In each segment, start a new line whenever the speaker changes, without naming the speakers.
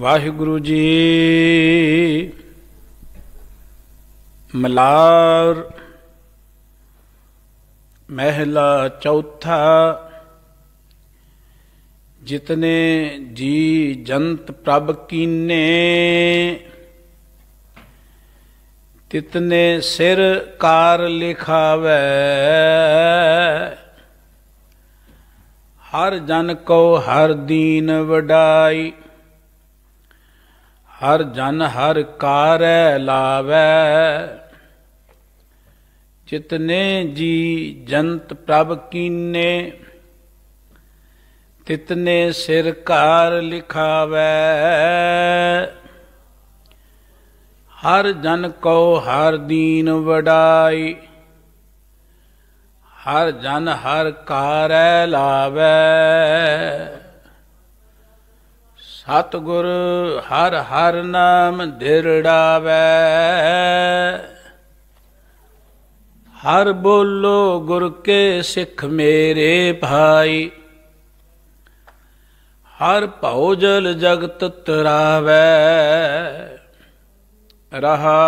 ਵਾਹਿਗੁਰੂ ਜੀ ਮਲਾਰ ਮਹਿਲਾ ਚੌਥਾ ਜਿਤਨੇ ਜੀ ਜੰਤ ਪ੍ਰਭ ਕੀਨੇ ਤਿਤਨੇ ਸਿਰ ਕਾਰ ਲਿਖਾਵੇ ਹਰ ਜਨ ਕੋ ਹਰ ਦੀਨ ਵਡਾਈ ਹਰ ਜਨ ਹਰ ਕਾਰੈ ਲਾਵੈ ਜਿਤਨੇ ਜੀ ਜੰਤ ਪ੍ਰਭ ਕੀਨੇ ਤਿਤਨੇ ਸਿਰ ਘਰ ਲਿਖਾਵੈ ਹਰ ਜਨ ਕੋ ਹਰ ਦੀਨ ਵਡਾਈ ਹਰ ਜਨ ਹਰ ਕਾਰੈ ਲਾਵੈ ਸਤਗੁਰ ਹਰ ਹਰ ਨਾਮ ਦਿਰੜਾਵੇ ਹਰ ਬੋਲੋ ਗੁਰ ਕੇ ਸਿੱਖ ਮੇਰੇ ਭਾਈ ਹਰ ਭਉ ਜਲ ਜਗਤ ਤਰਾਵੇ ਰਹਾ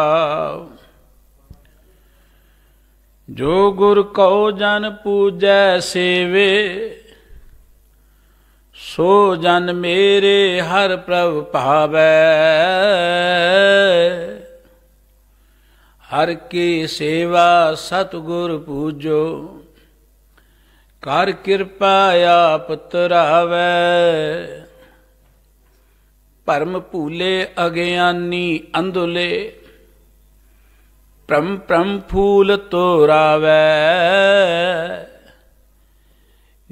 ਜੋ ਗੁਰ ਕਉ ਜਨ ਪੂਜੈ ਸੇਵੇ ਸੋ ਜਨ ਮੇਰੇ ਹਰ ਪ੍ਰਭ ਭਾਵੈ ਹਰ ਕੀ ਸੇਵਾ ਸਤਗੁਰ ਪੂਜੋ ਕਰ ਕਿਰਪਾ ਆਪ ਤਰਾਵੈ ਭਰਮ ਭੂਲੇ ਅਗਿਆਨੀ ਅੰਧੁਲੇ ਪ੍ਰਮ ਪ੍ਰਮ ਫੂਲ ਤੋਰਾਵੈ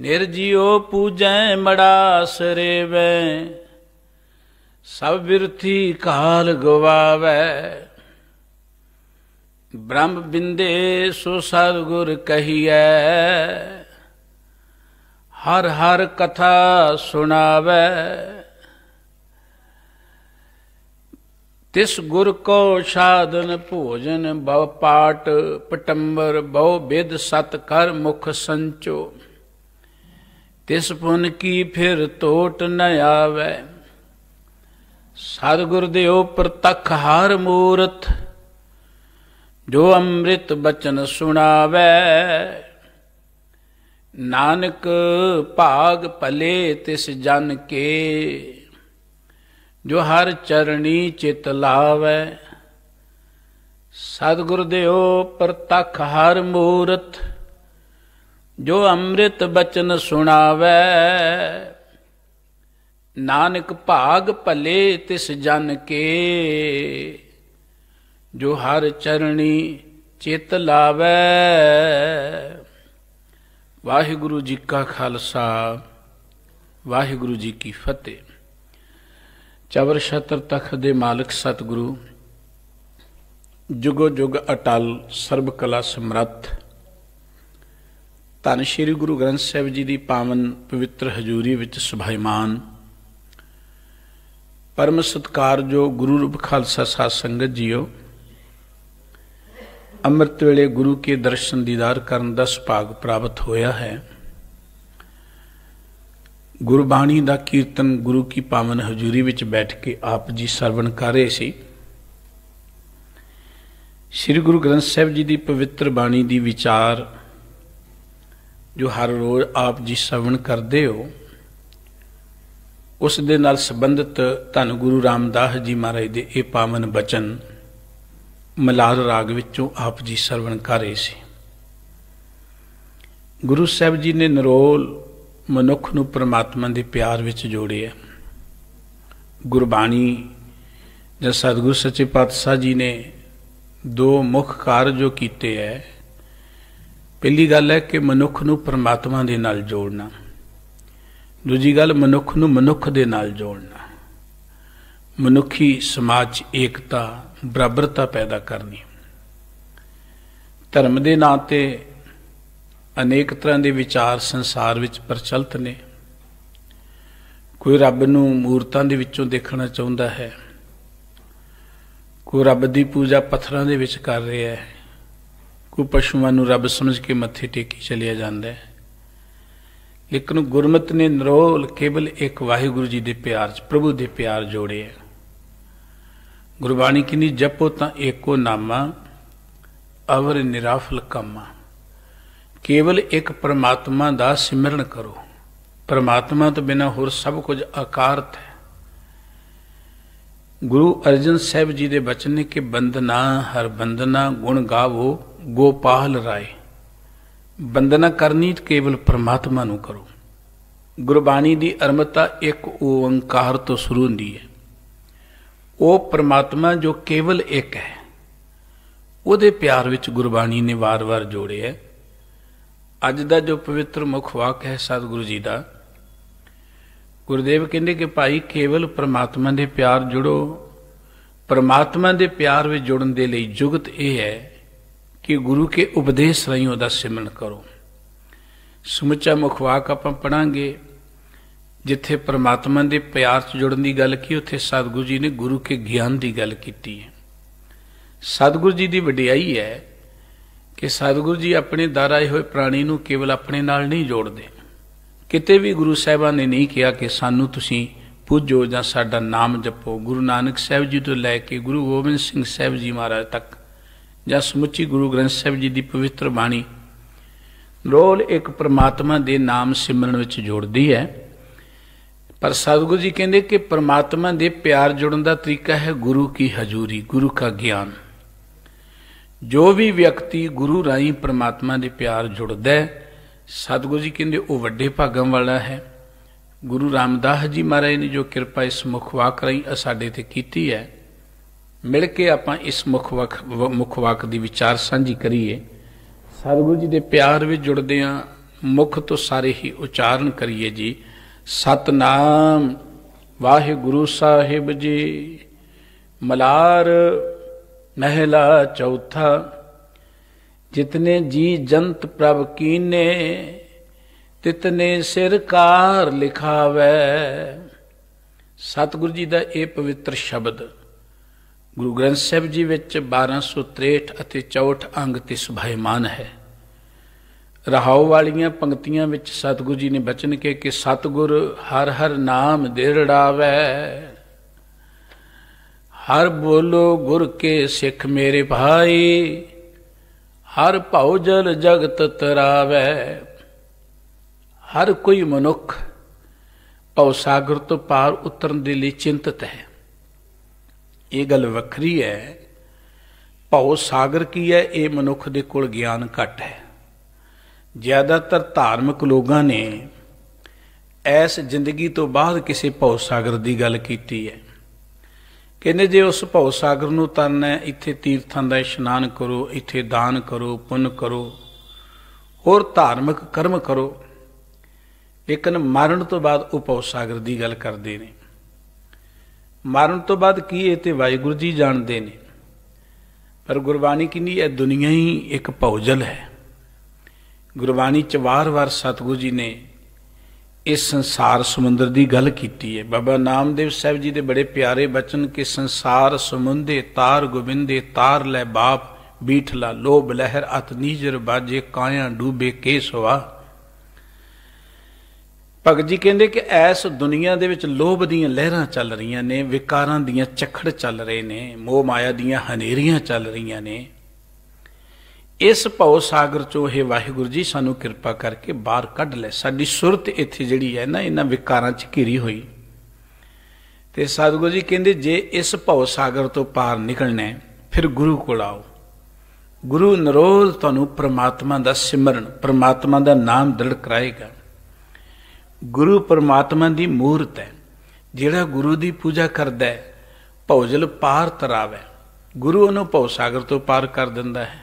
ਨਿਰਜੀਉ ਪੂਜੈ ਮੜਾ ਸਰੇਵੈ ਸਭ ਬਿਰਥੀ ਕਾਲ ਗਵਾਵੈ ਬ੍ਰਹਮ ਬਿੰਦੇ ਸੋ ਸਤਗੁਰ ਕਹੀਐ ਹਰ ਹਰ ਕਥਾ ਸੁਣਾਵੈ ਤਿਸ ਗੁਰ ਕੋ ਸਾਧਨ ਭੋਜਨ ਬਵ ਪਾਟ ਪਟੰਬਰ ਬਉ ਵਿਦ ਸਤ ਕਰ ਮੁਖ ਸੰਚੋ ਤਿਸ ਪੁਨ ਕੀ ਫਿਰ ਟੋਟ ਨ ਆਵੇ ਸਤਿਗੁਰ ਦੇਉ ਪ੍ਰਤਖ ਹਰ ਮੂਰਤ ਜੋ ਅੰਮ੍ਰਿਤ ਬਚਨ ਸੁਣਾਵੇ ਨਾਨਕ ਭਾਗ ਭਲੇ ਤਿਸ ਜਨ ਕੇ ਜੋ ਹਰ ਚਰਣੀ ਚਿਤ ਲਾਵੇ ਸਤਿਗੁਰ ਦੇਉ ਪ੍ਰਤਖ ਹਰ ਮੂਰਤ ਜੋ ਅੰਮ੍ਰਿਤ ਬਚਨ ਸੁਣਾਵੇ ਨਾਨਕ ਭਾਗ ਭਲੇ ਤਿਸ ਜਨ ਕੇ ਜੋ ਹਰ ਚਰਣੀ ਚਿਤ ਲਾਵੇ ਵਾਹਿਗੁਰੂ ਜੀ ਕਾ ਖਾਲਸਾ ਵਾਹਿਗੁਰੂ ਜੀ ਕੀ ਫਤਿਹ ਚਵਰ ਛਤਰ ਤਖਤ ਦੇ ਮਾਲਕ ਸਤਿਗੁਰੂ ਜੁਗੋ ਜੁਗ ਅਟਲ ਸਰਬ ਕਲਾ ਸਮਰੱਥ ਧੰਨ ਸ਼੍ਰੀ ਗੁਰੂ ਗ੍ਰੰਥ ਸਾਹਿਬ ਜੀ ਦੀ ਪਾਵਨ ਪਵਿੱਤਰ ਹਜ਼ੂਰੀ ਵਿੱਚ ਸੁਭਾਈਮਾਨ ਪਰਮ ਸਤਕਾਰਯੋਗ ਗੁਰੂ ਰੂਪ ਖਾਲਸਾ ਸਾਧ ਸੰਗਤ ਜੀਓ ਅੰਮ੍ਰਿਤ ਵੇਲੇ ਗੁਰੂ ਕੇ ਦਰਸ਼ਨ ਦੀਦਾਰ ਕਰਨ ਦਾ ਸੁਭਾਗ ਪ੍ਰਾਪਤ ਹੋਇਆ ਹੈ ਗੁਰਬਾਣੀ ਦਾ ਕੀਰਤਨ ਗੁਰੂ ਕੀ ਪਾਵਨ ਹਜ਼ੂਰੀ ਵਿੱਚ ਬੈਠ ਕੇ ਆਪ ਜੀ ਸਰਵਣ ਕਰ ਰਹੇ ਸੀ ਸ੍ਰੀ ਗੁਰੂ ਗ੍ਰੰਥ ਸਾਹਿਬ ਜੀ ਦੀ ਪਵਿੱਤਰ ਬਾਣੀ ਦੀ ਵਿਚਾਰ ਜੋ ਹਰ ਰੋਜ਼ ਆਪ ਜੀ ਸ਼ਵਣ ਕਰਦੇ ਹੋ ਉਸ ਦੇ ਨਾਲ ਸੰਬੰਧਿਤ ਧੰਨ ਗੁਰੂ ਰਾਮਦਾਸ ਜੀ ਮਹਾਰਾਜ ਦੇ ਇਹ ਪਾਵਨ ਬਚਨ ਮਲਾਰ ਰਾਗ ਵਿੱਚੋਂ ਆਪ ਜੀ ਸਰਵਣ ਕਰ ਰਹੇ ਸੀ ਗੁਰੂ ਸਾਹਿਬ ਜੀ ਨੇ ਨਿਰੋਲ ਮਨੁੱਖ ਨੂੰ ਪ੍ਰਮਾਤਮਾ ਦੇ ਪਿਆਰ ਵਿੱਚ ਜੋੜਿਆ ਗੁਰਬਾਣੀ ਜਾਂ ਸਤਗੁਰ ਸੱਚੇ ਪਾਤਸ਼ਾਹ ਜੀ ਨੇ ਦੋ ਮੁੱਖ ਕਾਰਜ ਜੋ ਕੀਤੇ ਐ ਪਹਿਲੀ ਗੱਲ ਹੈ ਕਿ ਮਨੁੱਖ ਨੂੰ ਪਰਮਾਤਮਾ ਦੇ ਨਾਲ ਜੋੜਨਾ ਦੂਜੀ ਗੱਲ ਮਨੁੱਖ ਨੂੰ ਮਨੁੱਖ ਦੇ ਨਾਲ ਜੋੜਨਾ ਮਨੁੱਖੀ ਸਮਾਜ ਏਕਤਾ ਬਰਾਬਰਤਾ ਪੈਦਾ ਕਰਨੀ ਧਰਮ ਦੇ ਨਾਂ ਤੇ ਅਨੇਕ ਤਰ੍ਹਾਂ ਦੇ ਵਿਚਾਰ ਸੰਸਾਰ ਵਿੱਚ ਪ੍ਰਚਲਿਤ ਨੇ ਕੋਈ ਰੱਬ ਨੂੰ ਮੂਰਤਾਂ ਦੇ ਵਿੱਚੋਂ ਦੇਖਣਾ ਚਾਹੁੰਦਾ ਹੈ ਕੋਈ ਰੱਬ ਦੀ ਪੂਜਾ ਪੱਥਰਾਂ ਦੇ ਵਿੱਚ ਕਰ ਰਿਹਾ ਹੈ ਕੋਈ ਪਸ਼ੂਆਂ ਨੂੰ ਰੱਬ ਸਮਝ ਕੇ ਮੱਥੇ ਟੇਕੀ ਚਲਿਆ ਜਾਂਦਾ ਹੈ ਲੇਕਿਨ ਗੁਰਮਤ ਨੇ ਨਰੋਲ ਕੇਵਲ ਇੱਕ ਵਾਹਿਗੁਰੂ ਜੀ ਦੇ ਪਿਆਰ 'ਚ ਪ੍ਰਭੂ ਦੇ ਪਿਆਰ ਜੋੜੇ ਹੈ ਗੁਰਬਾਣੀ ਕਿੰਨੀ ਜਪੋ ਤਾਂ ਏਕੋ ਨਾਮਾ ਅਵਰ ਨਿਰਾਫਲ ਕਮਾ ਕੇਵਲ ਇੱਕ ਪਰਮਾਤਮਾ ਦਾ ਸਿਮਰਨ ਕਰੋ ਪਰਮਾਤਮਾ ਤੋਂ ਬਿਨਾ ਹੋਰ ਸਭ ਕੁਝ ਆਕਾਰਤ ਹੈ ਗੁਰੂ ਅਰਜਨ ਸਾਹਿਬ ਜੀ ਦੇ ਬਚਨ ਨੇ ਕਿ ਬੰਦਨਾ ਹਰ ਬੰਦਨਾ ਗੁਣ ਗਾਵੋ ਗੋਪਾਲ ਰਾਏ ਬੰਦਨਾ ਕਰਨੀ ਕੇਵਲ ਪ੍ਰਮਾਤਮਾ ਨੂੰ ਕਰੋ ਗੁਰਬਾਣੀ ਦੀ ਅਰਮਤਾ ਇੱਕ ਓੰਕਾਰ ਤੋਂ ਸ਼ੁਰੂ ਹੁੰਦੀ ਹੈ ਉਹ ਪ੍ਰਮਾਤਮਾ ਜੋ ਕੇਵਲ ਇੱਕ ਹੈ ਉਹਦੇ ਪਿਆਰ ਵਿੱਚ ਗੁਰਬਾਣੀ ਨੇ ਵਾਰ-ਵਾਰ ਜੋੜਿਆ ਅੱਜ ਦਾ ਜੋ ਪਵਿੱਤਰ ਮੁਖ ਵਾਕ ਹੈ ਸਤਿਗੁਰੂ ਜੀ ਦਾ ਗੁਰਦੇਵ ਕਹਿੰਦੇ ਕਿ ਭਾਈ ਕੇਵਲ ਪ੍ਰਮਾਤਮਾ ਦੇ ਪਿਆਰ ਜੁੜੋ ਪ੍ਰਮਾਤਮਾ ਦੇ ਪਿਆਰ ਵਿੱਚ ਜੁੜਨ ਦੇ ਲਈ ਜੁਗਤ ਇਹ ਹੈ ਕਿ ਗੁਰੂ ਕੇ ਉਪਦੇਸ਼ ਰਹੀਓ ਦਾ ਸਿਮਰਨ ਕਰੋ ਸਮੁੱਚਾ ਮੁਖਵਾਕ ਆਪਾਂ ਪੜਾਂਗੇ ਜਿੱਥੇ ਪਰਮਾਤਮਾ ਦੇ ਪਿਆਰ 'ਚ ਜੁੜਨ ਦੀ ਗੱਲ ਕੀ ਉੱਥੇ ਸਤਿਗੁਰੂ ਜੀ ਨੇ ਗੁਰੂ ਕੇ ਗਿਆਨ ਦੀ ਗੱਲ ਕੀਤੀ ਹੈ ਸਤਿਗੁਰੂ ਜੀ ਦੀ ਵਡਿਆਈ ਹੈ ਕਿ ਸਤਿਗੁਰੂ ਜੀ ਆਪਣੇ ਦਰ ਆਏ ਹੋਏ ਪ੍ਰਾਣੀ ਨੂੰ ਕੇਵਲ ਆਪਣੇ ਨਾਲ ਨਹੀਂ ਜੋੜਦੇ ਕਿਤੇ ਵੀ ਗੁਰੂ ਸਾਹਿਬਾਂ ਨੇ ਨਹੀਂ ਕਿਹਾ ਕਿ ਸਾਨੂੰ ਤੁਸੀਂ ਪੁੱਜੋ ਜਾਂ ਸਾਡਾ ਨਾਮ ਜਪੋ ਗੁਰੂ ਨਾਨਕ ਸਾਹਿਬ ਜੀ ਤੋਂ ਲੈ ਕੇ ਗੁਰੂ ਗੋਬਿੰਦ ਸਿੰਘ ਸਾਹਿਬ ਜੀ ਮਹਾਰਾਜ ਤੱਕ ਜਾਂ ਸਮੁੱਚੀ ਗੁਰੂ ਗ੍ਰੰਥ ਸਾਹਿਬ ਜੀ ਦੀ ਪਵਿੱਤਰ ਬਾਣੀ ਰੋਲ ਇੱਕ ਪ੍ਰਮਾਤਮਾ ਦੇ ਨਾਮ ਸਿਮਰਨ ਵਿੱਚ ਜੋੜਦੀ ਹੈ ਪਰ ਸਤਿਗੁਰੂ ਜੀ ਕਹਿੰਦੇ ਕਿ ਪ੍ਰਮਾਤਮਾ ਦੇ ਪਿਆਰ ਜੁੜਨ ਦਾ ਤਰੀਕਾ ਹੈ ਗੁਰੂ ਕੀ ਹਜ਼ੂਰੀ ਗੁਰੂ ਕਾ ਗਿਆਨ ਜੋ ਵੀ ਵਿਅਕਤੀ ਗੁਰੂ ਰਾਹੀਂ ਪ੍ਰਮਾਤਮਾ ਦੇ ਪਿਆਰ ਜੁੜਦਾ ਹੈ ਸਤਿਗੁਰੂ ਜੀ ਕਹਿੰਦੇ ਉਹ ਵੱਡੇ ਭਾਗਾਂ ਵਾਲਾ ਹੈ ਗੁਰੂ ਰਾਮਦਾਸ ਜੀ ਮਹਾਰਾਜ ਨੇ ਜੋ ਕਿਰਪਾ ਇਸ ਮੁਖਵਾਕ ਰਹੀ ਸਾਡੇ ਤੇ ਕੀਤੀ ਹੈ ਮਿਲ ਕੇ ਆਪਾਂ ਇਸ ਮੁਖ ਵਕ ਮੁਖ ਵਾਕ ਦੀ ਵਿਚਾਰ ਸਾਂਝੀ ਕਰੀਏ ਸਤਿਗੁਰੂ ਜੀ ਦੇ ਪਿਆਰ ਵਿੱਚ ਜੁੜਦੇ ਆ ਮੁਖ ਤੋਂ ਸਾਰੇ ਹੀ ਉਚਾਰਨ ਕਰੀਏ ਜੀ ਸਤਨਾਮ ਵਾਹਿਗੁਰੂ ਸਾਹਿਬ ਜੀ ਮਲਾਰ ਮਹਿਲਾ ਚੌਥਾ ਜਿਤਨੇ ਜੀ ਜੰਤ ਪ੍ਰਭ ਕੀਨੇ ਤਿਤਨੇ ਸਿਰਕਾਰ ਲਿਖਾਵੇ ਸਤਿਗੁਰੂ ਜੀ ਦਾ ਇਹ ਪਵਿੱਤਰ ਸ਼ਬਦ ਗੁਰੂ ਗ੍ਰੰਥ ਸਾਹਿਬ ਜੀ ਵਿੱਚ 1263 ਅਤੇ 64 ਅੰਗ ਤੇ ਸੁਭਾਇਮਾਨ ਹੈ ਰਹਾਉ ਵਾਲੀਆਂ ਪੰਕਤੀਆਂ ਵਿੱਚ ਸਤਿਗੁਰੂ ਜੀ ਨੇ ਬਚਨ ਕੇ ਕਿ ਸਤਿਗੁਰ ਹਰ ਹਰ ਨਾਮ ਦੇੜਾਵੇ ਹਰ ਬੋਲੋ ਗੁਰ ਕੇ ਸਿੱਖ ਮੇਰੇ ਭਾਈ ਹਰ ਭਉ ਜਲ ਜਗਤ ਤਰਾਵੇ ਹਰ ਕੋਈ ਮਨੁੱਖ ਭਉ ਸਾਗਰ ਤੋਂ ਪਾਰ ਉਤਰਨ ਦੇ ਲਈ ਚਿੰਤਤ ਹੈ ਇਹ ਗੱਲ ਵੱਖਰੀ ਹੈ ਭਉ ਸਾਗਰ ਕੀ ਹੈ ਇਹ ਮਨੁੱਖ ਦੇ ਕੋਲ ਗਿਆਨ ਘਟ ਹੈ ਜ਼ਿਆਦਾਤਰ ਧਾਰਮਿਕ ਲੋਕਾਂ ਨੇ ਐਸ ਜ਼ਿੰਦਗੀ ਤੋਂ ਬਾਅਦ ਕਿਸੇ ਭਉ ਸਾਗਰ ਦੀ ਗੱਲ ਕੀਤੀ ਹੈ ਕਹਿੰਦੇ ਜੇ ਉਸ ਭਉ ਸਾਗਰ ਨੂੰ ਤਰਨਾ ਇੱਥੇ ਤੀਰਥਾਂ ਦਾ ਇਸ਼ਨਾਨ ਕਰੋ ਇੱਥੇ ਦਾਨ ਕਰੋ ਪੁੰਨ ਕਰੋ ਹੋਰ ਧਾਰਮਿਕ ਕਰਮ ਕਰੋ ਲੇਕਿਨ ਮਰਨ ਤੋਂ ਬਾਅਦ ਉਹ ਭਉ ਸਾਗਰ ਦੀ ਗੱਲ ਕਰਦੇ ਨੇ ਮਰਨ ਤੋਂ ਬਾਅਦ ਕੀ ਇਹ ਤੇ ਵਾਹਿਗੁਰੂ ਜੀ ਜਾਣਦੇ ਨੇ ਪਰ ਗੁਰਬਾਣੀ ਕਿੰਨੀ ਇਹ ਦੁਨੀਆ ਹੀ ਇੱਕ ਪੌਜਲ ਹੈ ਗੁਰਬਾਣੀ ਚ ਵਾਰ-ਵਾਰ ਸਤਗੁਰੂ ਜੀ ਨੇ ਇਸ ਸੰਸਾਰ ਸਮੁੰਦਰ ਦੀ ਗੱਲ ਕੀਤੀ ਹੈ ਬਾਬਾ ਨਾਮਦੇਵ ਸਾਹਿਬ ਜੀ ਦੇ ਬੜੇ ਪਿਆਰੇ ਬਚਨ ਕਿ ਸੰਸਾਰ ਸਮੁੰਦੇ ਤਾਰ ਗੋਬਿੰਦੇ ਤਾਰ ਲੈ ਬਾਪ ਬੀਠਲਾ ਲੋਭ ਲਹਿਰ ਅਤ ਨੀਜਰ ਬਾਜੇ ਕਾਇਆ ਡੂਬੇ ਕੇਸਵਾ ਭਗਤ ਜੀ ਕਹਿੰਦੇ ਕਿ ਐਸ ਦੁਨੀਆ ਦੇ ਵਿੱਚ ਲੋਭ ਦੀਆਂ ਲਹਿਰਾਂ ਚੱਲ ਰਹੀਆਂ ਨੇ ਵਿਕਾਰਾਂ ਦੀਆਂ ਚਖੜ ਚੱਲ ਰਹੇ ਨੇ ਮੋਹ ਮਾਇਆ ਦੀਆਂ ਹਨੇਰੀਆਂ ਚੱਲ ਰਹੀਆਂ ਨੇ ਇਸ ਭਉ ਸਾਗਰ ਚੋਂ ਹੈ ਵਾਹਿਗੁਰੂ ਜੀ ਸਾਨੂੰ ਕਿਰਪਾ ਕਰਕੇ ਬਾਹਰ ਕੱਢ ਲੈ ਸਾਡੀ ਸੁਰਤ ਇੱਥੇ ਜਿਹੜੀ ਹੈ ਨਾ ਇਹਨਾਂ ਵਿਕਾਰਾਂ 'ਚ ਘਿਰੀ ਹੋਈ ਤੇ ਸਤਿਗੁਰੂ ਜੀ ਕਹਿੰਦੇ ਜੇ ਇਸ ਭਉ ਸਾਗਰ ਤੋਂ ਪਾਰ ਨਿਕਲਣਾ ਫਿਰ ਗੁਰੂ ਕੋਲ ਆਓ ਗੁਰੂ ਨਰੋਲ ਤੁਹਾਨੂੰ ਪ੍ਰਮਾਤਮਾ ਦਾ ਸਿਮਰਨ ਪ੍ਰਮਾਤਮਾ ਦਾ ਨਾਮ ਦ੍ਰਿੜ ਕਰਾਏਗਾ ਗੁਰੂ ਪਰਮਾਤਮਾ ਦੀ ਮੂਰਤ ਹੈ ਜਿਹੜਾ ਗੁਰੂ ਦੀ ਪੂਜਾ ਕਰਦਾ ਹੈ ਭੌਜਲ ਪਾਰ ਤਰਾਵੇ ਗੁਰੂ ਉਹਨੂੰ ਭਉ ਸਾਗਰ ਤੋਂ ਪਾਰ ਕਰ ਦਿੰਦਾ ਹੈ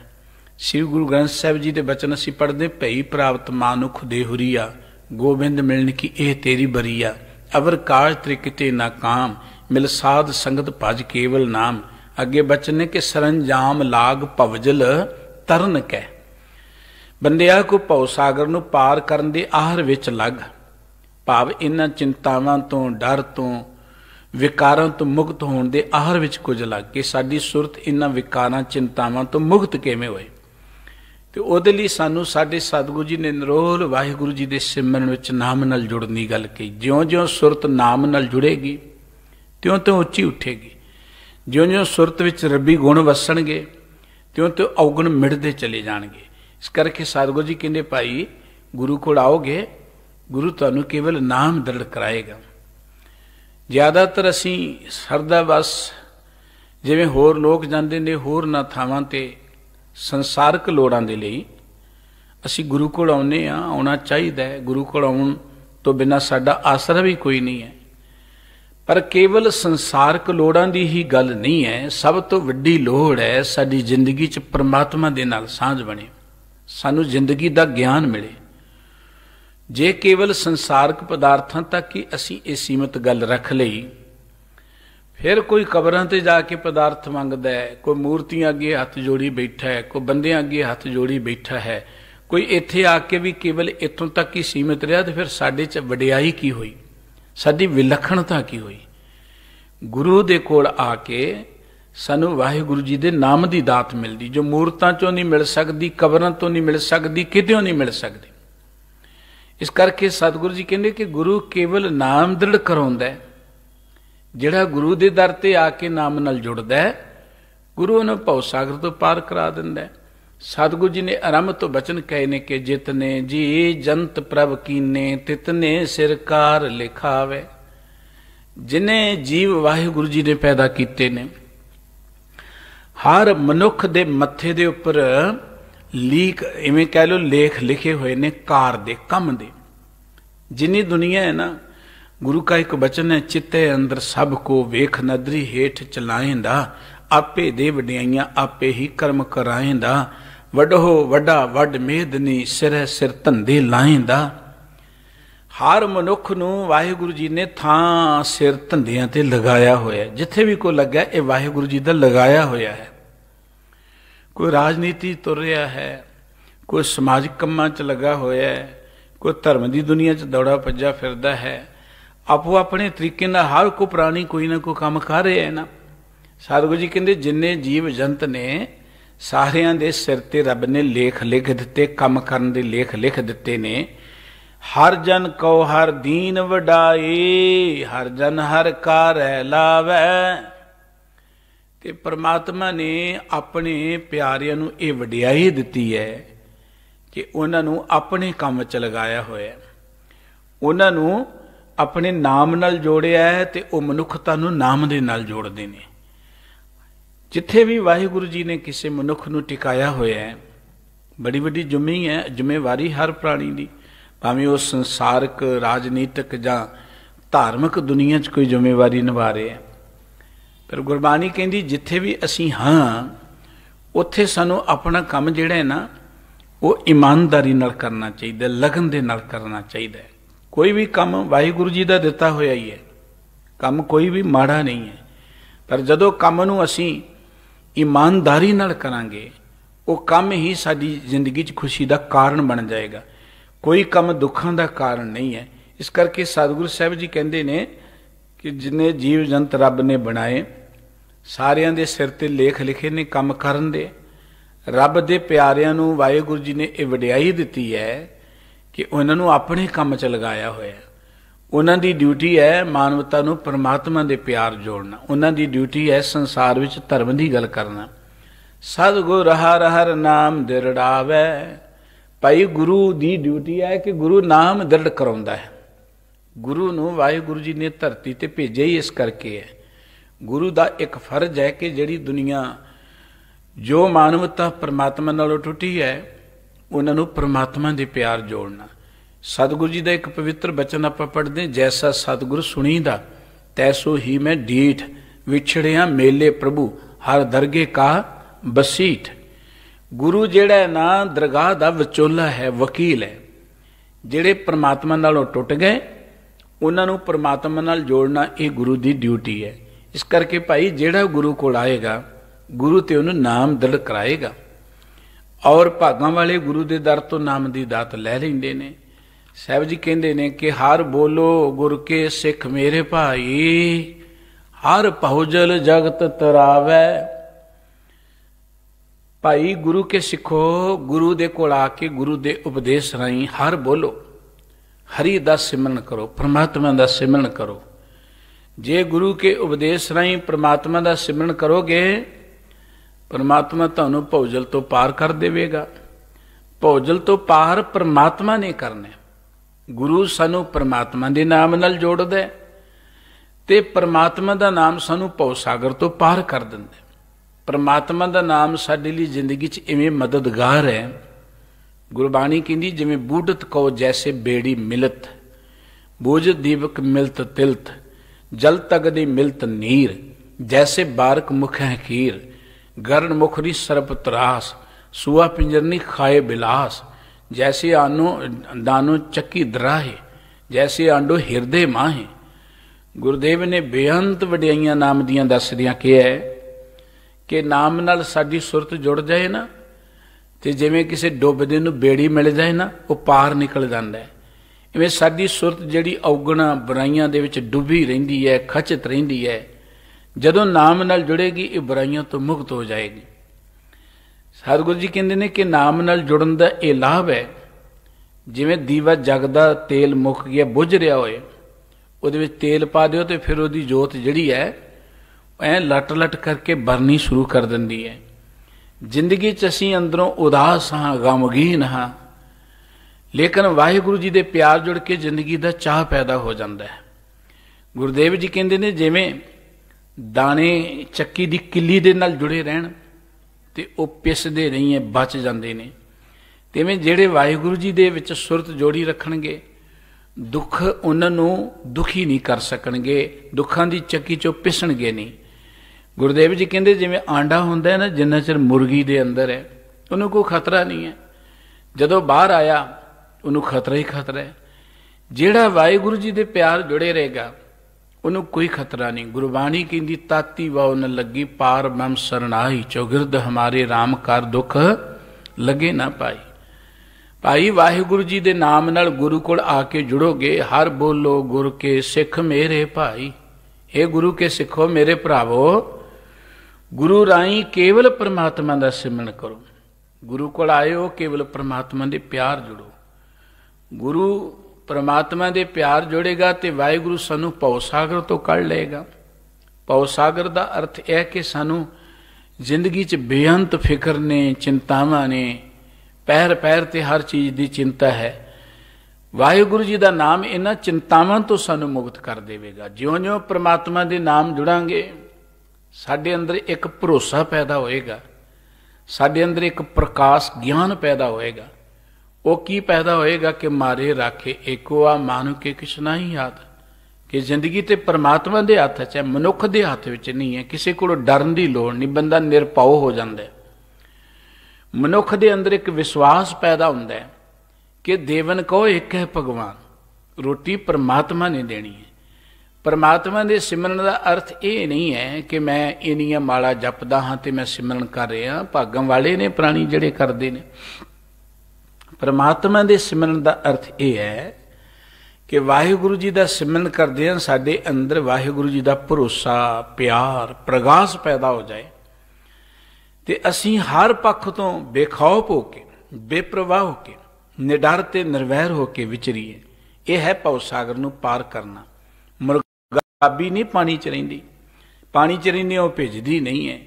ਸ੍ਰੀ ਗੁਰੂ ਗ੍ਰੰਥ ਸਾਹਿਬ ਜੀ ਦੇ ਬਚਨ ਅਸੀਂ ਪੜ੍ਹਦੇ ਭਈ ਪ੍ਰਾਪਤ ਮਾਨੁਖ ਦੇ ਹੁਰੀਆ ਗੋਬਿੰਦ ਮਿਲਣ ਕੀ ਇਹ ਤੇਰੀ ਬਰੀਆ ਅਵਰ ਕਾਜ ਤ੍ਰਿਕਤੇ ਨਾ ਕਾਮ ਮਿਲ ਸਾਧ ਸੰਗਤ ਭਜ ਕੇਵਲ ਨਾਮ ਅੱਗੇ ਬਚਨ ਨੇ ਕਿ ਸਰੰਜਾਮ ਲਾਗ ਭਵਜਲ ਤਰਨ ਕੈ ਬੰਦਿਆ ਕੋ ਭਉ ਸਾਗਰ ਨੂੰ ਪਾਰ ਕਰਨ ਦੇ ਆਹਰ ਵਿੱਚ ਲੱਗ ਭਾਵ ਇਹਨਾਂ ਚਿੰਤਾਵਾਂ ਤੋਂ ਡਰ ਤੋਂ ਵਿਕਾਰਾਂ ਤੋਂ ਮੁਕਤ ਹੋਣ ਦੇ ਆਹਰ ਵਿੱਚ ਕੁਝ ਲੱਗ ਕੇ ਸਾਡੀ ਸੁਰਤ ਇਹਨਾਂ ਵਿਕਾਰਾਂ ਚਿੰਤਾਵਾਂ ਤੋਂ ਮੁਕਤ ਕਿਵੇਂ ਹੋਏ ਤੇ ਉਹਦੇ ਲਈ ਸਾਨੂੰ ਸਾਡੇ ਸਤਿਗੁਰੂ ਜੀ ਨੇ ਨਿਰੋਲ ਵਾਹਿਗੁਰੂ ਜੀ ਦੇ ਸਿਮਰਨ ਵਿੱਚ ਨਾਮ ਨਾਲ ਜੁੜਨੀ ਗੱਲ ਕਹੀ ਜਿਉਂ-ਜਿਉਂ ਸੁਰਤ ਨਾਮ ਨਾਲ ਜੁੜੇਗੀ ਤਿਉਂ-ਤਿਉਂ ਉੱਚੀ ਉੱਠੇਗੀ ਜਿਉਂ-ਜਿਉਂ ਸੁਰਤ ਵਿੱਚ ਰੱਬੀ ਗੁਣ ਵਸਣਗੇ ਤਿਉਂ-ਤਿਉਂ ਔਗਣ ਮਿਟਦੇ ਚਲੇ ਜਾਣਗੇ ਇਸ ਕਰਕੇ ਸਤਿਗੁਰੂ ਜੀ ਕਹਿੰਦੇ ਭਾਈ ਗੁਰੂ ਕੋਲ ਆਓਗੇ ਗੁਰੂ ਤੁਹਾਨੂੰ ਕੇਵਲ ਨਾਮ ਦਰੜ ਕਰਾਏਗਾ ਜ਼ਿਆਦਾਤਰ ਅਸੀਂ ਸਰਦਾ ਬਸ ਜਿਵੇਂ ਹੋਰ ਲੋਕ ਜਾਂਦੇ ਨੇ ਹੋਰ ਨਾ ਥਾਵਾਂ ਤੇ ਸੰਸਾਰਕ ਲੋੜਾਂ ਦੇ ਲਈ ਅਸੀਂ ਗੁਰੂ ਕੋਲ ਆਉਨੇ ਆ ਆਉਣਾ ਚਾਹੀਦਾ ਹੈ ਗੁਰੂ ਕੋਲ ਆਉਣ ਤੋਂ ਬਿਨਾ ਸਾਡਾ ਆਸਰਾ ਵੀ ਕੋਈ ਨਹੀਂ ਹੈ ਪਰ ਕੇਵਲ ਸੰਸਾਰਕ ਲੋੜਾਂ ਦੀ ਹੀ ਗੱਲ ਨਹੀਂ ਹੈ ਸਭ ਤੋਂ ਵੱਡੀ ਲੋੜ ਹੈ ਸਾਡੀ ਜ਼ਿੰਦਗੀ 'ਚ ਪਰਮਾਤਮਾ ਦੇ ਨਾਲ ਸਾਝ ਬਣੇ ਸਾਨੂੰ ਜ਼ਿੰਦਗੀ ਦਾ ਗਿਆਨ ਮਿਲੇ ਜੇ ਕੇਵਲ ਸੰਸਾਰਕ ਪਦਾਰਥਾਂ ਤੱਕ ਹੀ ਅਸੀਂ ਇਹ ਸੀਮਤ ਗੱਲ ਰੱਖ ਲਈ ਫਿਰ ਕੋਈ ਕਬਰਾਂ ਤੇ ਜਾ ਕੇ ਪਦਾਰਥ ਮੰਗਦਾ ਹੈ ਕੋਈ ਮੂਰਤੀਆਂ ਅੱਗੇ ਹੱਥ ਜੋੜੀ ਬੈਠਾ ਹੈ ਕੋਈ ਬੰਦਿਆਂ ਅੱਗੇ ਹੱਥ ਜੋੜੀ ਬੈਠਾ ਹੈ ਕੋਈ ਇੱਥੇ ਆ ਕੇ ਵੀ ਕੇਵਲ ਇੱਥੋਂ ਤੱਕ ਹੀ ਸੀਮਤ ਰਿਹਾ ਤੇ ਫਿਰ ਸਾਡੇ 'ਚ ਵਡਿਆਈ ਕੀ ਹੋਈ ਸਾਡੀ ਵਿਲੱਖਣਤਾ ਕੀ ਹੋਈ ਗੁਰੂ ਦੇ ਕੋਲ ਆ ਕੇ ਸਾਨੂੰ ਵਾਹਿਗੁਰੂ ਜੀ ਦੇ ਨਾਮ ਦੀ ਦਾਤ ਮਿਲਦੀ ਜੋ ਮੂਰਤਾਂ 'ਚੋਂ ਨਹੀਂ ਮਿਲ ਸਕਦੀ ਕਬਰਾਂ ਤੋਂ ਨਹੀਂ ਮਿਲ ਸਕਦੀ ਕਿਤੇੋਂ ਨਹੀਂ ਮਿਲ ਸਕਦੀ ਇਸ ਕਰਕੇ ਸਤਿਗੁਰੂ ਜੀ ਕਹਿੰਦੇ ਕਿ ਗੁਰੂ ਕੇਵਲ ਨਾਮ ਦ੍ਰਿੜ ਕਰਾਉਂਦਾ ਹੈ ਜਿਹੜਾ ਗੁਰੂ ਦੇ ਦਰ ਤੇ ਆ ਕੇ ਨਾਮ ਨਾਲ ਜੁੜਦਾ ਹੈ ਗੁਰੂ ਉਹਨੂੰ ਭਉ ਸਾਗਰ ਤੋਂ ਪਾਰ ਕਰਾ ਦਿੰਦਾ ਹੈ ਸਤਿਗੁਰੂ ਜੀ ਨੇ ਆਰੰਭ ਤੋਂ ਬਚਨ ਕਹੇ ਨੇ ਕਿ ਜਿਤਨੇ ਜੀ ਜੰਤ ਪ੍ਰਭ ਕੀਨੇ ਤਿਤਨੇ ਸਿਰਕਾਰ ਲਿਖਾਵੇ ਜਿਨੇ ਜੀਵ ਵਾਹਿਗੁਰੂ ਜੀ ਨੇ ਪੈਦਾ ਕੀਤੇ ਨੇ ਹਰ ਮਨੁੱਖ ਦੇ ਮੱਥੇ ਦੇ ਉੱਪਰ ਲੀਕ ਇਵੇਂ ਕਹਿ ਲੋ ਲੇਖ ਲਿਖੇ ਹੋਏ ਨੇ ਕਾਰ ਦੇ ਕੰਮ ਦੇ ਜਿੰਨੀ ਦੁਨੀਆ ਹੈ ਨਾ ਗੁਰੂ ਕਾ ਇੱਕ ਬਚਨ ਹੈ ਚਿੱਤੇ ਅੰਦਰ ਸਭ ਕੋ ਵੇਖ ਨਦਰੀ ਹੇਠ ਚਲਾਏਂਦਾ ਆਪੇ ਦੇ ਵਡਿਆਈਆਂ ਆਪੇ ਹੀ ਕਰਮ ਕਰਾਏਂਦਾ ਵਡੋ ਵੱਡਾ ਵੱਡ ਮੇਦਨੀ ਸਿਰ ਸਿਰ ਧੰਦੇ ਲਾਏਂਦਾ ਹਰ ਮਨੁੱਖ ਨੂੰ ਵਾਹਿਗੁਰੂ ਜੀ ਨੇ ਥਾਂ ਸਿਰ ਧੰਦਿਆਂ ਤੇ ਲਗਾਇਆ ਹੋਇਆ ਜਿੱਥੇ ਵੀ ਕੋ ਲੱਗਾ ਇਹ ਵਾਹਿਗੁਰੂ ਜੀ ਦਾ ਲਗਾਇਆ ਹੋਇਆ ਹੈ ਕੋਈ ਰਾਜਨੀਤੀ ਤੁਰ ਰਿਹਾ ਹੈ ਕੋਈ ਸਮਾਜਿਕ ਕੰਮਾਂ 'ਚ ਲੱਗਾ ਹੋਇਆ ਹੈ ਕੋਈ ਧਰਮ ਦੀ ਦੁਨੀਆ 'ਚ ਦੌੜਾ ਭੱਜਾ ਫਿਰਦਾ ਹੈ ਆਪੋ ਆਪਣੇ ਤਰੀਕੇ ਨਾਲ ਹਰ ਕੋ ਪ੍ਰਾਣੀ ਕੋਈ ਨਾ ਕੋਈ ਕੰਮ ਕਰ ਰਿਹਾ ਹੈ ਨਾ ਸਤਿਗੁਰੂ ਜੀ ਕਹਿੰਦੇ ਜਿੰਨੇ ਜੀਵ ਜੰਤ ਨੇ ਸਾਰਿਆਂ ਦੇ ਸਿਰ ਤੇ ਰੱਬ ਨੇ ਲੇਖ ਲਿਖ ਦਿੱਤੇ ਕੰਮ ਕਰਨ ਦੇ ਲੇਖ ਲਿਖ ਦਿੱਤੇ ਨੇ ਹਰ ਜਨ ਕੋ ਹਰ ਦੀਨ ਵਡਾਈ ਹਰ ਜਨ ਹਰ ਕਾਰ ਲਾਵੇ ਕਿ ਪ੍ਰਮਾਤਮਾ ਨੇ ਆਪਣੇ ਪਿਆਰਿਆਂ ਨੂੰ ਇਹ ਵਡਿਆਈ ਦਿੱਤੀ ਹੈ ਕਿ ਉਹਨਾਂ ਨੂੰ ਆਪਣੇ ਕੰਮ 'ਚ ਲਗਾਇਆ ਹੋਇਆ ਹੈ ਉਹਨਾਂ ਨੂੰ ਆਪਣੇ ਨਾਮ ਨਾਲ ਜੋੜਿਆ ਹੈ ਤੇ ਉਹ ਮਨੁੱਖਤਾ ਨੂੰ ਨਾਮ ਦੇ ਨਾਲ ਜੋੜਦੇ ਨੇ ਜਿੱਥੇ ਵੀ ਵਾਹਿਗੁਰੂ ਜੀ ਨੇ ਕਿਸੇ ਮਨੁੱਖ ਨੂੰ ਟਿਕਾਇਆ ਹੋਇਆ ਹੈ ਬੜੀ ਵੱਡੀ ਜ਼ਿੰਮੇ ਹੈ ਜ਼ਿੰਮੇਵਾਰੀ ਹਰ ਪ੍ਰਾਣੀ ਦੀ ਭਾਵੇਂ ਉਹ ਸੰਸਾਰਕ ਰਾਜਨੀਤਿਕ ਜਾਂ ਧਾਰਮਿਕ ਦੁਨੀਆ 'ਚ ਕੋਈ ਜ਼ਿੰਮੇਵਾਰੀ ਨਿਭਾ ਰਿਹਾ ਹੈ ਪਰ ਗੁਰਬਾਣੀ ਕਹਿੰਦੀ ਜਿੱਥੇ ਵੀ ਅਸੀਂ ਹਾਂ ਉੱਥੇ ਸਾਨੂੰ ਆਪਣਾ ਕੰਮ ਜਿਹੜਾ ਹੈ ਨਾ ਉਹ ਇਮਾਨਦਾਰੀ ਨਾਲ ਕਰਨਾ ਚਾਹੀਦਾ ਲਗਨ ਦੇ ਨਾਲ ਕਰਨਾ ਚਾਹੀਦਾ ਕੋਈ ਵੀ ਕੰਮ ਵਾਹਿਗੁਰੂ ਜੀ ਦਾ ਦਿੱਤਾ ਹੋਇਆ ਹੀ ਹੈ ਕੰਮ ਕੋਈ ਵੀ ਮਾੜਾ ਨਹੀਂ ਹੈ ਪਰ ਜਦੋਂ ਕੰਮ ਨੂੰ ਅਸੀਂ ਇਮਾਨਦਾਰੀ ਨਾਲ ਕਰਾਂਗੇ ਉਹ ਕੰਮ ਹੀ ਸਾਡੀ ਜ਼ਿੰਦਗੀ 'ਚ ਖੁਸ਼ੀ ਦਾ ਕਾਰਨ ਬਣ ਜਾਏਗਾ ਕੋਈ ਕੰਮ ਦੁੱਖਾਂ ਦਾ ਕਾਰਨ ਨਹੀਂ ਹੈ ਇਸ ਕਰਕੇ ਸਤਿਗੁਰੂ ਸਾਹਿਬ ਜੀ ਕਹਿੰਦੇ ਨੇ ਕਿ ਜਿਨੇ ਜੀਵ ਜੰਤ ਰੱਬ ਨੇ ਬਣਾਏ ਸਾਰਿਆਂ ਦੇ ਸਿਰ ਤੇ ਲੇਖ ਲਿਖੇ ਨੇ ਕੰਮ ਕਰਨ ਦੇ ਰੱਬ ਦੇ ਪਿਆਰਿਆਂ ਨੂੰ ਵਾਹਿਗੁਰੂ ਜੀ ਨੇ ਇਹ ਵਡਿਆਈ ਦਿੱਤੀ ਹੈ ਕਿ ਉਹਨਾਂ ਨੂੰ ਆਪਣੇ ਕੰਮ 'ਚ ਲਗਾਇਆ ਹੋਇਆ ਹੈ ਉਹਨਾਂ ਦੀ ਡਿਊਟੀ ਹੈ ਮਾਨਵਤਾ ਨੂੰ ਪਰਮਾਤਮਾ ਦੇ ਪਿਆਰ ਜੋੜਨਾ ਉਹਨਾਂ ਦੀ ਡਿਊਟੀ ਹੈ ਸੰਸਾਰ ਵਿੱਚ ਧਰਮ ਦੀ ਗੱਲ ਕਰਨਾ ਸਤਗੁਰ ਹਰ ਹਰ ਨਾਮ ਦਿਰੜਾਵੇ ਭਾਈ ਗੁਰੂ ਦੀ ਡਿਊਟੀ ਹੈ ਕਿ ਗੁਰੂ ਨਾਮ ਦਿਰੜ ਕਰਾਉਂਦਾ ਹੈ ਗੁਰੂ ਨੂੰ ਵਾਹਿਗੁਰੂ ਜੀ ਨੇ ਧਰਤੀ ਤੇ ਭੇਜਿਆ ਹੀ ਇਸ ਕਰਕੇ ਹੈ ਗੁਰੂ ਦਾ ਇੱਕ ਫਰਜ਼ ਹੈ ਕਿ ਜਿਹੜੀ ਦੁਨੀਆ ਜੋ ਮਾਨਵਤਾ ਪਰਮਾਤਮਾ ਨਾਲੋਂ ਟੁੱਟੀ ਹੈ ਉਹਨਾਂ ਨੂੰ ਪਰਮਾਤਮਾ ਦੇ ਪਿਆਰ ਜੋੜਨਾ ਸਤਿਗੁਰੂ ਜੀ ਦਾ ਇੱਕ ਪਵਿੱਤਰ ਬਚਨ ਆਪਾਂ ਪੜ੍ਹਦੇ ਜੈਸਾ ਸਤਿਗੁਰ ਸੁਣੀਦਾ ਤੈਸੋ ਹੀ ਮੈਂ ਡੀਠ ਵਿਛੜਿਆ ਮੇਲੇ ਪ੍ਰਭੂ ਹਰ ਦਰਗੇ ਕਾ ਬਸੀਠ ਗੁਰੂ ਜਿਹੜਾ ਨਾ ਦਰਗਾਹ ਦਾ ਵਿਚੋਲਾ ਹੈ ਵਕੀਲ ਹੈ ਜਿਹੜੇ ਪਰਮਾਤਮਾ ਨਾਲੋਂ ਟੁੱਟ ਗਏ ਉਹਨਾਂ ਨੂੰ ਪਰਮਾਤਮਾ ਨਾਲ ਜੋੜਨਾ ਇਹ ਗੁਰੂ ਦੀ ਡਿਊਟੀ ਹੈ ਇਸ ਕਰਕੇ ਭਾਈ ਜਿਹੜਾ ਗੁਰੂ ਕੋਲ ਆਏਗਾ ਗੁਰੂ ਤੇ ਉਹਨੂੰ ਨਾਮ ਦਿਲ ਕਰਾਏਗਾ ਔਰ ਭਾਗਾਂ ਵਾਲੇ ਗੁਰੂ ਦੇ ਦਰ ਤੋਂ ਨਾਮ ਦੀ ਦਾਤ ਲੈ ਲੈਂਦੇ ਨੇ ਸਾਹਿਬ ਜੀ ਕਹਿੰਦੇ ਨੇ ਕਿ ਹਰ ਬੋਲੋ ਗੁਰ ਕੇ ਸਿੱਖ ਮੇਰੇ ਭਾਈ ਹਰ ਪਹੁਜਲ ਜਗਤ ਤਰਾਵੇ ਭਾਈ ਗੁਰੂ ਕੇ ਸਿੱਖੋ ਗੁਰੂ ਦੇ ਕੋਲ ਆ ਕੇ ਗੁਰੂ ਦੇ ਉਪਦੇਸ਼ ਰਾਈ ਹਰ ਬੋਲੋ ਹਰੀ ਦਾ ਸਿਮਰਨ ਕਰੋ ਪ੍ਰਮਾਤਮਾ ਦਾ ਸਿਮਰਨ ਕਰੋ ਜੇ ਗੁਰੂ ਕੇ ਉਪਦੇਸ਼ ਰਾਹੀਂ ਪ੍ਰਮਾਤਮਾ ਦਾ ਸਿਮਰਨ ਕਰੋਗੇ ਪ੍ਰਮਾਤਮਾ ਤੁਹਾਨੂੰ ਭੌਜਲ ਤੋਂ ਪਾਰ ਕਰ ਦੇਵੇਗਾ ਭੌਜਲ ਤੋਂ ਪਾਰ ਪ੍ਰਮਾਤਮਾ ਨੇ ਕਰਨਾ ਗੁਰੂ ਸਾਨੂੰ ਪ੍ਰਮਾਤਮਾ ਦੇ ਨਾਮ ਨਾਲ ਜੋੜਦਾ ਹੈ ਤੇ ਪ੍ਰਮਾਤਮਾ ਦਾ ਨਾਮ ਸਾਨੂੰ ਪਉ ਸਾਗਰ ਤੋਂ ਪਾਰ ਕਰ ਦਿੰਦਾ ਹੈ ਪ੍ਰਮਾਤਮਾ ਦਾ ਨਾਮ ਸਾਡੇ ਲਈ ਜ਼ਿੰਦਗੀ 'ਚ ਇਵੇਂ ਮਦਦਗਾਰ ਹੈ ਗੁਰਬਾਣੀ ਕਹਿੰਦੀ ਜਿਵੇਂ ਬੂਢਤ ਕੋ ਜੈਸੇ ਬੇੜੀ ਮਿਲਤ ਬੂਝ ਦੀਪਕ ਮਿਲਤ ਤਿਲਤ ਜਲ ਤਗਦੀ ਮਿਲਤ ਨੀਰ ਜੈਸੇ ਬਾਰਕ ਮੁਖ ਹੈ ਖੀਰ ਗਰਨ ਮੁਖਰੀ ਸਰਪ ਤਰਾਸ ਸੁਆ ਪਿੰਜਰਨੀ ਖਾਏ ਬਿਲਾਸ ਜੈਸੇ ਆਨੋ ਦਾਨੋ ਚੱਕੀ ਦਰਾਹੇ ਜੈਸੇ ਆਂਡੋ ਹਿਰਦੇ ਮਾਹੇ ਗੁਰਦੇਵ ਨੇ ਬੇਅੰਤ ਵਡਿਆਈਆਂ ਨਾਮ ਦੀਆਂ ਦੱਸਦੀਆਂ ਕਿਹਾ ਕਿ ਨਾਮ ਨਾਲ ਸਾਡੀ ਸੁਰਤ ਜੁੜ ਜਾਏ ਨਾ ਤੇ ਜਿਵੇਂ ਕਿਸੇ ਡੁੱਬਦੇ ਨੂੰ ਬੇੜੀ ਮਿਲ ਜਾਏ ਨਾ ਉਹ ਪਾਰ ਨਿਕਲ ਜਾਂਦਾ ਹੈ ਇਵੇਂ ਸਾਡੀ ਸੁਰਤ ਜਿਹੜੀ ਔਗਣਾ ਬੁਰਾਈਆਂ ਦੇ ਵਿੱਚ ਡੁੱਬੀ ਰਹਿੰਦੀ ਹੈ ਖਚਤ ਰਹਿੰਦੀ ਹੈ ਜਦੋਂ ਨਾਮ ਨਾਲ ਜੁੜੇਗੀ ਇਹ ਬੁਰਾਈਆਂ ਤੋਂ ਮੁਕਤ ਹੋ ਜਾਏਗੀ ਸਤਿਗੁਰੂ ਜੀ ਕਹਿੰਦੇ ਨੇ ਕਿ ਨਾਮ ਨਾਲ ਜੁੜਨ ਦਾ ਇਹ ਲਾਭ ਹੈ ਜਿਵੇਂ ਦੀਵਾ ਜਗਦਾ ਤੇਲ ਮੁੱਕ ਗਿਆ ਬੁਝ ਰਿਹਾ ਹੋਏ ਉਹਦੇ ਵਿੱਚ ਤੇਲ ਪਾ ਦਿਓ ਤੇ ਫਿਰ ਉਹਦੀ ਜੋਤ ਜਿਹੜੀ ਹੈ ਐ ਲਟ-ਲਟ ਕਰਕੇ ਬਰਨੀ ਸ਼ੁਰੂ ਕਰ ਦਿੰਦੀ ਹੈ ਜ਼ਿੰਦਗੀ 'ਚ ਅਸੀਂ ਅੰਦਰੋਂ ਉਦਾਸ ਹਾਂ ਗਮਗੀਨ ਹਾਂ ਲੇਕਿਨ ਵਾਹਿਗੁਰੂ ਜੀ ਦੇ ਪਿਆਰ ਜੁੜ ਕੇ ਜ਼ਿੰਦਗੀ ਦਾ ਚਾਹ ਪੈਦਾ ਹੋ ਜਾਂਦਾ ਹੈ ਗੁਰਦੇਵ ਜੀ ਕਹਿੰਦੇ ਨੇ ਜਿਵੇਂ ਦਾਣੇ ਚੱਕੀ ਦੀ ਕਿੱਲੀ ਦੇ ਨਾਲ ਜੁੜੇ ਰਹਿਣ ਤੇ ਉਹ ਪਿਸਦੇ ਨਹੀਂ ਐ ਬਚ ਜਾਂਦੇ ਨੇ ਤੇਵੇਂ ਜਿਹੜੇ ਵਾਹਿਗੁਰੂ ਜੀ ਦੇ ਵਿੱਚ ਸੁਰਤ ਜੋੜੀ ਰੱਖਣਗੇ ਦੁੱਖ ਉਹਨਾਂ ਨੂੰ ਦੁਖੀ ਨਹੀਂ ਕਰ ਸਕਣਗੇ ਦੁੱਖਾਂ ਦੀ ਚੱਕੀ ਚੋਂ ਪਿਸਣਗੇ ਨਹੀਂ ਗੁਰਦੇਵ ਜੀ ਕਹਿੰਦੇ ਜਿਵੇਂ ਆਂਡਾ ਹੁੰਦਾ ਹੈ ਨਾ ਜਿੰਨਾ ਚਿਰ ਮੁਰਗੀ ਦੇ ਅੰਦਰ ਹੈ ਉਹਨੂੰ ਕੋਈ ਖਤਰਾ ਨਹੀਂ ਹੈ ਜਦੋਂ ਬਾਹਰ ਆਇਆ ਉਹਨੂੰ ਖਤਰਾ ਹੀ ਖਤਰਾ ਹੈ ਜਿਹੜਾ ਵਾਹਿਗੁਰੂ ਜੀ ਦੇ ਪਿਆਰ ਜੁੜੇ ਰਹੇਗਾ ਉਹਨੂੰ ਕੋਈ ਖਤਰਾ ਨਹੀਂ ਗੁਰਬਾਣੀ ਕਹਿੰਦੀ ਤਾਤੀ ਵਾਉ ਨ ਲੱਗੀ ਪਾਰ ਮਮ ਸਰਣਾਈ ਚੌਗਿਰਦ ਹਮਾਰੇ ਰਾਮ ਕਰ ਦੁਖ ਲਗੇ ਨਾ ਪਾਈ ਭਾਈ ਵਾਹਿਗੁਰੂ ਜੀ ਦੇ ਨਾਮ ਨਾਲ ਗੁਰੂ ਕੋਲ ਆ ਕੇ ਜੁੜੋਗੇ ਹਰ ਬੋਲੋ ਗੁਰ ਕੇ ਸਿੱਖ ਮੇਰੇ ਭਾਈ اے ਗੁਰੂ ਕੇ ਸਿੱਖੋ ਮੇਰੇ ਭਰਾਵੋ ਗੁਰੂ ਰਾਈ ਕੇਵਲ ਪਰਮਾਤਮਾ ਦਾ ਸਿਮਰਨ ਕਰੋ ਗੁਰੂ ਕੋਲ ਆਇਓ ਕੇਵਲ ਪਰਮਾਤਮਾ ਦੇ ਪਿਆਰ ਜੁੜੋ ਗੁਰੂ ਪਰਮਾਤਮਾ ਦੇ ਪਿਆਰ ਜੋੜੇਗਾ ਤੇ ਵਾਹਿਗੁਰੂ ਸਾਨੂੰ ਪਉ ਸਾਗਰ ਤੋਂ ਕੱਢ ਲਏਗਾ ਪਉ ਸਾਗਰ ਦਾ ਅਰਥ ਇਹ ਹੈ ਕਿ ਸਾਨੂੰ ਜ਼ਿੰਦਗੀ 'ਚ ਬੇਅੰਤ ਫਿਕਰ ਨੇ ਚਿੰਤਾਵਾਂ ਨੇ ਪਹਿਰ ਪਹਿਰ ਤੇ ਹਰ ਚੀਜ਼ ਦੀ ਚਿੰਤਾ ਹੈ ਵਾਹਿਗੁਰੂ ਜੀ ਦਾ ਨਾਮ ਇਹਨਾਂ ਚਿੰਤਾਵਾਂ ਤੋਂ ਸਾਨੂੰ ਮੁਕਤ ਕਰ ਦੇਵੇਗਾ ਜਿਉਂ-ਜਿਉਂ ਪਰਮਾਤਮਾ ਦੇ ਨਾਮ ਜੁੜਾਂਗੇ ਸਾਡੇ ਅੰਦਰ ਇੱਕ ਭਰੋਸਾ ਪੈਦਾ ਹੋਏਗਾ ਸਾਡੇ ਅੰਦਰ ਇੱਕ ਪ੍ਰਕਾਸ਼ ਗਿਆਨ ਪੈਦਾ ਹੋਏਗਾ ਉਹ ਕੀ ਪੈਦਾ ਹੋਏਗਾ ਕਿ ਮਾਰੇ ਰਾਖੇ ਏਕੋ ਆ ਮਾਨੁ ਕੇ ਕਿਛਨਾ ਹੀ ਹੱਥ ਕਿ ਜ਼ਿੰਦਗੀ ਤੇ ਪਰਮਾਤਮਾ ਦੇ ਹੱਥ 'ਚ ਹੈ ਮਨੁੱਖ ਦੇ ਹੱਥ ਵਿੱਚ ਨਹੀਂ ਹੈ ਕਿਸੇ ਕੋਲ ਡਰਨ ਦੀ ਲੋੜ ਨਹੀਂ ਬੰਦਾ ਨਿਰਪਾਉ ਹੋ ਜਾਂਦਾ ਹੈ ਮਨੁੱਖ ਦੇ ਅੰਦਰ ਇੱਕ ਵਿਸ਼ਵਾਸ ਪੈਦਾ ਹੁੰਦਾ ਹੈ ਕਿ ਦੇਵਨ ਕੋ ਇੱਕ ਹੈ ਭਗਵਾਨ ਰੋਟੀ ਪਰਮਾਤਮਾ ਨੇ ਦੇਣੀ ਹੈ ਪਰਮਾਤਮਾ ਦੇ ਸਿਮਰਨ ਦਾ ਅਰਥ ਇਹ ਨਹੀਂ ਹੈ ਕਿ ਮੈਂ ਇਨੀਆਂ ਮਾਲਾ ਜਪਦਾ ਹਾਂ ਤੇ ਮੈਂ ਸਿਮਰਨ ਕਰ ਰਿਹਾ ਭਾਗਮ ਵਾਲੇ ਨੇ ਪ੍ਰਾਣੀ ਜਿਹੜੇ ਕਰਦੇ ਨੇ ਪਰਮਾਤਮਾ ਦੇ ਸਿਮਰਨ ਦਾ ਅਰਥ ਇਹ ਹੈ ਕਿ ਵਾਹਿਗੁਰੂ ਜੀ ਦਾ ਸਿਮਰਨ ਕਰਦੇ ਹਾਂ ਸਾਡੇ ਅੰਦਰ ਵਾਹਿਗੁਰੂ ਜੀ ਦਾ ਭਰੋਸਾ ਪਿਆਰ ਪ੍ਰਗਾਸ ਪੈਦਾ ਹੋ ਜਾਏ ਤੇ ਅਸੀਂ ਹਰ ਪੱਖ ਤੋਂ ਬੇਖੌਫ ਹੋ ਕੇ ਬੇਪਰਵਾਹ ਹੋ ਕੇ ਨਿਡਰ ਤੇ ਨਿਰਵੈਰ ਹੋ ਕੇ ਵਿਚਰੀਏ ਇਹ ਹੈ ਪਉ ਸਾਗਰ ਨੂੰ ਪਾਰ ਕਰਨਾ ਮੁਰਗਾਬੀ ਨਹੀਂ ਪਾਣੀ ਚ ਰਹਿੰਦੀ ਪਾਣੀ ਚ ਰਹਿੰਦੀ ਉਹ ਭਿੱਜਦੀ ਨਹੀਂ ਹੈ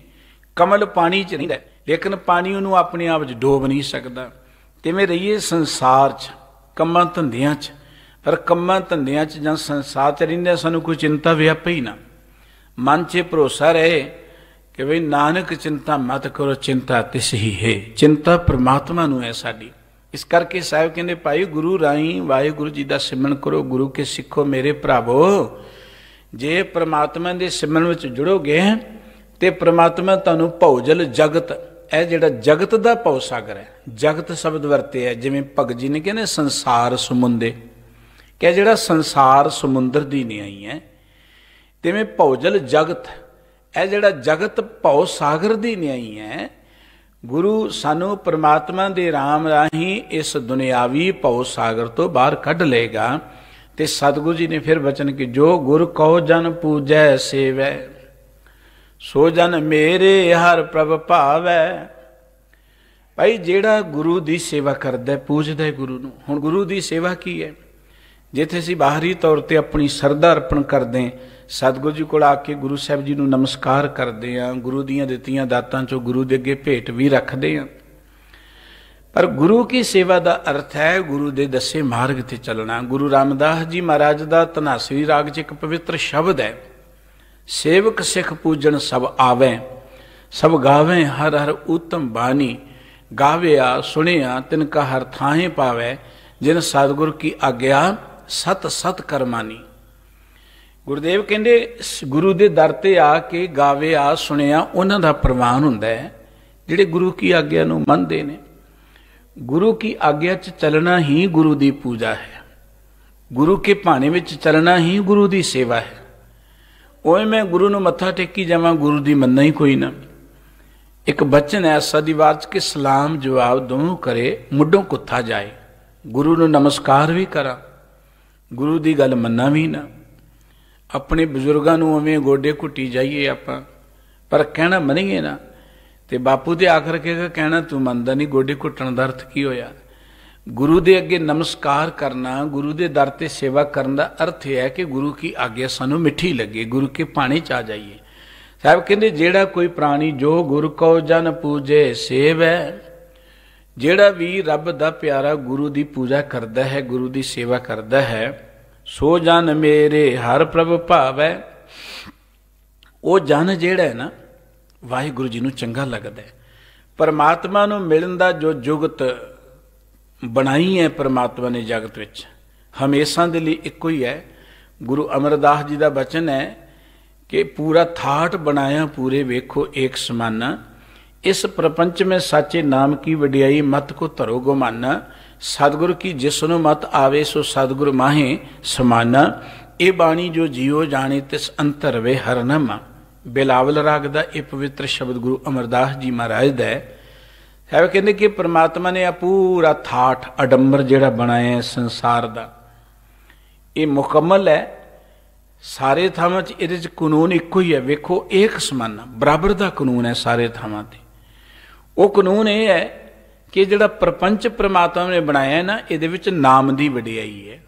ਕਮਲ ਪਾਣੀ ਚ ਰਹਿੰਦਾ ਲੇਕਿਨ ਪਾਣੀ ਉਹਨੂੰ ਆਪਣੇ ਆਪ ਵਿੱਚ ਡੋਬ ਨਹੀਂ ਸਕਦਾ ਕਿਵੇਂ ਰਹੀਏ ਸੰਸਾਰ 'ਚ ਕੰਮਾਂ ਧੰਦਿਆਂ 'ਚ ਪਰ ਕੰਮਾਂ ਧੰਦਿਆਂ 'ਚ ਜਾਂ ਸੰਸਾਰ 'ਚ ਰਹਿੰਦੇ ਸਾਨੂੰ ਕੋਈ ਚਿੰਤਾ ਵਿਆਪਈ ਨਾ ਮਨ 'ਚ ਭਰੋਸਾ ਰਹੇ ਕਿ ਵੀ ਨਾਨਕ ਚਿੰਤਾ ਮਤ ਕਰੋ ਚਿੰਤਾ ਤਿਸ ਹੀ ਹੈ ਚਿੰਤਾ ਪ੍ਰਮਾਤਮਾ ਨੂੰ ਹੈ ਸਾਡੀ ਇਸ ਕਰਕੇ ਸਾਹਿਬ ਕਹਿੰਦੇ ਭਾਈ ਗੁਰੂ ਰਾਈ ਵਾਹਿਗੁਰੂ ਜੀ ਦਾ ਸਿਮਰਨ ਕਰੋ ਗੁਰੂ ਕੇ ਸਿੱਖੋ ਮੇਰੇ ਭਰਾਵੋ ਜੇ ਪ੍ਰਮਾਤਮਾ ਦੇ ਸਿਮਰਨ ਵਿੱਚ ਜੁੜੋਗੇ ਤੇ ਪ੍ਰਮਾਤਮਾ ਤੁਹਾਨੂੰ ਭੌਜਲ ਜਗਤ ਇਹ ਜਿਹੜਾ ਜਗਤ ਦਾ ਪਉ ਸਾਗਰ ਹੈ ਜਗਤ ਸ਼ਬਦ ਵਰਤੇ ਹੈ ਜਿਵੇਂ ਭਗਤ ਜੀ ਨੇ ਕਹਿੰਦੇ ਸੰਸਾਰ ਸਮੁੰਦੇ ਕਿ ਜਿਹੜਾ ਸੰਸਾਰ ਸਮੁੰਦਰ ਦੀ ਨਿਆਈ ਹੈ ਤੇਵੇਂ ਭੌਜਲ ਜਗਤ ਇਹ ਜਿਹੜਾ ਜਗਤ ਪਉ ਸਾਗਰ ਦੀ ਨਿਆਈ ਹੈ ਗੁਰੂ ਸਾਨੂੰ ਪ੍ਰਮਾਤਮਾ ਦੇ ਰਾਮ ਰਾਹੀਂ ਇਸ ਦੁਨਿਆਵੀ ਪਉ ਸਾਗਰ ਤੋਂ ਬਾਹਰ ਕੱਢ ਲਏਗਾ ਤੇ ਸਤਗੁਰੂ ਜੀ ਨੇ ਫਿਰ ਬਚਨ ਕਿ ਜੋ ਗੁਰ ਕਉ ਜਨ ਪੂਜੈ ਸੇਵੈ ਸੋ ਜਨ ਮੇਰੇ ਹਰ ਪ੍ਰਭ ਭਾਵੈ ਭਾਈ ਜਿਹੜਾ ਗੁਰੂ ਦੀ ਸੇਵਾ ਕਰਦਾ ਪੂਜਦਾ ਗੁਰੂ ਨੂੰ ਹੁਣ ਗੁਰੂ ਦੀ ਸੇਵਾ ਕੀ ਹੈ ਜਿੱਥੇ ਅਸੀਂ ਬਾਹਰੀ ਤੌਰ ਤੇ ਆਪਣੀ ਸਰਦਾ ਅਰਪਣ ਕਰਦੇ ਸਤਗੁਰੂ ਜੀ ਕੋਲ ਆ ਕੇ ਗੁਰੂ ਸਾਹਿਬ ਜੀ ਨੂੰ ਨਮਸਕਾਰ ਕਰਦੇ ਆ ਗੁਰੂ ਦੀਆਂ ਦਿੱਤੀਆਂ ਦਾਤਾਂ ਚੋਂ ਗੁਰੂ ਦੇ ਅੱਗੇ ਭੇਟ ਵੀ ਰੱਖਦੇ ਆ ਪਰ ਗੁਰੂ ਕੀ ਸੇਵਾ ਦਾ ਅਰਥ ਹੈ ਗੁਰੂ ਦੇ ਦੱਸੇ ਮਾਰਗ ਤੇ ਚੱਲਣਾ ਗੁਰੂ ਰਾਮਦਾਸ ਜੀ ਮਹਾਰਾਜ ਦਾ ਤਨਾਸਰੀ ਰਾਗ 'ਚ ਇੱਕ ਪਵਿੱਤਰ ਸ਼ਬਦ ਹੈ ਸੇਵਕ ਸਿਖ ਪੂਜਣ ਸਭ ਆਵੇ ਸਭ ਗਾਵੇ ਹਰ ਹਰ ਉਤਮ ਬਾਣੀ ਗਾਵਿਆ ਸੁਣਿਆ ਤਿਨ ਕਾ ਹਰ ਥਾਹੇ ਪਾਵੇ ਜਿਨ ਸਤਗੁਰ ਕੀ ਆਗਿਆ ਸਤ ਸਤ ਕਰਮਾਨੀ ਗੁਰਦੇਵ ਕਹਿੰਦੇ ਗੁਰੂ ਦੇ ਦਰ ਤੇ ਆ ਕੇ ਗਾਵਿਆ ਸੁਣਿਆ ਉਹਨਾਂ ਦਾ ਪ੍ਰਵਾਨ ਹੁੰਦਾ ਹੈ ਜਿਹੜੇ ਗੁਰੂ ਕੀ ਆਗਿਆ ਨੂੰ ਮੰਨਦੇ ਨੇ ਗੁਰੂ ਕੀ ਆਗਿਆ 'ਚ ਚੱਲਣਾ ਹੀ ਗੁਰੂ ਦੀ ਪੂਜਾ ਹੈ ਗੁਰੂ ਕੇ ਭਾਣੇ ਵਿੱਚ ਚੱਲਣਾ ਹੀ ਗੁਰੂ ਦੀ ਸੇਵਾ ਹੈ ਓਏ ਮੈਂ ਗੁਰੂ ਨੂੰ ਮੱਥਾ ਟੇਕੀ ਜਾਵਾਂ ਗੁਰੂ ਦੀ ਮੰਨਾਂ ਹੀ ਕੋਈ ਨਾ ਇੱਕ ਬਚਨ ਹੈ ਸਦੀ ਬਾਤ ਕਿ ਸਲਾਮ ਜਵਾਬ ਦੋਂ ਕਰੇ ਮੁੱਢੋਂ ਕੁੱਥਾ ਜਾਏ ਗੁਰੂ ਨੂੰ ਨਮਸਕਾਰ ਵੀ ਕਰਾਂ ਗੁਰੂ ਦੀ ਗੱਲ ਮੰਨਾਂ ਵੀ ਨਾ ਆਪਣੇ ਬਜ਼ੁਰਗਾਂ ਨੂੰ ਐਵੇਂ ਗੋਡੇ ਘੁੱਟੀ ਜਾਈਏ ਆਪਾਂ ਪਰ ਕਹਿਣਾ ਮੰਨੀਏ ਨਾ ਤੇ ਬਾਪੂ ਤੇ ਆਖਰ ਕੇ ਕਹਿਣਾ ਤੂੰ ਮੰਨਦਾ ਨਹੀਂ ਗੋਡੇ ਘੁੱਟਣ ਦਾ ਅਰਥ ਕੀ ਹੋਇਆ ਗੁਰੂ ਦੇ ਅੱਗੇ ਨਮਸਕਾਰ ਕਰਨਾ ਗੁਰੂ ਦੇ ਦਰ ਤੇ ਸੇਵਾ ਕਰਨ ਦਾ ਅਰਥ ਹੈ ਕਿ ਗੁਰੂ ਕੀ ਆਗਿਆ ਸਾਨੂੰ ਮਿੱਠੀ ਲੱਗੇ ਗੁਰੂ ਕੇ ਪਾਣੀ ਚ ਆ ਜਾਈਏ ਸਾਬ ਕਹਿੰਦੇ ਜਿਹੜਾ ਕੋਈ ਪ੍ਰਾਣੀ ਜੋ ਗੁਰ ਕੋ ਜਨ ਪੂਜੇ ਸੇਵੈ ਜਿਹੜਾ ਵੀ ਰੱਬ ਦਾ ਪਿਆਰਾ ਗੁਰੂ ਦੀ ਪੂਜਾ ਕਰਦਾ ਹੈ ਗੁਰੂ ਦੀ ਸੇਵਾ ਕਰਦਾ ਹੈ ਸੋ ਜਨ ਮੇਰੇ ਹਰ ਪ੍ਰਭ ਭਾਵੈ ਉਹ ਜਨ ਜਿਹੜਾ ਹੈ ਨਾ ਵਾਹਿਗੁਰੂ ਜੀ ਨੂੰ ਚੰਗਾ ਲੱਗਦਾ ਹੈ ਪਰਮਾਤਮਾ ਨੂੰ ਮਿਲਣ ਦਾ ਜੋ ਜੁਗਤ ਬਣਾਈ ਹੈ ਪ੍ਰਮਾਤਮਾ ਨੇ ਜਗਤ ਵਿੱਚ ਹਮੇਸ਼ਾ ਦੇ ਲਈ ਇੱਕੋ ਹੀ ਹੈ ਗੁਰੂ ਅਮਰਦਾਸ ਜੀ ਦਾ ਬਚਨ ਹੈ ਕਿ ਪੂਰਾ ਥਾਟ ਬਣਾਇਆ ਪੂਰੇ ਵੇਖੋ ਏਕ ਸਮਾਨ ਇਸ ਪ੍ਰਪੰਚ ਮੇ ਸਾਚੇ ਨਾਮ ਕੀ ਵਡਿਆਈ ਮਤ ਕੋ ਧਰੋ ਗੋ ਮਨ ਸਤਗੁਰ ਕੀ ਨੂੰ ਮਤ ਆਵੇ ਸੋ ਸਤਗੁਰ ਮਾਹੇ ਸਮਾਨ ਇਹ ਬਾਣੀ ਜੋ ਜੀਉ ਜਾਣੇ ਤਿਸ ਅੰਤਰ ਵੇ ਹਰਨਮ ਬਿਲਾਵਲ ਰਾਗ ਦਾ ਇਹ ਪਵਿੱਤਰ ਸ਼ਬਦ ਗੁਰੂ ਅਮਰਦਾਸ ਜੀ ਮਹਾਰਾਜ ਦਾ ਹੈ ਹੈ ਉਹ ਕਹਿੰਦੇ ਕਿ ਪ੍ਰਮਾਤਮਾ ਨੇ ਆ ਪੂਰਾ ਥਾਟ ਅਡੰਬਰ ਜਿਹੜਾ ਬਣਾਇਆ ਹੈ ਸੰਸਾਰ ਦਾ ਇਹ ਮੁਕੰਮਲ ਹੈ ਸਾਰੇ ਥਾਵਾਂ 'ਚ ਇਹਦੇ 'ਚ ਕਾਨੂੰਨ ਇੱਕੋ ਹੀ ਹੈ ਵੇਖੋ ਇੱਕ ਸਮਾਨ ਬਰਾਬਰ ਦਾ ਕਾਨੂੰਨ ਹੈ ਸਾਰੇ ਥਾਵਾਂ ਤੇ ਉਹ ਕਾਨੂੰਨ ਇਹ ਹੈ ਕਿ ਜਿਹੜਾ ਪ੍ਰਪੰਚ ਪ੍ਰਮਾਤਮਾ ਨੇ ਬਣਾਇਆ ਹੈ ਨਾ ਇਹਦੇ ਵਿੱਚ ਨਾਮ ਦੀ ਵਡਿਆਈ ਹੈ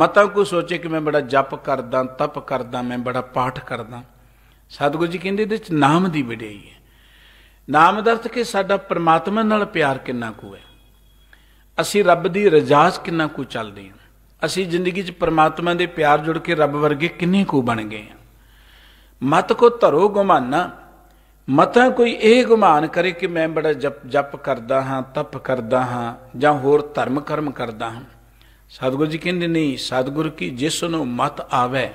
ਮਤਾਂ ਕੋ ਸੋਚੇ ਕਿ ਮੈਂ ਬੜਾ ਜਪ ਕਰਦਾ ਤਪ ਕਰਦਾ ਮੈਂ ਬੜਾ ਪਾਠ ਕਰਦਾ ਸਤਿਗੁਰੂ ਜੀ ਕਹਿੰਦੇ ਇਹਦੇ 'ਚ ਨਾਮ ਦੀ ਵਡਿਆਈ ਹੈ ਨਾਮ ਦਾ ਅਰਥ ਕਿ ਸਾਡਾ ਪ੍ਰਮਾਤਮਾ ਨਾਲ ਪਿਆਰ ਕਿੰਨਾ ਕੁ ਹੈ ਅਸੀਂ ਰੱਬ ਦੀ ਰਜਾਸ ਕਿੰਨਾ ਕੁ ਚੱਲਦੇ ਹਾਂ ਅਸੀਂ ਜ਼ਿੰਦਗੀ 'ਚ ਪ੍ਰਮਾਤਮਾ ਦੇ ਪਿਆਰ ਜੁੜ ਕੇ ਰੱਬ ਵਰਗੇ ਕਿੰਨੇ ਕੁ ਬਣ ਗਏ ਹਾਂ ਮਤ ਕੋ ਧਰੋ ਗੁਮਾਨਾ ਮਤਾਂ ਕੋਈ ਇਹ ਗੁਮਾਨ ਕਰੇ ਕਿ ਮੈਂ ਬੜਾ ਜਪ ਜਪ ਕਰਦਾ ਹਾਂ ਤਪ ਕਰਦਾ ਹਾਂ ਜਾਂ ਹੋਰ ਧਰਮ ਕਰਮ ਕਰਦਾ ਹਾਂ ਸਤਿਗੁਰੂ ਜੀ ਕਹਿੰਦੇ ਨਹੀਂ ਸਤਿਗੁਰ ਕੀ ਜਿਸ ਨੂੰ ਮਤ ਆਵੇ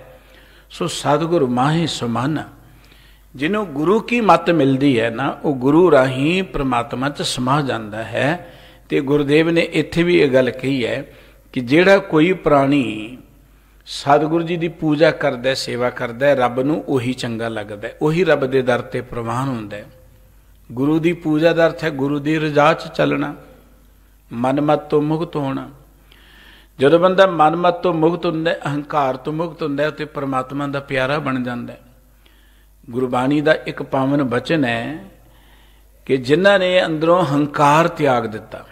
ਸੋ ਸਤਿਗੁਰ ਮਾਹੀ ਸਮਾਨਾ ਜਿਹਨੂੰ ਗੁਰੂ ਕੀ ਮਤ ਮਿਲਦੀ ਹੈ ਨਾ ਉਹ ਗੁਰੂ ਰਾਹੀਂ ਪ੍ਰਮਾਤਮਾ 'ਚ ਸਮਾ ਜਾਂਦਾ ਹੈ ਤੇ ਗੁਰਦੇਵ ਨੇ ਇੱਥੇ ਵੀ ਇਹ ਗੱਲ ਕਹੀ ਹੈ ਕਿ ਜਿਹੜਾ ਕੋਈ ਪ੍ਰਾਣੀ ਸਤਿਗੁਰੂ ਜੀ ਦੀ ਪੂਜਾ ਕਰਦਾ ਸੇਵਾ ਕਰਦਾ ਰੱਬ ਨੂੰ ਉਹੀ ਚੰਗਾ ਲੱਗਦਾ ਉਹੀ ਰੱਬ ਦੇ ਦਰ ਤੇ ਪ੍ਰਵਾਨ ਹੁੰਦਾ ਹੈ ਗੁਰੂ ਦੀ ਪੂਜਾ ਦਾ ਅਰਥ ਹੈ ਗੁਰੂ ਦੀ ਰਜ਼ਾ 'ਚ ਚੱਲਣਾ ਮਨਮਤ ਤੋਂ ਮੁਕਤ ਹੋਣਾ ਜਦੋਂ ਬੰਦਾ ਮਨਮਤ ਤੋਂ ਮੁਕਤ ਹੁੰਦਾ ਹੈ ਅਹੰਕਾਰ ਤੋਂ ਮੁਕਤ ਹੁੰਦਾ ਹੈ ਤੇ ਪ੍ਰਮਾਤਮਾ ਦਾ ਪਿਆਰਾ ਬਣ ਜਾਂਦਾ ਹੈ ਗੁਰਬਾਣੀ ਦਾ ਇੱਕ ਪਾਵਨ ਬਚਨ ਹੈ ਕਿ ਜਿਨ੍ਹਾਂ ਨੇ ਅੰਦਰੋਂ ਹੰਕਾਰ ਤਿਆਗ ਦਿੱਤਾ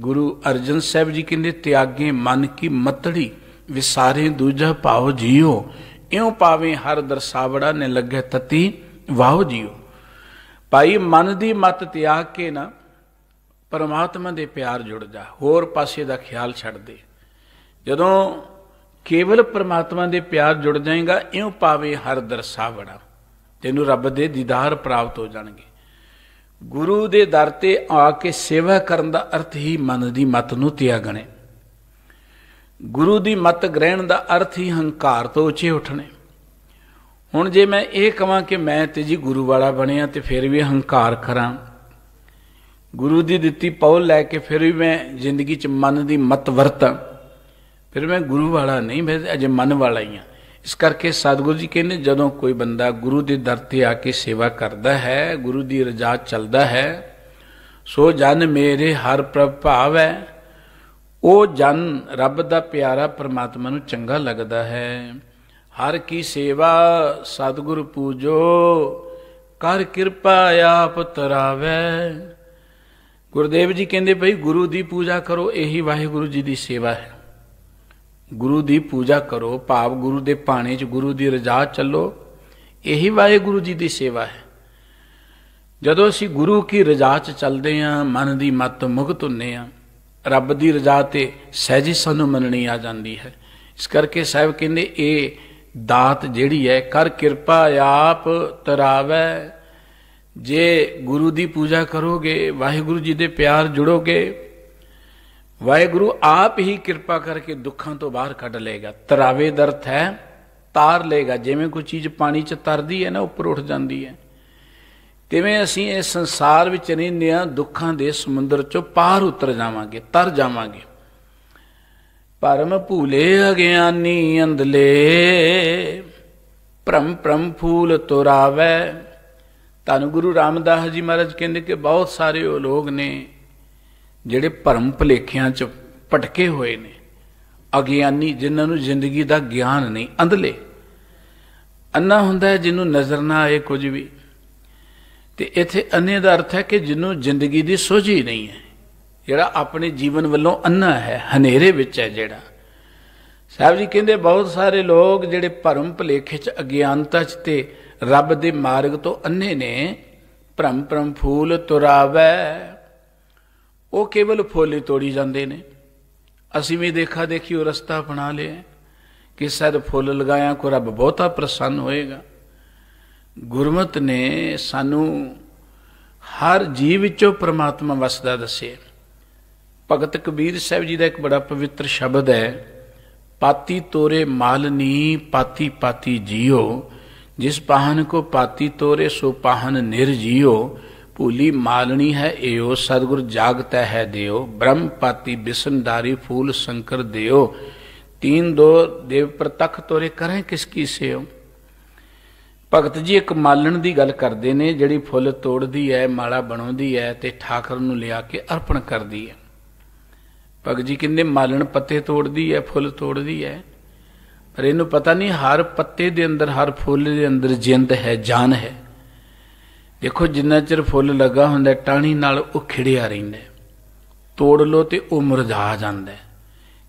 ਗੁਰੂ ਅਰਜਨ ਸਾਹਿਬ ਜੀ ਕਹਿੰਦੇ ਤਿਆਗੇ ਮਨ ਕੀ ਮਤੜੀ ਵਿਸਾਰੇ ਦੂਜਾ ਪਾਉ ਜਿਉ ਇਉ ਪਾਵੇਂ ਹਰ ਦਰਸਾਵੜਾ ਨੇ ਲੱਗੇ ਤਤੀ ਵਾਹ ਜਿਉ ਭਾਈ ਮਨ ਦੀ ਮਤ ਤਿਆਗ ਕੇ ਨਾ ਪਰਮਾਤਮਾ ਦੇ ਪਿਆਰ ਜੁੜ ਜਾ ਹੋਰ ਪਾਸੇ ਦਾ ਖਿਆਲ ਛੱਡ ਦੇ ਜਦੋਂ ਕੇਵਲ ਪਰਮਾਤਮਾ ਦੇ ਪਿਆਰ ਜੁੜ ਜਾਏਗਾ ਇਉ ਪਾਵੇ ਹਰ ਦਰਸਾਵੜਾ ਤੈਨੂੰ ਰੱਬ ਦੇ ਦੀਦਾਰ ਪ੍ਰਾਪਤ ਹੋ ਜਾਣਗੇ ਗੁਰੂ ਦੇ ਦਰ ਤੇ ਆ ਕੇ ਸੇਵਾ ਕਰਨ ਦਾ ਅਰਥ ਹੀ ਮਨ ਦੀ ਮਤ ਨੂੰ ਤਿਆਗਣੇ ਗੁਰੂ ਦੀ ਮਤ ਗ੍ਰਹਿਣ ਦਾ ਅਰਥ ਹੀ ਹੰਕਾਰ ਤੋਂ ਉੱਚੇ ਉੱਠਣੇ ਹੁਣ ਜੇ ਮੈਂ ਇਹ ਕਹਾਂ ਕਿ ਮੈਂ ਤੇ ਜੀ ਗੁਰੂ ਵਾਲਾ ਬਣਿਆ ਤੇ ਫਿਰ ਵੀ ਹੰਕਾਰ ਕਰਾਂ ਗੁਰੂ ਦੀ ਦਿੱਤੀ ਪੌਲ ਲੈ ਕੇ ਫਿਰ ਵੀ ਮੈਂ ਜ਼ਿੰਦਗੀ 'ਚ ਮਨ ਦੀ ਮਤ ਵਰਤਾਂ ਫਿਰ ਮੈਂ ਗੁਰੂ ਵਾਲਾ ਨਹੀਂ ਮੈਂ ਅਜੇ ਮਨ ਵਾਲਾ ਹੀ ਆ ਇਸ ਕਰਕੇ ਸਤਿਗੁਰੂ ਜੀ ਕਹਿੰਦੇ ਜਦੋਂ ਕੋਈ ਬੰਦਾ ਗੁਰੂ ਦੇ ਦਰ ਤੇ ਆ ਕੇ ਸੇਵਾ ਕਰਦਾ ਹੈ ਗੁਰੂ ਦੀ ਰਜਾ ਚੱਲਦਾ ਹੈ ਸੋ ਜਨ ਮੇਰੇ ਹਰ ਪ੍ਰਭਾਵ ਹੈ ਉਹ ਜਨ ਰੱਬ ਦਾ ਪਿਆਰਾ ਪਰਮਾਤਮਾ ਨੂੰ ਚੰਗਾ ਲੱਗਦਾ ਹੈ ਹਰ ਕੀ ਸੇਵਾ ਸਤਿਗੁਰ ਪੂਜੋ ਕਰ ਕਿਰਪਾ ਆਪ ਤਰਾਵੇ ਗੁਰਦੇਵ ਜੀ ਕਹਿੰਦੇ ਭਈ ਗੁਰੂ ਦੀ ਪੂਜਾ ਕਰੋ ਇਹੀ ਵਾਹਿਗੁਰੂ ਜੀ ਦੀ ਸੇਵਾ ਹੈ ਗੁਰੂ ਦੀ ਪੂਜਾ ਕਰੋ ਭਾਵ ਗੁਰੂ ਦੇ ਬਾਣੇ 'ਚ ਗੁਰੂ ਦੀ ਰਜਾ ਚੱਲੋ ਇਹੀ ਵਾਹਿਗੁਰੂ ਜੀ ਦੀ ਸੇਵਾ ਹੈ ਜਦੋਂ ਅਸੀਂ ਗੁਰੂ ਕੀ ਰਜਾ 'ਚ ਚੱਲਦੇ ਆਂ ਮਨ ਦੀ ਮਤ ਮੁਕਤ ਹੁੰਨੇ ਆਂ ਰੱਬ ਦੀ ਰਜਾ ਤੇ ਸਹਿਜੇ ਸਾਨੂੰ ਮੰਨਣੀ ਆ ਜਾਂਦੀ ਹੈ ਇਸ ਕਰਕੇ ਸਾਹਿਬ ਕਹਿੰਦੇ ਇਹ ਦਾਤ ਜਿਹੜੀ ਹੈ ਕਰ ਕਿਰਪਾ ਆਪ ਤਰਾਵੇ ਜੇ ਗੁਰੂ ਦੀ ਪੂਜਾ ਕਰੋਗੇ ਵਾਹਿਗੁਰੂ ਜੀ ਦੇ ਪਿਆਰ ਜੁੜੋਗੇ ਵਾਹਿਗੁਰੂ ਆਪ ਹੀ ਕਿਰਪਾ ਕਰਕੇ ਦੁੱਖਾਂ ਤੋਂ ਬਾਹਰ ਕੱਢ ਲਏਗਾ ਤਰਾਵੇ ਦਰਥ ਹੈ ਤਾਰ ਲਏਗਾ ਜਿਵੇਂ ਕੋਈ ਚੀਜ਼ ਪਾਣੀ 'ਚ ਤਰਦੀ ਹੈ ਨਾ ਉੱਪਰ ਉੱਠ ਜਾਂਦੀ ਹੈ ਤਿਵੇਂ ਅਸੀਂ ਇਸ ਸੰਸਾਰ ਵਿੱਚ ਰਹਿੰਦੇ ਆ ਦੁੱਖਾਂ ਦੇ ਸਮੁੰਦਰ 'ਚੋਂ ਪਾਰ ਉਤਰ ਜਾਵਾਂਗੇ ਤਰ ਜਾਵਾਂਗੇ ਪਰਮ ਭੂਲੇ ਅਗਿਆਨੀ ਅੰਦਲੇ ਪ੍ਰਮ ਪ੍ਰਮ ਫੂਲ ਤੁਰਾਵੇ ਤਨ ਗੁਰੂ ਰਾਮਦਾਸ ਜੀ ਮਹਾਰਾਜ ਕਹਿੰਦੇ ਕਿ ਬਹੁਤ ਸਾਰੇ ਉਹ ਲੋਕ ਨੇ ਜਿਹੜੇ ਭਰਮ ਭਲੇਖਿਆਂ 'ਚ ਭਟਕੇ ਹੋਏ ਨੇ ਅਗਿਆਨੀ ਜਿਨ੍ਹਾਂ ਨੂੰ ਜ਼ਿੰਦਗੀ ਦਾ ਗਿਆਨ ਨਹੀਂ ਅੰਧਲੇ ਅੰਨਾ ਹੁੰਦਾ ਹੈ ਜਿਹਨੂੰ ਨਜ਼ਰ ਨਾ ਆਏ ਕੁਝ ਵੀ ਤੇ ਇੱਥੇ ਅੰਨੇ ਦਾ ਅਰਥ ਹੈ ਕਿ ਜਿਹਨੂੰ ਜ਼ਿੰਦਗੀ ਦੀ ਸੋਝ ਹੀ ਨਹੀਂ ਹੈ ਜਿਹੜਾ ਆਪਣੇ ਜੀਵਨ ਵੱਲੋਂ ਅੰਨਾ ਹੈ ਹਨੇਰੇ ਵਿੱਚ ਹੈ ਜਿਹੜਾ ਸਾਹਿਬ ਜੀ ਕਹਿੰਦੇ ਬਹੁਤ ਸਾਰੇ ਲੋਕ ਜਿਹੜੇ ਭਰਮ ਭਲੇਖੇ 'ਚ ਅਗਿਆਨਤਾ 'ਚ ਤੇ ਰੱਬ ਦੇ ਮਾਰਗ ਤੋਂ ਅੰਨੇ ਨੇ ਭਰਮ ਭਰਮ ਫੂਲ ਤੁਰਾਵੇ ਉਹ ਕੇਵਲ ਫੁੱਲ ਹੀ ਤੋੜੀ ਜਾਂਦੇ ਨੇ ਅਸੀਂ ਵੀ ਦੇਖਾ ਦੇਖੀ ਉਹ ਰਸਤਾ ਬਣਾ ਲਿਆ ਕਿ ਸਦ ਫੁੱਲ ਲਗਾਇਆ ਕੋ ਰੱਬ ਬਹੁਤਾ ਪ੍ਰਸੰਨ ਹੋਏਗਾ ਗੁਰਮਤ ਨੇ ਸਾਨੂੰ ਹਰ ਜੀਵ ਵਿੱਚੋਂ ਪ੍ਰਮਾਤਮਾ ਵਸਦਾ ਦੱਸਿਆ ਭਗਤ ਕਬੀਰ ਸਾਹਿਬ ਜੀ ਦਾ ਇੱਕ ਬੜਾ ਪਵਿੱਤਰ ਸ਼ਬਦ ਹੈ ਪਾਤੀ ਤੋਰੇ ਮਾਲਨੀ ਪਾਤੀ ਪਾਤੀ ਜੀਓ ਜਿਸ ਪਾਹਨ ਕੋ ਪਾਤੀ ਤੋਰੇ ਸੋ ਪਾਹਨ ਨਿਰਜੀਓ ਭੂਲੀ ਮਾਲਣੀ ਹੈ ਏਓ ਸਤਗੁਰ ਜਾਗਤਾ ਹੈ ਦਿਓ ਬ੍ਰਹਮ ਪਾਤੀ ਬਿਸਨਦਾਰੀ ਫੂਲ ਸ਼ੰਕਰ ਦਿਓ ਤੀਨ ਦੋ ਦੇਵ ਪ੍ਰਤਖ ਤੋਰੇ ਕਰੇ ਕਿਸ ਕੀ ਸੇਵ ਭਗਤ ਜੀ ਇੱਕ ਮਾਲਣ ਦੀ ਗੱਲ ਕਰਦੇ ਨੇ ਜਿਹੜੀ ਫੁੱਲ ਤੋੜਦੀ ਹੈ ਮਾਲਾ ਬਣਾਉਂਦੀ ਹੈ ਤੇ ਠਾਕਰ ਨੂੰ ਲਿਆ ਕੇ ਅਰਪਣ ਕਰਦੀ ਹੈ ਭਗਤ ਜੀ ਕਹਿੰਦੇ ਮਾਲਣ ਪੱਤੇ ਤੋੜਦੀ ਹੈ ਫੁੱਲ ਤੋੜਦੀ ਹੈ ਪਰ ਇਹਨੂੰ ਪਤਾ ਨਹੀਂ ਹਰ ਪੱਤੇ ਦੇ ਅੰਦਰ ਹਰ ਫੁੱਲ ਦੇ ਅੰਦਰ ਜਿੰਦ ਹੈ ਜਾਨ ਹੈ ਦੇਖੋ ਜਿੰਨਾ ਚਿਰ ਫੁੱਲ ਲੱਗਾ ਹੁੰਦਾ ਟਾਣੀ ਨਾਲ ਉਹ ਖਿੜਿਆ ਰਹਿੰਦਾ ਤੋੜ ਲੋ ਤੇ ਉਹ ਮੁਰਝਾ ਜਾਂਦਾ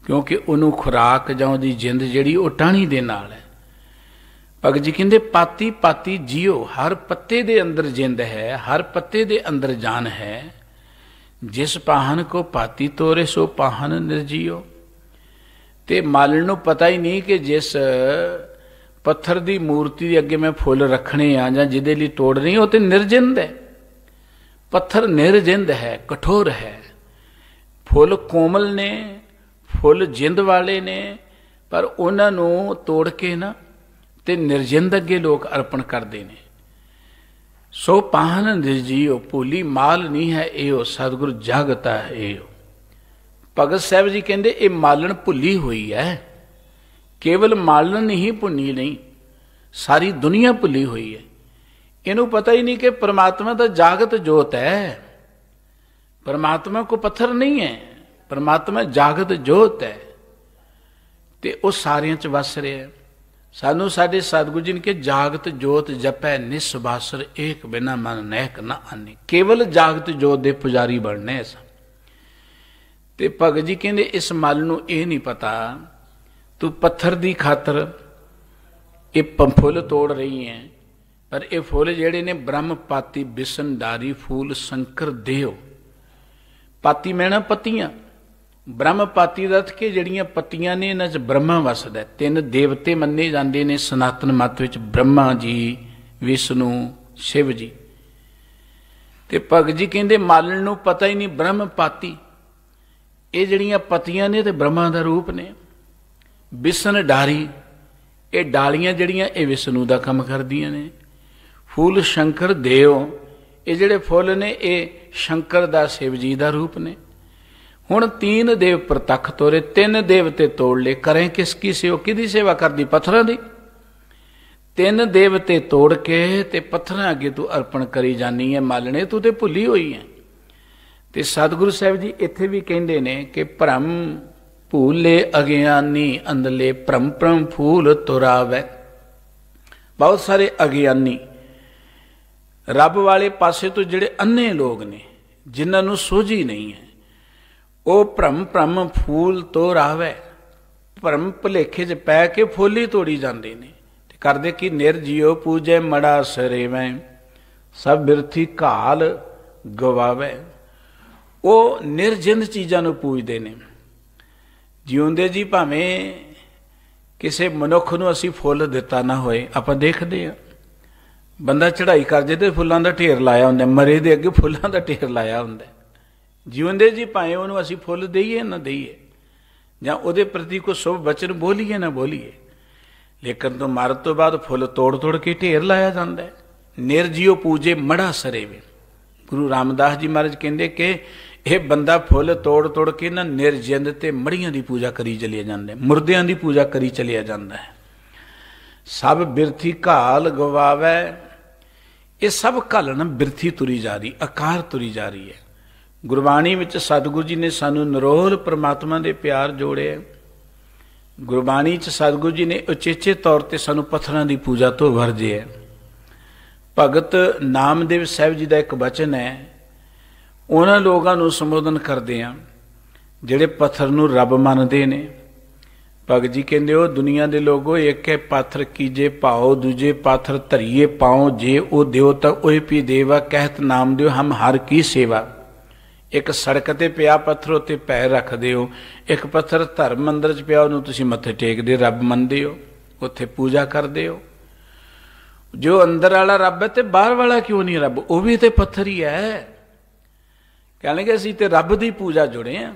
ਕਿਉਂਕਿ ਉਹਨੂੰ ਖੁਰਾਕ ਜਾਂ ਉਹਦੀ ਜਿੰਦ ਜਿਹੜੀ ਉਹ ਟਾਣੀ ਦੇ ਨਾਲ ਹੈ ਭਗਤ ਜੀ ਕਹਿੰਦੇ ਪਾਤੀ ਪਾਤੀ ਜਿਉ ਹਰ ਪੱਤੇ ਦੇ ਅੰਦਰ ਜਿੰਦ ਹੈ ਹਰ ਪੱਤੇ ਦੇ ਅੰਦਰ ਜਾਨ ਹੈ ਜਿਸ ਪਾਹਨ ਕੋ ਪਾਤੀ ਤੋਰੇ ਸੋ ਪਾਹਨ ਨਿਰਜੀਓ ਤੇ ਮਾਲਣ ਨੂੰ ਪਤਾ ਹੀ ਨਹੀਂ ਕਿ ਜਿਸ ਪੱਥਰ ਦੀ ਮੂਰਤੀ ਦੇ ਅੱਗੇ ਮੈਂ ਫੁੱਲ ਰੱਖਣੇ ਆ ਜਾਂ ਜਿਹਦੇ ਲਈ ਤੋੜ ਨਹੀਂ ਉਹ ਤੇ ਨਿਰਜਿੰਦ ਹੈ ਪੱਥਰ ਨਿਰਜਿੰਦ ਹੈ ਕਠੋਰ ਹੈ ਫੁੱਲ ਕੋਮਲ ਨੇ ਫੁੱਲ ਜਿੰਦ ਵਾਲੇ ਨੇ ਪਰ ਉਹਨਾਂ ਨੂੰ ਤੋੜ ਕੇ ਨਾ ਤੇ ਨਿਰਜਿੰਦ ਅੱਗੇ ਲੋਕ ਅਰਪਣ ਕਰਦੇ ਨੇ ਸੋ ਪਾਹਨ ਜੀ ਉਹ ਪੂਲੀ ਮਾਲ ਨਹੀਂ ਹੈ ਇਹੋ ਸਤਿਗੁਰ ਜਾਗਤਾ ਹੈ ਇਹੋ ਭਗਤ ਸਾਹਿਬ ਜੀ ਕਹਿੰਦੇ ਇਹ ਮਾਲਣ ਭੁੱਲੀ ਹੋਈ ਹੈ ਕੇਵਲ ਮਾਲਨ ਹੀ ਭੁੰਨੀ ਨਹੀਂ ਸਾਰੀ ਦੁਨੀਆ ਭੁੱਲੀ ਹੋਈ ਹੈ ਇਹਨੂੰ ਪਤਾ ਹੀ ਨਹੀਂ ਕਿ ਪਰਮਾਤਮਾ ਤਾਂ ਜਾਗਤ ਜੋਤ ਹੈ ਪਰਮਾਤਮਾ ਕੋ ਪੱਥਰ ਨਹੀਂ ਹੈ ਪਰਮਾਤਮਾ ਜਾਗਤ ਜੋਤ ਹੈ ਤੇ ਉਹ ਸਾਰਿਆਂ ਚ ਵਸ ਰਿਹਾ ਸਾਨੂੰ ਸਾਡੇ ਸਤਿਗੁਰੂ ਜੀ ਨੇ ਕਿ ਜਾਗਤ ਜੋਤ ਜਪੈ ਨਿਸਬਾਸਰ ਏਕ ਬਿਨਾ ਮਨ ਨਹਿਕ ਨਾ ਆਨੇ ਕੇਵਲ ਜਾਗਤ ਜੋਤ ਦੇ ਪੁਜਾਰੀ ਬਣਨੇ ਸ ਤੇ ਭਗਤ ਜੀ ਕਹਿੰਦੇ ਇਸ ਮਲ ਨੂੰ ਇਹ ਨਹੀਂ ਪਤਾ ਤੂੰ ਪੱਥਰ ਦੀ ਖਾਤਰ ਇਹ ਪੰਫੁੱਲ ਤੋੜ ਰਹੀ ਹੈ ਪਰ ਇਹ ਫੁੱਲ ਜਿਹੜੇ ਨੇ ਬ੍ਰਹਮ ਪਾਤੀ ਬਿਸਨਦਾਰੀ ਫੁੱਲ ਸੰਕਰ ਦੇਓ ਪਾਤੀ ਮੈਣਾ ਪਤੀਆਂ ਬ੍ਰਹਮ ਪਾਤੀ ਦਾ ਅਰਥ ਕਿ ਜਿਹੜੀਆਂ ਪਤੀਆਂ ਨੇ ਇਹਨਾਂ 'ਚ ਬ੍ਰਹਮਾ ਵਸਦਾ ਤਿੰਨ ਦੇਵਤੇ ਮੰਨੇ ਜਾਂਦੇ ਨੇ ਸਨਾਤਨ ਮਤ ਵਿੱਚ ਬ੍ਰਹਮਾ ਜੀ ਵਿਸ਼ਨੂੰ ਸ਼ਿਵ ਜੀ ਤੇ ਭਗ ਜੀ ਕਹਿੰਦੇ ਮਾਲਣ ਨੂੰ ਪਤਾ ਹੀ ਨਹੀਂ ਬ੍ਰਹਮ ਪਾਤੀ ਇਹ ਜਿਹੜੀਆਂ ਪਤੀਆਂ ਨੇ ਤੇ ਬ੍ਰਹਮਾ ਦਾ ਰੂਪ ਨੇ ਵਿਸ਼ਨ ਡਾਰੀ ਇਹ ਡਾਲੀਆਂ ਜਿਹੜੀਆਂ ਇਹ ਵਿਸਨੂ ਦਾ ਕੰਮ ਕਰਦੀਆਂ ਨੇ ਫੁੱਲ ਸ਼ੰਕਰ ਦੇਵ ਇਹ ਜਿਹੜੇ ਫੁੱਲ ਨੇ ਇਹ ਸ਼ੰਕਰ ਦਾ ਸ਼ਿਵ ਜੀ ਦਾ ਰੂਪ ਨੇ ਹੁਣ ਤੀਨ ਦੇਵ ਪ੍ਰਤੱਖ ਤੋਰੇ ਤਿੰਨ ਦੇਵਤੇ ਤੋੜ ਲੈ ਕਰੇ ਕਿਸ ਕੀ ਸੇਵਾ ਕਿਦੀ ਸੇਵਾ ਕਰਦੀ ਪੱਥਰਾਂ ਦੀ ਤਿੰਨ ਦੇਵਤੇ ਤੋੜ ਕੇ ਤੇ ਪੱਥਰਾਂ ਅੱਗੇ ਤੂੰ ਅਰਪਣ ਕਰੀ ਜਾਨੀ ਹੈ ਮਾਲਣੇ ਤੂੰ ਤੇ ਭੁੱਲੀ ਹੋਈ ਹੈ ਤੇ ਸਤਿਗੁਰੂ ਸਾਹਿਬ ਜੀ ਇੱਥੇ ਵੀ ਕਹਿੰਦੇ ਨੇ ਕਿ ਭ੍ਰਮ ਭੂਲੇ ਅਗਿਆਨੀ ਅੰਦਲੇ ਪਰਮ ਪਰਮ ਫੂਲ ਤੁਰਾਵੇ ਬਹੁਤ ਸਾਰੇ ਅਗਿਆਨੀ ਰੱਬ ਵਾਲੇ ਪਾਸੇ ਤੋਂ ਜਿਹੜੇ ਅੰਨੇ ਲੋਕ ਨੇ ਜਿਨ੍ਹਾਂ ਨੂੰ ਸੋਝੀ ਨਹੀਂ ਹੈ ਉਹ ਭ੍ਰਮ ਭ੍ਰਮ ਫੂਲ ਤੋਂ ਰਾਵੇ ਭ੍ਰਮ ਭਲੇਖੇ 'ਚ ਪੈ ਕੇ ਫੋਲੀ ਤੋੜੀ ਜਾਂਦੇ ਨੇ ਤੇ ਕਰਦੇ ਕਿ ਨਿਰਜੀਉ ਪੂਜੈ ਮੜਾ ਸਰੇਵੇਂ ਸਭ ਬਿਰਥੀ ਕਾਲ ਗਵਾਵੇ ਉਹ ਨਿਰਜਿੰਦ ਚੀਜ਼ਾਂ ਨੂੰ ਪੂਜਦੇ ਨੇ ਜਿਉਂਦੇ ਜੀ ਭਾਵੇਂ ਕਿਸੇ ਮਨੁੱਖ ਨੂੰ ਅਸੀਂ ਫੁੱਲ ਦਿੱਤਾ ਨਾ ਹੋਏ ਆਪਾਂ ਦੇਖਦੇ ਆ ਬੰਦਾ ਚੜ੍ਹਾਈ ਕਰ ਜੇ ਤੇ ਫੁੱਲਾਂ ਦਾ ਢੇਰ ਲਾਇਆ ਹੁੰਦਾ ਮਰੇ ਦੇ ਅੱਗੇ ਫੁੱਲਾਂ ਦਾ ਢੇਰ ਲਾਇਆ ਹੁੰਦਾ ਜਿਉਂਦੇ ਜੀ ਭਾਵੇਂ ਉਹਨੂੰ ਅਸੀਂ ਫੁੱਲ ਦਈਏ ਨਾ ਦਈਏ ਜਾਂ ਉਹਦੇ ਪ੍ਰਤੀ ਕੋਈ ਸੁਭ ਬਚਨ ਬੋਲੀਏ ਨਾ ਬੋਲੀਏ ਲੇਕਿਨ ਤੋਂ ਮਰਨ ਤੋਂ ਬਾਅਦ ਫੁੱਲ ਤੋੜ ਤੋੜ ਕੇ ਢੇਰ ਲਾਇਆ ਜਾਂਦਾ ਹੈ ਨਿਰਜੀਓ ਪੂਜੇ ਮੜਾ ਸਰੇਵੇ ਗੁਰੂ ਰਾਮਦਾਸ ਜੀ ਮਹਾਰਾਜ ਕਹਿੰਦੇ ਕਿ ਇਹ ਬੰਦਾ ਫੁੱਲ ਤੋੜ ਤੋੜ ਕੇ ਨਾ ਨਿਰਜਿੰਦ ਤੇ ਮੜੀਆਂ ਦੀ ਪੂਜਾ ਕਰੀ ਚਲਿਆ ਜਾਂਦਾ ਮੁਰਦਿਆਂ ਦੀ ਪੂਜਾ ਕਰੀ ਚਲਿਆ ਜਾਂਦਾ ਹੈ ਸਭ ਬਿਰਥੀ ਘਾਲ ਗਵਾਵੇ ਇਹ ਸਭ ਘਾਲਣ ਬਿਰਥੀ ਤੁਰੀ ਜਾ ਰਹੀ ਆਕਾਰ ਤੁਰੀ ਜਾ ਰਹੀ ਹੈ ਗੁਰਬਾਣੀ ਵਿੱਚ ਸਤਿਗੁਰੂ ਜੀ ਨੇ ਸਾਨੂੰ ਨਿਰੋਲ ਪ੍ਰਮਾਤਮਾ ਦੇ ਪਿਆਰ ਜੋੜਿਆ ਗੁਰਬਾਣੀ 'ਚ ਸਤਿਗੁਰੂ ਜੀ ਨੇ ਉਚੇਚੇ ਤੌਰ ਤੇ ਸਾਨੂੰ ਪੱਥਰਾਂ ਦੀ ਪੂਜਾ ਤੋਂ ਵਰਜਿਆ ਭਗਤ ਨਾਮਦੇਵ ਸਾਹਿਬ ਜੀ ਦਾ ਇੱਕ ਬਚਨ ਹੈ ਉਹਨਾਂ ਲੋਕਾਂ ਨੂੰ ਸੰਬੋਧਨ ਕਰਦੇ ਆ ਜਿਹੜੇ ਪੱਥਰ ਨੂੰ ਰੱਬ ਮੰਨਦੇ ਨੇ ਭਗਤ ਜੀ ਕਹਿੰਦੇ ਉਹ ਦੁਨੀਆ ਦੇ ਲੋਗੋ ਇੱਕ ਹੈ ਕੀ ਕੀਜੇ ਪਾਓ ਦੂਜੇ ਪੱਥਰ ਧਰੀਏ ਪਾਉ ਜੇ ਉਹ ਦਿਓ ਤਾਂ ਉਹ ਵੀ ਦੇਵਾ ਕਹਿਤ ਨਾਮ ਦਿਓ ਹਮ ਹਰ ਕੀ ਸੇਵਾ ਇੱਕ ਸੜਕ ਤੇ ਪਿਆ ਪੱਥਰ ਉਤੇ ਪੈਰ ਰੱਖਦੇ ਹੋ ਇੱਕ ਪੱਥਰ ਧਰਮ ਮੰਦਰ 'ਚ ਪਿਆ ਉਹਨੂੰ ਤੁਸੀਂ ਮੱਥੇ ਟੇਕਦੇ ਰੱਬ ਮੰਨਦੇ ਹੋ ਉੱਥੇ ਪੂਜਾ ਕਰਦੇ ਹੋ ਜੋ ਅੰਦਰ ਵਾਲਾ ਰੱਬ ਹੈ ਤੇ ਬਾਹਰ ਵਾਲਾ ਕਿਉਂ ਨਹੀਂ ਰੱਬ ਉਹ ਵੀ ਤੇ ਪੱਥਰ ਹੀ ਹੈ ਕਹਿਣਗੇ ਅਸੀਂ ਤੇ ਰੱਬ ਦੀ ਪੂਜਾ ਜੁੜੇ ਆ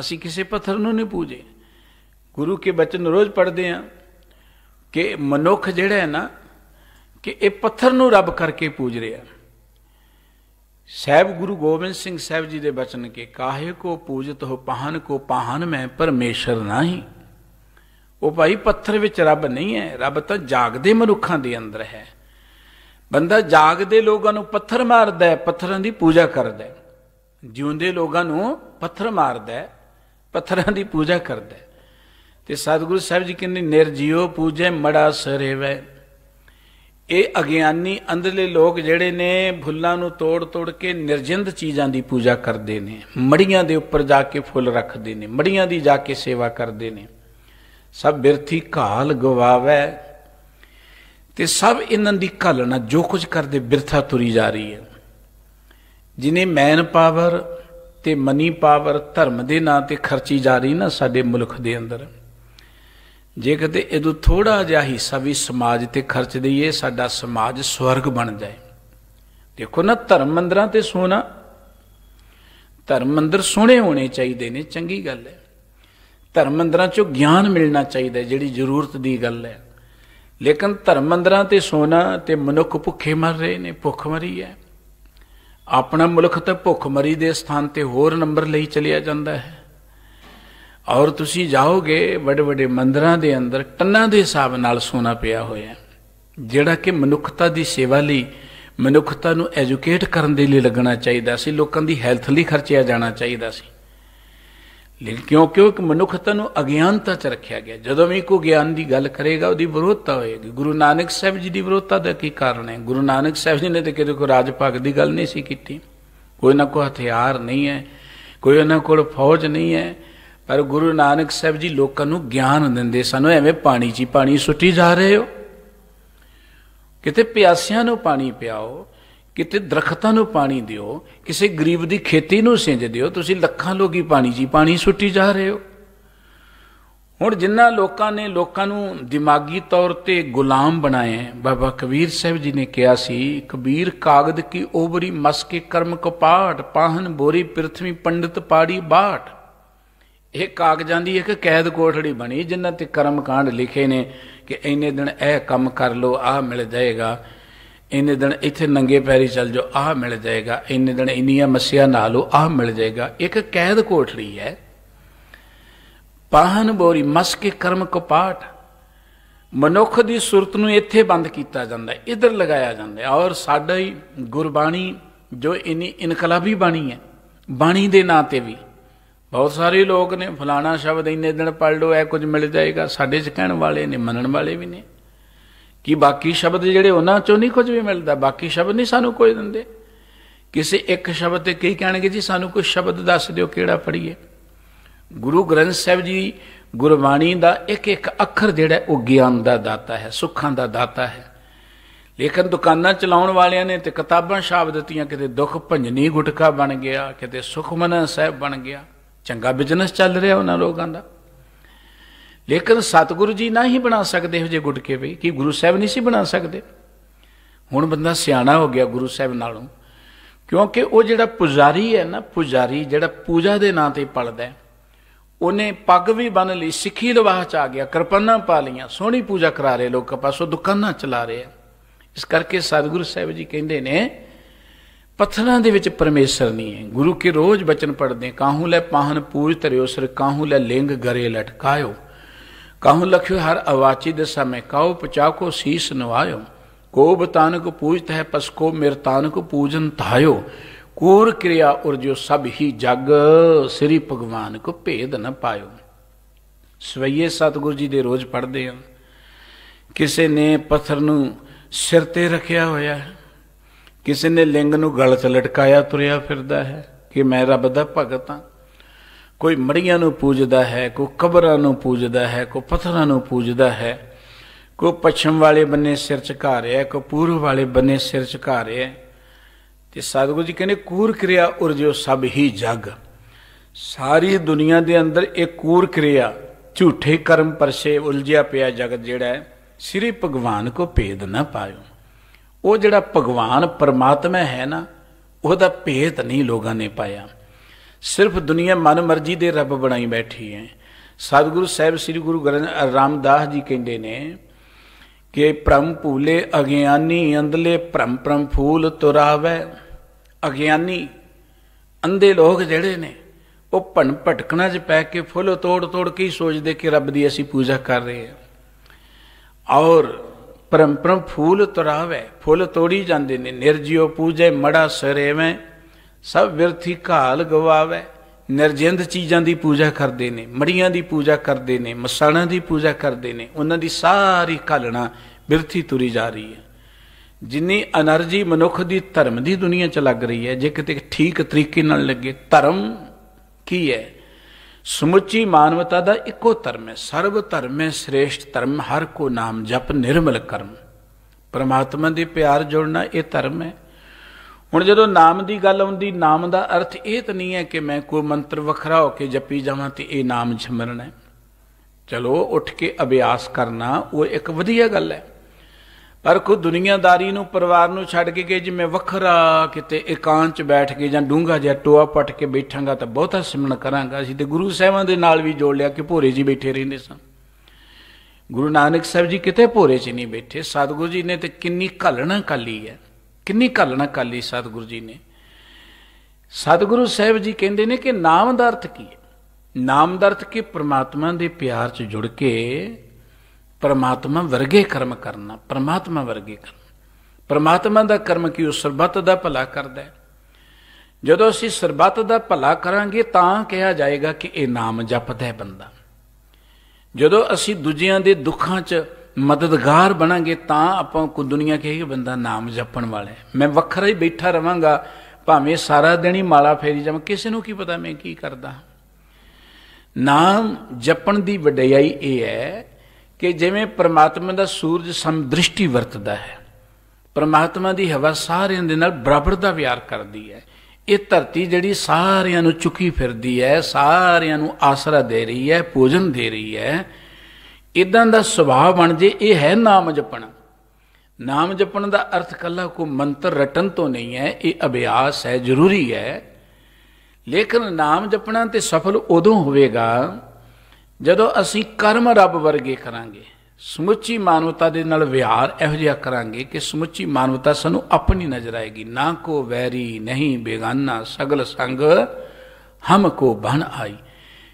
ਅਸੀਂ ਕਿਸੇ ਪੱਥਰ ਨੂੰ ਨਹੀਂ ਪੂਜੇ ਗੁਰੂ ਕੇ ਬਚਨ ਰੋਜ਼ ਪੜ੍ਹਦੇ ਆ ਕਿ ਮਨੁੱਖ ਜਿਹੜਾ ਹੈ ਨਾ ਕਿ ਇਹ ਪੱਥਰ ਨੂੰ ਰੱਬ ਕਰਕੇ ਪੂਜ ਰਿਹਾ ਸਹਿਬ ਗੁਰੂ ਗੋਬਿੰਦ ਸਿੰਘ ਸਾਹਿਬ ਜੀ ਦੇ ਬਚਨ ਕੇ ਕਾਹੇ ਕੋ ਪੂਜਤ ਹੋ ਪਾਹਨ ਕੋ ਪਾਹਨ ਮੈਂ ਪਰਮੇਸ਼ਰ ਨਹੀਂ ਉਹ ਭਾਈ ਪੱਥਰ ਵਿੱਚ ਰੱਬ ਨਹੀਂ ਹੈ ਰੱਬ ਤਾਂ ਜਾਗਦੇ ਮਨੁੱਖਾਂ ਦੇ ਅੰਦਰ ਹੈ ਬੰਦਾ ਜਾਗਦੇ ਲੋਕਾਂ ਨੂੰ ਪੱਥਰ ਮਾਰਦਾ ਹੈ ਪੱਥਰਾਂ ਦੀ ਪੂਜਾ ਕਰਦਾ ਹੈ ਜਿਉਂਦੇ ਲੋਕਾਂ ਨੂੰ ਪੱਥਰ ਮਾਰਦਾ ਹੈ ਪੱਥਰਾਂ ਦੀ ਪੂਜਾ ਕਰਦਾ ਹੈ ਤੇ ਸਤਿਗੁਰੂ ਸਾਹਿਬ ਜੀ ਕਹਿੰਦੇ ਨਿਰਜੀਓ ਪੂਜੇ ਮੜਾ ਸਰੇਵੈ ਇਹ ਅਗਿਆਨੀ ਅੰਦਰਲੇ ਲੋਕ ਜਿਹੜੇ ਨੇ ਫੁੱਲਾਂ ਨੂੰ ਤੋੜ ਤੋੜ ਕੇ ਨਿਰਜਿੰਦ ਚੀਜ਼ਾਂ ਦੀ ਪੂਜਾ ਕਰਦੇ ਨੇ ਮੜੀਆਂ ਦੇ ਉੱਪਰ ਜਾ ਕੇ ਫੁੱਲ ਰੱਖਦੇ ਨੇ ਮੜੀਆਂ ਦੀ ਜਾ ਕੇ ਸੇਵਾ ਕਰਦੇ ਨੇ ਸਭ ਬਿਰਥੀ ਕਾਲ ਗਵਾਵੇ ਤੇ ਸਭ ਇਹਨਾਂ ਦੀ ਕਲਣਾ ਜੋ ਕੁਝ ਕਰਦੇ ਬਿਰਥਾ ਤੁਰੀ ਜਾ ਰਹੀ ਹੈ ਜਿਨੇ ਮੈਨ ਪਾਵਰ ਤੇ ਮਨੀ ਪਾਵਰ ਧਰਮ ਦੇ ਨਾਂ ਤੇ ਖਰਚੀ ਜਾ ਰਹੀ ਨਾ ਸਾਡੇ ਮੁਲਕ ਦੇ ਅੰਦਰ ਜੇ ਕਿਤੇ ਇਹਦੋਂ ਥੋੜਾ ਜਿਹਾ ਹਿੱਸਾ ਵੀ ਸਮਾਜ ਤੇ ਖਰਚ ਦਈਏ ਸਾਡਾ ਸਮਾਜ ਸਵਰਗ ਬਣ ਜਾਏ ਦੇਖੋ ਨਾ ਧਰਮ ਮੰਦਰਾਂ ਤੇ ਸੋਨਾ ਧਰਮ ਮੰਦਰ ਸੋਹਣੇ ਹੋਣੇ ਚਾਹੀਦੇ ਨੇ ਚੰਗੀ ਗੱਲ ਹੈ ਧਰਮ ਮੰਦਰਾਂ ਚੋਂ ਗਿਆਨ ਮਿਲਣਾ ਚਾਹੀਦਾ ਜਿਹੜੀ ਜ਼ਰੂਰਤ ਦੀ ਗੱਲ ਹੈ ਲੇਕਿਨ ਧਰਮ ਮੰਦਰਾਂ ਤੇ ਸੋਨਾ ਤੇ ਮਨੁੱਖ ਭੁੱਖੇ ਮਰ ਰਹੇ ਨੇ ਭੁੱਖ ਮਰੀ ਹੈ ਆਪਣਾ ਮੁਲਕ ਭੁੱਖ ਭੁੱਖਮਰੀ ਦੇ ਸਥਾਨ ਤੇ ਹੋਰ ਨੰਬਰ ਲਈ ਚਲਿਆ ਜਾਂਦਾ ਹੈ ਔਰ ਤੁਸੀਂ ਜਾਓਗੇ ਵੱਡੇ ਵੱਡੇ ਮੰਦਰਾਂ ਦੇ ਅੰਦਰ ਟੰਨਾਂ ਦੇ ਹਿਸਾਬ ਨਾਲ ਸੋਨਾ ਪਿਆ ਹੋਇਆ ਜਿਹੜਾ ਕਿ ਮਨੁੱਖਤਾ ਦੀ ਸੇਵਾ ਲਈ ਮਨੁੱਖਤਾ ਨੂੰ ਐਜੂਕੇਟ ਕਰਨ ਦੇ ਲਈ ਲੱਗਣਾ ਚਾਹੀਦਾ ਸੀ ਲੋਕਾਂ ਦੀ ਹੈਲਥ ਲਈ ਖਰਚਿਆ ਜਾਣਾ ਚਾਹੀਦਾ ਸੀ ਲੇਕਿਨ ਕਿਉਂਕਿ ਇੱਕ ਮਨੁੱਖਤਾ ਨੂੰ ਅਗਿਆਨਤਾ ਚ ਰੱਖਿਆ ਗਿਆ ਜਦੋਂ ਵੀ ਕੋ ਗਿਆਨ ਦੀ ਗੱਲ ਕਰੇਗਾ ਉਹਦੀ ਵਿਰੋਧਤਾ ਹੋਏਗੀ ਗੁਰੂ ਨਾਨਕ ਸਾਹਿਬ ਜੀ ਦੀ ਵਿਰੋਧਤਾ ਦਾ ਕੀ ਕਾਰਨ ਹੈ ਗੁਰੂ ਨਾਨਕ ਸਾਹਿਬ ਜੀ ਨੇ ਤਾਂ ਕਿਤੇ ਕੋ ਰਾਜ ਭਗ ਦੀ ਗੱਲ ਨਹੀਂ ਸੀ ਕੀਤੀ ਕੋਈ ਨਾ ਕੋ ਹਥਿਆਰ ਨਹੀਂ ਹੈ ਕੋਈ ਉਹਨਾਂ ਕੋਲ ਫੌਜ ਨਹੀਂ ਹੈ ਪਰ ਗੁਰੂ ਨਾਨਕ ਸਾਹਿਬ ਜੀ ਲੋਕਾਂ ਨੂੰ ਗਿਆਨ ਦਿੰਦੇ ਸਨ ਉਹ ਐਵੇਂ ਪਾਣੀ 'ਚ ਪਾਣੀ ਸੁੱਟੀ ਜਾ ਰਹੇ ਹੋ ਕਿਤੇ ਪਿਆਸਿਆਂ ਨੂੰ ਪਾਣੀ ਪਿਆਓ ਕਿਤੇ ਦਰਖਤਾਂ ਨੂੰ ਪਾਣੀ ਦਿਓ ਕਿਸੇ ਗਰੀਬ ਦੀ ਖੇਤੀ ਨੂੰ ਸਿੰਜ ਦਿਓ ਤੁਸੀਂ ਲੱਖਾਂ ਲੋਕੀ ਪਾਣੀ ਜੀ ਪਾਣੀ ਸੁੱਟੀ ਜਾ ਰਹੇ ਹੋ ਹੁਣ ਜਿੰਨਾ ਲੋਕਾਂ ਨੇ ਲੋਕਾਂ ਨੂੰ ਦਿਮਾਗੀ ਤੌਰ ਤੇ ਗੁਲਾਮ ਬਣਾਏ ਬਾਬਾ ਕਬੀਰ ਸਾਹਿਬ ਜੀ ਨੇ ਕਿਹਾ ਸੀ ਕਬੀਰ ਕਾਗਦ ਕੀ ਓਬਰੀ ਮਸ ਕੇ ਕਰਮ ਕਪਾਟ ਪਾਹਨ ਬੋਰੀ ਪ੍ਰithvi ਪੰਡਿਤ ਪਾੜੀ ਬਾਟ ਇਹ ਕਾਗਜ਼ਾਂ ਦੀ ਇੱਕ ਕੈਦ ਕੋਠੜੀ ਬਣੀ ਜਿੰਨਾਂ ਤੇ ਕਰਮ ਕਾਂਡ ਲਿਖੇ ਨੇ ਕਿ ਇੰਨੇ ਦਿਨ ਇਹ ਕੰਮ ਕਰ ਲੋ ਆ ਮਿਲ ਜਾਏਗਾ ਇੰਨੇ ਦਿਨ ਇੱਥੇ ਨੰਗੇ ਪੈਰੀ ਚੱਲ ਜਾਓ ਆਹ ਮਿਲ ਜਾਏਗਾ ਇੰਨੇ ਦਿਨ ਇੰਨੀਆਂ ਮੱਸਿਆ ਨਾ ਲਓ ਆਹ ਮਿਲ ਜਾਏਗਾ ਇੱਕ ਕੈਦ ਕੋਠੜੀ ਹੈ ਪਾਹਨ ਬੋਰੀ ਮਸ ਕੇ ਕਰਮ ਕਪਾਟ ਮਨੁੱਖ ਦੀ ਸੁਰਤ ਨੂੰ ਇੱਥੇ ਬੰਦ ਕੀਤਾ ਜਾਂਦਾ ਇੱਧਰ ਲਗਾਇਆ ਜਾਂਦਾ ਔਰ ਸਾਡਾ ਹੀ ਗੁਰਬਾਣੀ ਜੋ ਇਨੀ ਇਨਕਲਾਬੀ ਬਾਣੀ ਹੈ ਬਾਣੀ ਦੇ ਨਾਂ ਤੇ ਵੀ ਬਹੁਤ ਸਾਰੇ ਲੋਕ ਨੇ ਫਲਾਣਾ ਸ਼ਬਦ ਇੰਨੇ ਦਿਨ ਪੜ ਲਓ ਐ ਕੁਝ ਮਿਲ ਜਾਏਗਾ ਸਾਡੇ ਚ ਕਹਿਣ ਵਾਲੇ ਨੇ ਮੰਨਣ ਵਾਲੇ ਵੀ ਨੇ ਕਿ ਬਾਕੀ ਸ਼ਬਦ ਜਿਹੜੇ ਉਹਨਾਂ ਚੋਂ ਨਹੀਂ ਕੁਝ ਵੀ ਮਿਲਦਾ ਬਾਕੀ ਸ਼ਬਦ ਨਹੀਂ ਸਾਨੂੰ ਕੋਈ ਦਿੰਦੇ ਕਿਸੇ ਇੱਕ ਸ਼ਬਦ ਤੇ ਕੀ ਕਹਿਣਗੇ ਜੀ ਸਾਨੂੰ ਕੋਈ ਸ਼ਬਦ ਦੱਸ ਦਿਓ ਕਿਹੜਾ ਪੜੀਏ ਗੁਰੂ ਗ੍ਰੰਥ ਸਾਹਿਬ ਜੀ ਗੁਰਬਾਣੀ ਦਾ ਇੱਕ ਇੱਕ ਅੱਖਰ ਜਿਹੜਾ ਉਹ ਗਿਆਨ ਦਾ ਦਾਤਾ ਹੈ ਸੁੱਖਾਂ ਦਾ ਦਾਤਾ ਹੈ ਲੇਕਿਨ ਦੁਕਾਨਾਂ ਚਲਾਉਣ ਵਾਲਿਆਂ ਨੇ ਤੇ ਕਿਤਾਬਾਂ ਛਾਪ ਦਿੱਤੀਆਂ ਕਿਤੇ ਦੁੱਖ ਭੰਜਨੀ ਗੁਟਕਾ ਬਣ ਗਿਆ ਕਿਤੇ ਸੁਖਮਨ ਸਾਹਿਬ ਬਣ ਗਿਆ ਚੰਗਾ ਬਿਜ਼ਨਸ ਚੱਲ ਰਿਹਾ ਉਹਨਾਂ ਲੋਕਾਂ ਦਾ ਲੇਕਿਨ ਸਤਿਗੁਰੂ ਜੀ ਨਾ ਹੀ ਬਣਾ ਸਕਦੇ ਹੋ ਜੇ ਗੁਟਕੇ ਵੀ ਕਿ ਗੁਰੂ ਸਾਹਿਬ ਨਹੀਂ ਸੀ ਬਣਾ ਸਕਦੇ ਹੁਣ ਬੰਦਾ ਸਿਆਣਾ ਹੋ ਗਿਆ ਗੁਰੂ ਸਾਹਿਬ ਨਾਲੋਂ ਕਿਉਂਕਿ ਉਹ ਜਿਹੜਾ ਪੁਜਾਰੀ ਹੈ ਨਾ ਪੁਜਾਰੀ ਜਿਹੜਾ ਪੂਜਾ ਦੇ ਨਾਂ ਤੇ ਪਲਦਾ ਉਹਨੇ ਪੱਗ ਵੀ ਬੰਨ ਲਈ ਸਿੱਖੀ ਲਵਾਹ ਚ ਆ ਗਿਆ ਕਿਰਪਨਾ ਪਾ ਲੀਆਂ ਸੋਹਣੀ ਪੂਜਾ ਕਰਾ ਰਹੇ ਲੋਕ ਪਾਸੋਂ ਦੁਕਾਨਾਂ ਚਲਾ ਰਹੇ ਇਸ ਕਰਕੇ ਸਤਿਗੁਰੂ ਸਾਹਿਬ ਜੀ ਕਹਿੰਦੇ ਨੇ ਪੱਥਰਾਂ ਦੇ ਵਿੱਚ ਪਰਮੇਸ਼ਰ ਨਹੀਂ ਹੈ ਗੁਰੂ ਕੇ ਰੋਜ਼ ਬਚਨ ਪੜਦੇ ਕਾਹੂ ਲੈ ਪਾਹਨ ਪੂਜ ਤਰਿਓ ਸਰ ਕਾਹੂ ਲੈ ਲਿੰਗ ਗਰੇ ਲਟਕਾਇਓ ਹਰ लखियो ਦੇ ਸਮੇ दिशा ਪਚਾ ਕੋ ਸੀਸ ਨਵਾਇਓ ਕੋ ਬਤਾਨ ਕੋ ਪੂਜਤ ਹੈ ਪਸ ਕੋ ਮੇਰ ਤਾਨ ਕੋ ਪੂਜਨ ਧਾਇਓ थायो ਕਿਰਿਆ क्रिया ਜੋ ਸਭ ਹੀ ਜਗ ਸ੍ਰੀ ਭਗਵਾਨ ਕੋ ਭੇਦ ਨ ਪਾਇਓ ਸਵਈਏ ਸਤਗੁਰੂ ਜੀ ਦੇ ਰੋਜ਼ ਪੜਦੇ ਆ ਕਿਸੇ ਨੇ ਪੱਥਰ ਨੂੰ ਸਿਰ ਤੇ ਰੱਖਿਆ ਹੋਇਆ ਹੈ ਕਿਸੇ ਨੇ ਲਿੰਗ ਨੂੰ ਗਲ 'ਚ ਲਟਕਾਇਆ ਤੁਰਿਆ ਫਿਰਦਾ ਹੈ ਕਿ ਮੈਂ ਰੱਬ ਦਾ ਭਗਤ ਹਾਂ ਕੋਈ ਮੜੀਆਂ ਨੂੰ ਪੂਜਦਾ ਹੈ ਕੋਈ ਕਬਰਾਂ ਨੂੰ ਪੂਜਦਾ ਹੈ ਕੋਈ ਪੱਥਰਾਂ ਨੂੰ ਪੂਜਦਾ ਹੈ ਕੋਈ ਪਛਮ ਵਾਲੇ ਬੰਨੇ ਸਿਰ ਝੁਕਾ ਰਿਹਾ ਕੋਈ ਪੂਰਬ ਵਾਲੇ ਬੰਨੇ ਸਿਰ ਝੁਕਾ ਰਿਹਾ ਤੇ ਸਤਿਗੁਰੂ ਜੀ ਕਹਿੰਦੇ ਕੂਰ ਕਿਰਿਆ ਜੋ ਸਭ ਹੀ ਜਗ ਸਾਰੀ ਦੁਨੀਆ ਦੇ ਅੰਦਰ ਇਹ ਕੂਰ ਕਿਰਿਆ ਝੂਠੇ ਕਰਮ ਪਰਸੇ ਉਲਝਿਆ ਪਿਆ ਜਗਤ ਜਿਹੜਾ ਸ੍ਰੀ ਭਗਵਾਨ ਕੋ ਭੇਦ ਨਾ ਪਾਇਓ ਉਹ ਜਿਹੜਾ ਭਗਵਾਨ ਪਰਮਾਤਮਾ ਹੈ ਨਾ ਉਹਦਾ ਭੇਦ ਨਹੀਂ ਲੋਕਾਂ ਨੇ ਪਾਇਆ ਸਿਰਫ ਦੁਨੀਆ ਮਨ ਮਰਜ਼ੀ ਦੇ ਰੱਬ ਬਣਾਈ ਬੈਠੀ ਹੈ ਸਤਿਗੁਰੂ ਸਾਹਿਬ ਸ੍ਰੀ ਗੁਰੂ ਗ੍ਰੰਥ ਰਾਮਦਾਸ ਜੀ ਕਹਿੰਦੇ ਨੇ ਕਿ ਭ੍ਰਮ ਭੂਲੇ ਅਗਿਆਨੀ ਅੰਧਲੇ ਭ੍ਰਮ ਭ੍ਰਮ ਫੂਲ ਤੁਰਾਵੇ ਅਗਿਆਨੀ ਅੰਧੇ ਲੋਕ ਜਿਹੜੇ ਨੇ ਉਹ ਭਣ ਭਟਕਣਾ 'ਚ ਪੈ ਕੇ ਫੁੱਲ ਤੋੜ ਤੋੜ ਕੇ ਹੀ ਸੋਚਦੇ ਕਿ ਰੱਬ ਦੀ ਅਸੀਂ ਪੂਜਾ ਕਰ ਰਹੇ ਹਾਂ ਔਰ ਪਰਮ ਪਰਮ ਫੂਲ ਤੁਰਾਵੇ ਫੁੱਲ ਤੋੜੀ ਜਾਂਦੇ ਨੇ ਨਿਰਜੀਓ ਪੂਜੇ ਮੜਾ ਸਰੇਵੇਂ ਸਭ ਵਿਰਥੀ ਘਾਲ ਗਵਾਵੇ ਨਿਰਜਿੰਦ ਚੀਜ਼ਾਂ ਦੀ ਪੂਜਾ ਕਰਦੇ ਨੇ ਮੜੀਆਂ ਦੀ ਪੂਜਾ ਕਰਦੇ ਨੇ ਮਸਾਣਾਂ ਦੀ ਪੂਜਾ ਕਰਦੇ ਨੇ ਉਹਨਾਂ ਦੀ ਸਾਰੀ ਕਲਣਾ ਬਿਰਥੀ ਤੁਰੀ ਜਾ ਰਹੀ ਹੈ ਜਿੰਨੀ એનર્ਜੀ ਮਨੁੱਖ ਦੀ ਧਰਮ ਦੀ ਦੁਨੀਆ 'ਚ ਲੱਗ ਰਹੀ ਹੈ ਜੇ ਕਿਤੇ ਠੀਕ ਤਰੀਕੇ ਨਾਲ ਲੱਗੇ ਧਰਮ ਕੀ ਹੈ ਸਮੁੱਚੀ ਮਾਨਵਤਾ ਦਾ ਇੱਕੋ ਧਰਮ ਹੈ ਸਰਬ ਧਰਮ ਹੈ ਸ੍ਰੇਸ਼ਟ ਧਰਮ ਹਰ ਕੋ ਨਾਮ ਜਪ ਨਿਰਮਲ ਕਰਮ ਪਰਮਾਤਮਾ ਦੇ ਪਿਆਰ ਜੁੜਨਾ ਇਹ ਧਰਮ ਹੈ ਹੁਣ ਜਦੋਂ ਨਾਮ ਦੀ ਗੱਲ ਆਉਂਦੀ ਨਾਮ ਦਾ ਅਰਥ ਇਹ ਤਾਂ ਨਹੀਂ ਹੈ ਕਿ ਮੈਂ ਕੋਈ ਮੰਤਰ ਵੱਖਰਾ ਹੋ ਕੇ ਜਪੀ ਜਾਵਾਂ ਤੇ ਇਹ ਨਾਮ ਛਮਰਨਾ ਹੈ ਚਲੋ ਉੱਠ ਕੇ ਅਭਿਆਸ ਕਰਨਾ ਉਹ ਇੱਕ ਵਧੀਆ ਗੱਲ ਹੈ ਪਰ ਕੋ ਦੁਨੀਆਦਾਰੀ ਨੂੰ ਪਰਿਵਾਰ ਨੂੰ ਛੱਡ ਕੇ ਕਿ ਜਿਵੇਂ ਵੱਖਰਾ ਕਿਤੇ ਇਕਾਂਚ ਚ ਬੈਠ ਕੇ ਜਾਂ ਡੂੰਗਾ ਜਿਹਾ ਟੋਆ ਪਟ ਕੇ ਬੈਠਾਂਗਾ ਤਾਂ ਬਹੁਤਾ ਸਿਮਰਨ ਕਰਾਂਗਾ ਅਸੀਂ ਤੇ ਗੁਰੂ ਸਾਹਿਬਾਂ ਦੇ ਨਾਲ ਵੀ ਜੋੜ ਲਿਆ ਕਿ ਭੋਰੇ ਜੀ ਬੈਠੇ ਰਹਿੰਦੇ ਸਨ ਗੁਰੂ ਨਾਨਕ ਸਾਹਿਬ ਜੀ ਕਿਤੇ ਭੋਰੇ 'ਚ ਨਹੀਂ ਬੈਠੇ ਸਤਗੁਰੂ ਜੀ ਨੇ ਤੇ ਕਿੰਨੀ ਘਲਣਾ ਕੱਲੀ ਹੈ ਕਿੰਨੀ ਘਾਲਣਾ ਕਾਲੀ ਸਤਿਗੁਰੂ ਜੀ ਨੇ ਸਤਿਗੁਰੂ ਸਾਹਿਬ ਜੀ ਕਹਿੰਦੇ ਨੇ ਕਿ ਨਾਮ ਦਾ ਅਰਥ ਕੀ ਹੈ ਨਾਮ ਦਾ ਅਰਥ ਕਿ ਪ੍ਰਮਾਤਮਾ ਦੇ ਪਿਆਰ 'ਚ ਜੁੜ ਕੇ ਪ੍ਰਮਾਤਮਾ ਵਰਗੇ ਕਰਮ ਕਰਨਾ ਪ੍ਰਮਾਤਮਾ ਵਰਗੇ ਕਰਨਾ ਪ੍ਰਮਾਤਮਾ ਦਾ ਕਰਮ ਕੀ ਉਹ ਸਰਬੱਤ ਦਾ ਭਲਾ ਕਰਦਾ ਹੈ ਜਦੋਂ ਅਸੀਂ ਸਰਬੱਤ ਦਾ ਭਲਾ ਕਰਾਂਗੇ ਤਾਂ ਕਿਹਾ ਜਾਏਗਾ ਕਿ ਇਹ ਨਾਮ ਜਪਦਾ ਹੈ ਬੰਦਾ ਜਦੋਂ ਅਸੀਂ ਦੂਜਿਆਂ ਦੇ ਦੁੱਖਾਂ 'ਚ ਮਦਦਗਾਰ ਬਣਾਂਗੇ ਤਾਂ ਆਪਾਂ ਕੋ ਦੁਨੀਆ ਕਹੇਗੀ ਬੰਦਾ ਨਾਮ ਜਪਣ ਵਾਲਾ ਮੈਂ ਵੱਖਰਾ ਹੀ ਬੈਠਾ ਰਵਾਂਗਾ ਭਾਵੇਂ ਸਾਰਾ ਦਿਨ ਹੀ ਮਾਲਾ ਫੇਰੀ ਜਾਵਾਂ ਕਿਸੇ ਨੂੰ ਕੀ ਪਤਾ ਮੈਂ ਕੀ ਕਰਦਾ ਨਾਮ ਜਪਣ ਦੀ ਵਡਿਆਈ ਇਹ ਹੈ ਕਿ ਜਿਵੇਂ ਪ੍ਰਮਾਤਮਾ ਦਾ ਸੂਰਜ ਦ੍ਰਿਸ਼ਟੀ ਵਰਤਦਾ ਹੈ ਪ੍ਰਮਾਤਮਾ ਦੀ ਹਵਾ ਸਾਰਿਆਂ ਦੇ ਨਾਲ ਬਰਾਬਰ ਦਾ ਵਿਆਰ ਕਰਦੀ ਹੈ ਇਹ ਧਰਤੀ ਜਿਹੜੀ ਸਾਰਿਆਂ ਨੂੰ ਚੁੱਕੀ ਫਿਰਦੀ ਹੈ ਸਾਰਿਆਂ ਨੂੰ ਆਸਰਾ ਦੇ ਰਹੀ ਹੈ ਭੋਜਨ ਦੇ ਰਹੀ ਹੈ ਇਦਾਂ ਦਾ ਸੁਭਾਅ ਬਣ ਜੇ ਇਹ ਹੈ ਨਾਮ ਜਪਣਾ ਨਾਮ ਜਪਣ ਦਾ ਅਰਥ ਕੱਲਾ ਕੋ ਮੰਤਰ ਰਟਣ ਤੋਂ ਨਹੀਂ ਹੈ ਇਹ ਅਭਿਆਸ ਹੈ ਜ਼ਰੂਰੀ ਹੈ ਲੇਕਿਨ ਨਾਮ ਜਪਣਾ ਤੇ ਸਫਲ ਉਦੋਂ ਹੋਵੇਗਾ ਜਦੋਂ ਅਸੀਂ ਕਰਮ ਰੱਬ ਵਰਗੇ ਕਰਾਂਗੇ ਸਮੁੱਚੀ ਮਾਨਵਤਾ ਦੇ ਨਾਲ ਵਿਹਾਰ ਇਹੋ ਜਿਹਾ ਕਰਾਂਗੇ ਕਿ ਸਮੁੱਚੀ ਮਾਨਵਤਾ ਸਾਨੂੰ ਆਪਣੀ ਨਜ਼ਰ ਆਏਗੀ ਨਾ ਕੋ ਵੈਰੀ ਨਹੀਂ ਬੇਗਾਨਾ ਸਗਲ ਸੰਗ ਹਮ ਕੋ ਬਣ ਆਈ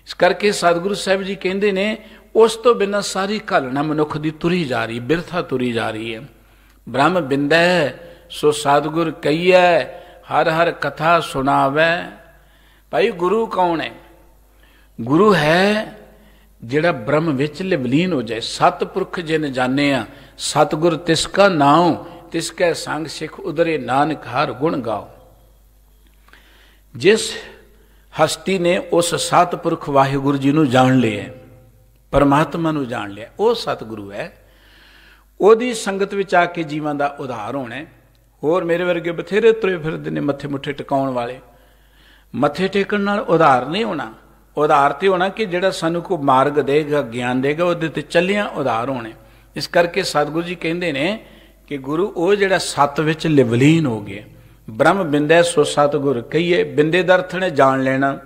ਇਸ ਕਰਕੇ ਸਤਿਗੁਰੂ ਸਾਹਿਬ ਜੀ ਕਹਿੰਦੇ ਨੇ ਉਸ ਤੋਂ ਬਿਨਾਂ ਸਾਰੀ ਕਲਣਾ ਮਨੁੱਖ ਦੀ ਤੁਰੀ ਜਾ ਰਹੀ ਬਿਰਥਾ ਤੁਰੀ ਜਾ ਰਹੀ ਹੈ ਬ੍ਰਹਮ ਬਿੰਦੈ ਸੋ ਸਾਧਗੁਰ ਕਈਐ ਹਰ ਹਰ ਕਥਾ ਸੁਣਾਵੇ ਭਾਈ ਗੁਰੂ ਕੌਣ ਹੈ ਗੁਰੂ ਹੈ ਜਿਹੜਾ ਬ੍ਰਹਮ ਵਿੱਚ ਲਿਵਲੀਨ ਹੋ ਜਾਏ ਸਤਪੁਰਖ ਜਿਨ ਜਾਣੇ ਆ ਸਤਗੁਰ ਤਿਸ ਕਾ ਨਾਮ ਤਿਸ ਕੈ ਸੰਗ ਸਿਖ ਉਦਰੇ ਨਾਨਕ ਹਰ ਗੁਣ ਗਾਉ ਜਿਸ ਹਸਤੀ ਨੇ ਉਸ ਸਤਪੁਰਖ ਵਾਹਿਗੁਰੂ ਜੀ ਨੂੰ ਜਾਣ ਲਿਆ ਪਰਮਾਤਮਾ ਨੂੰ ਜਾਣ ਲਿਆ ਉਹ ਸਤਿਗੁਰੂ ਹੈ ਉਹਦੀ ਸੰਗਤ ਵਿੱਚ ਆ ਕੇ ਜੀਵਾਂ ਦਾ ਉਧਾਰ ਹੋਣਾ ਹੋਰ ਮੇਰੇ ਵਰਗੇ ਬਥੇਰੇ ਤੁਰੇ ਫਿਰਦੇ ਨੇ ਮੱਥੇ ਮੁੱਠੇ ਟਿਕਾਉਣ ਵਾਲੇ ਮੱਥੇ ਟੇਕਣ ਨਾਲ ਉਧਾਰ ਨਹੀਂ ਹੋਣਾ ਉਧਾਰ ਤੇ ਹੋਣਾ ਕਿ ਜਿਹੜਾ ਸਾਨੂੰ ਕੋ ਮਾਰਗ ਦੇਗਾ ਗਿਆਨ ਦੇਗਾ ਉਹਦੇ ਤੇ ਚੱਲਿਆਂ ਉਧਾਰ ਹੋਣੇ ਇਸ ਕਰਕੇ ਸਤਿਗੁਰੂ ਜੀ ਕਹਿੰਦੇ ਨੇ ਕਿ ਗੁਰੂ ਉਹ ਜਿਹੜਾ ਸਤ ਵਿੱਚ ਲਿਵਲੀਨ ਹੋ ਗਿਆ ਬ੍ਰਹਮ ਬਿੰਦੇ ਸੋ ਸਤਗੁਰ ਕਹੀਏ ਬਿੰਦੇ ਦਰਥ ਨੇ ਜਾਣ ਲੈਣਾ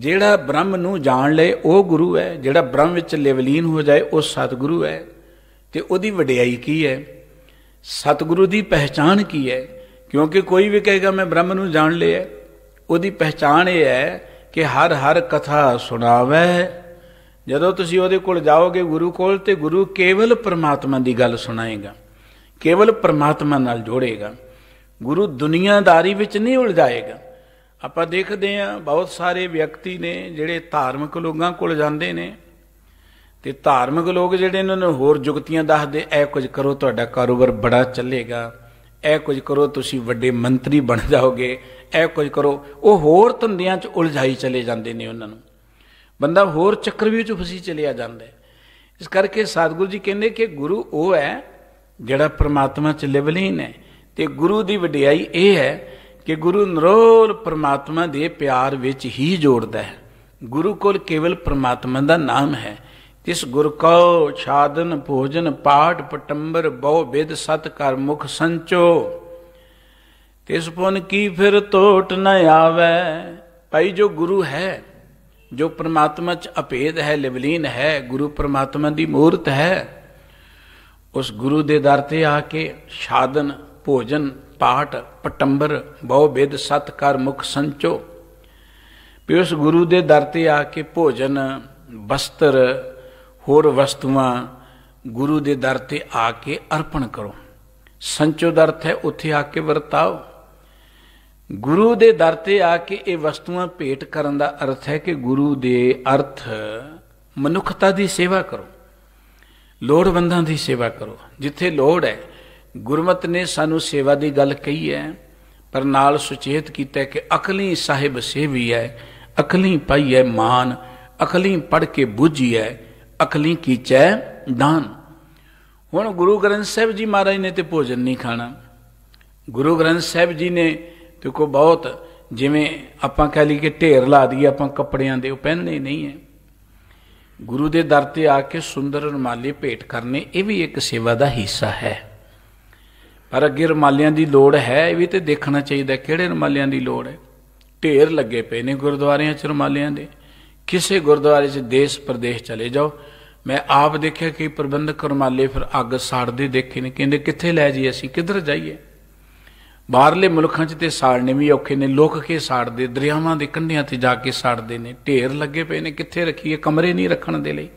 ਜਿਹੜਾ ਬ੍ਰਹਮ ਨੂੰ ਜਾਣ ਲਏ ਉਹ ਗੁਰੂ ਹੈ ਜਿਹੜਾ ਬ੍ਰਹਮ ਵਿੱਚ ਲਿਵਲੀਨ ਹੋ ਜਾਏ ਉਹ ਸਤਿਗੁਰੂ ਹੈ ਤੇ ਉਹਦੀ ਵਡਿਆਈ ਕੀ ਹੈ ਸਤਿਗੁਰੂ ਦੀ ਪਹਿਚਾਨ ਕੀ ਹੈ ਕਿਉਂਕਿ ਕੋਈ ਵੀ ਕਹੇਗਾ ਮੈਂ ਬ੍ਰਹਮ ਨੂੰ ਜਾਣ ਲਿਆ ਉਹਦੀ ਪਹਿਚਾਨ ਇਹ ਹੈ ਕਿ ਹਰ ਹਰ ਕਥਾ ਸੁਣਾਵੇ ਜਦੋਂ ਤੁਸੀਂ ਉਹਦੇ ਕੋਲ ਜਾਓਗੇ ਗੁਰੂ ਕੋਲ ਤੇ ਗੁਰੂ ਕੇਵਲ ਪਰਮਾਤਮਾ ਦੀ ਗੱਲ ਸੁਣਾਏਗਾ ਕੇਵਲ ਪਰਮਾਤਮਾ ਨਾਲ ਜੋੜੇਗਾ ਗੁਰੂ ਦੁਨੀਆਦਾਰੀ ਵਿੱਚ ਨਹੀਂ ਉਲਝਾਏਗਾ ਆਪਾਂ ਦੇਖਦੇ ਆ ਬਹੁਤ ਸਾਰੇ ਵਿਅਕਤੀ ਨੇ ਜਿਹੜੇ ਧਾਰਮਿਕ ਲੋਕਾਂ ਕੋਲ ਜਾਂਦੇ ਨੇ ਤੇ ਧਾਰਮਿਕ ਲੋਕ ਜਿਹੜੇ ਇਹਨਾਂ ਨੂੰ ਹੋਰ ਜੁਗਤੀਆਂ ਦੱਸਦੇ ਐ ਕੁਝ ਕਰੋ ਤੁਹਾਡਾ ਕਾਰੋਬਾਰ ਬੜਾ ਚੱਲੇਗਾ ਐ ਕੁਝ ਕਰੋ ਤੁਸੀਂ ਵੱਡੇ ਮੰਤਰੀ ਬਣ ਜਾਓਗੇ ਐ ਕੁਝ ਕਰੋ ਉਹ ਹੋਰ ਧੰਦਿਆਂ 'ਚ ਉਲਝਾਈ ਚਲੇ ਜਾਂਦੇ ਨੇ ਉਹਨਾਂ ਨੂੰ ਬੰਦਾ ਹੋਰ ਉਹ 'ਚ ਫਸੀ ਚਲਿਆ ਜਾਂਦਾ ਹੈ ਇਸ ਕਰਕੇ ਸਤਿਗੁਰੂ ਜੀ ਕਹਿੰਦੇ ਕਿ ਗੁਰੂ ਉਹ ਹੈ ਜਿਹੜਾ ਪ੍ਰਮਾਤਮਾ 'ਚ ਲਿਵਲੀਨ ਹੈ ਤੇ ਗੁਰੂ ਦੀ ਵਡਿਆਈ ਇਹ ਹੈ ਕਿ ਗੁਰੂ ਨਰੋਲ ਪ੍ਰਮਾਤਮਾ ਦੇ ਪਿਆਰ ਵਿੱਚ ਹੀ ਜੋੜਦਾ ਹੈ ਗੁਰੂ ਕੋਲ ਕੇਵਲ ਪ੍ਰਮਾਤਮਾ ਦਾ ਨਾਮ ਹੈ ਇਸ ਗੁਰ ਕਉ ਛਾਦਨ ਭੋਜਨ ਪਾਠ ਪਟੰਬਰ ਬਹੁ ਵਿਦ ਸਤ ਕਰ ਮੁਖ ਸੰਚੋ ਤਿਸ ਪੁਨ ਕੀ ਫਿਰ ਟੋਟ ਨ ਆਵੇ ਭਾਈ ਜੋ ਗੁਰੂ ਹੈ ਜੋ ਪ੍ਰਮਾਤਮਾ ਚ ਅਪੇਦ ਹੈ ਲਿਵਲੀਨ ਹੈ ਗੁਰੂ ਪ੍ਰਮਾਤਮਾ ਦੀ ਮੂਰਤ ਹੈ ਉਸ ਗੁਰੂ ਦੇ ਦਰ ਤੇ ਆ ਕੇ ਛਾਦਨ ਭੋਜਨ ਪਾਠ ਪਟੰਬਰ ਬਹੁ ਬੇਦ ਸਤ ਕਰ ਮੁਖ ਸੰਚੋ ਵੀ ਉਸ ਗੁਰੂ ਦੇ ਦਰ ਤੇ ਆ ਕੇ ਭੋਜਨ ਵਸਤਰ ਹੋਰ ਵਸਤੂਆਂ ਗੁਰੂ ਦੇ ਦਰ ਤੇ ਆ ਕੇ ਅਰਪਣ ਕਰੋ ਸੰਚੋ ਦਾ ਅਰਥ ਹੈ ਉੱਥੇ ਆ ਕੇ ਵਰਤਾਓ ਗੁਰੂ ਦੇ ਦਰ ਤੇ ਆ ਕੇ ਇਹ ਵਸਤੂਆਂ ਭੇਟ ਕਰਨ ਦਾ ਅਰਥ ਹੈ ਕਿ ਗੁਰੂ ਦੇ ਅਰਥ ਮਨੁੱਖਤਾ ਦੀ ਸੇਵਾ ਕਰੋ ਲੋੜਵੰਦਾਂ ਦੀ ਸੇਵਾ ਕਰੋ ਜਿੱਥੇ ਲੋੜ ਹੈ ਗੁਰਮਤ ਨੇ ਸਾਨੂੰ ਸੇਵਾ ਦੀ ਗੱਲ ਕਹੀ ਹੈ ਪਰ ਨਾਲ ਸੁਚੇਤ ਕੀਤਾ ਕਿ ਅਕਲੀ ਸਾਹਿਬ ਸੇਵੀ ਹੈ ਅਕਲੀ ਪਾਈ ਹੈ ਮਾਨ ਅਕਲੀ ਪੜ ਕੇ ਬੁੱਝੀ ਹੈ ਅਕਲੀ ਕੀਚੈ ਦਾਨ ਹੁਣ ਗੁਰੂ ਗ੍ਰੰਥ ਸਾਹਿਬ ਜੀ ਮਹਾਰਾਜ ਨੇ ਤੇ ਭੋਜਨ ਨਹੀਂ ਖਾਣਾ ਗੁਰੂ ਗ੍ਰੰਥ ਸਾਹਿਬ ਜੀ ਨੇ ਤੇ ਕੋ ਬਹੁਤ ਜਿਵੇਂ ਆਪਾਂ ਕਹ ਲਈ ਕਿ ਢੇਰ ਲਾ ਦਈਏ ਆਪਾਂ ਕੱਪੜਿਆਂ ਦੇ ਉਹ ਪਹਿਨਦੇ ਨਹੀਂ ਹੈ ਗੁਰੂ ਦੇ ਦਰ ਤੇ ਆ ਕੇ ਸੁੰਦਰ ਰਮਾਲੇ ਭੇਟ ਕਰਨੇ ਇਹ ਵੀ ਇੱਕ ਸੇਵਾ ਦਾ ਹਿੱਸਾ ਹੈ ਪਰ ਅੱਗੇ ਰਮਾਲਿਆਂ ਦੀ ਲੋੜ ਹੈ ਇਹ ਵੀ ਤੇ ਦੇਖਣਾ ਚਾਹੀਦਾ ਕਿਹੜੇ ਰਮਾਲਿਆਂ ਦੀ ਲੋੜ ਹੈ ਢੇਰ ਲੱਗੇ ਪਏ ਨੇ ਗੁਰਦੁਆਰਿਆਂ 'ਚ ਰਮਾਲਿਆਂ ਦੇ ਕਿਸੇ ਗੁਰਦੁਆਰੇ 'ਚ ਦੇਸ਼ ਪ੍ਰਦੇਸ਼ ਚਲੇ ਜਾਓ ਮੈਂ ਆਪ ਦੇਖਿਆ ਕਿ ਪ੍ਰਬੰਧਕ ਰਮਾਲੇ ਫਿਰ ਅੱਗ ਸਾੜਦੇ ਦੇਖੇ ਨੇ ਕਹਿੰਦੇ ਕਿੱਥੇ ਲੈ ਜੀ ਅਸੀਂ ਕਿੱਧਰ ਜਾਈਏ ਬਾਹਰਲੇ ਮੁਲਕਾਂ 'ਚ ਤੇ ਸਾੜਨੇ ਵੀ ਔਖੇ ਨੇ ਲੋਕ ਕੇ ਸਾੜਦੇ ਦਰਿਆਵਾਂ ਦੇ ਕੰਢਿਆਂ ਤੇ ਜਾ ਕੇ ਸਾੜਦੇ ਨੇ ਢੇਰ ਲੱਗੇ ਪਏ ਨੇ ਕਿੱਥੇ ਰੱਖੀਏ ਕਮਰੇ ਨਹੀਂ ਰੱਖਣ ਦੇ ਲਈ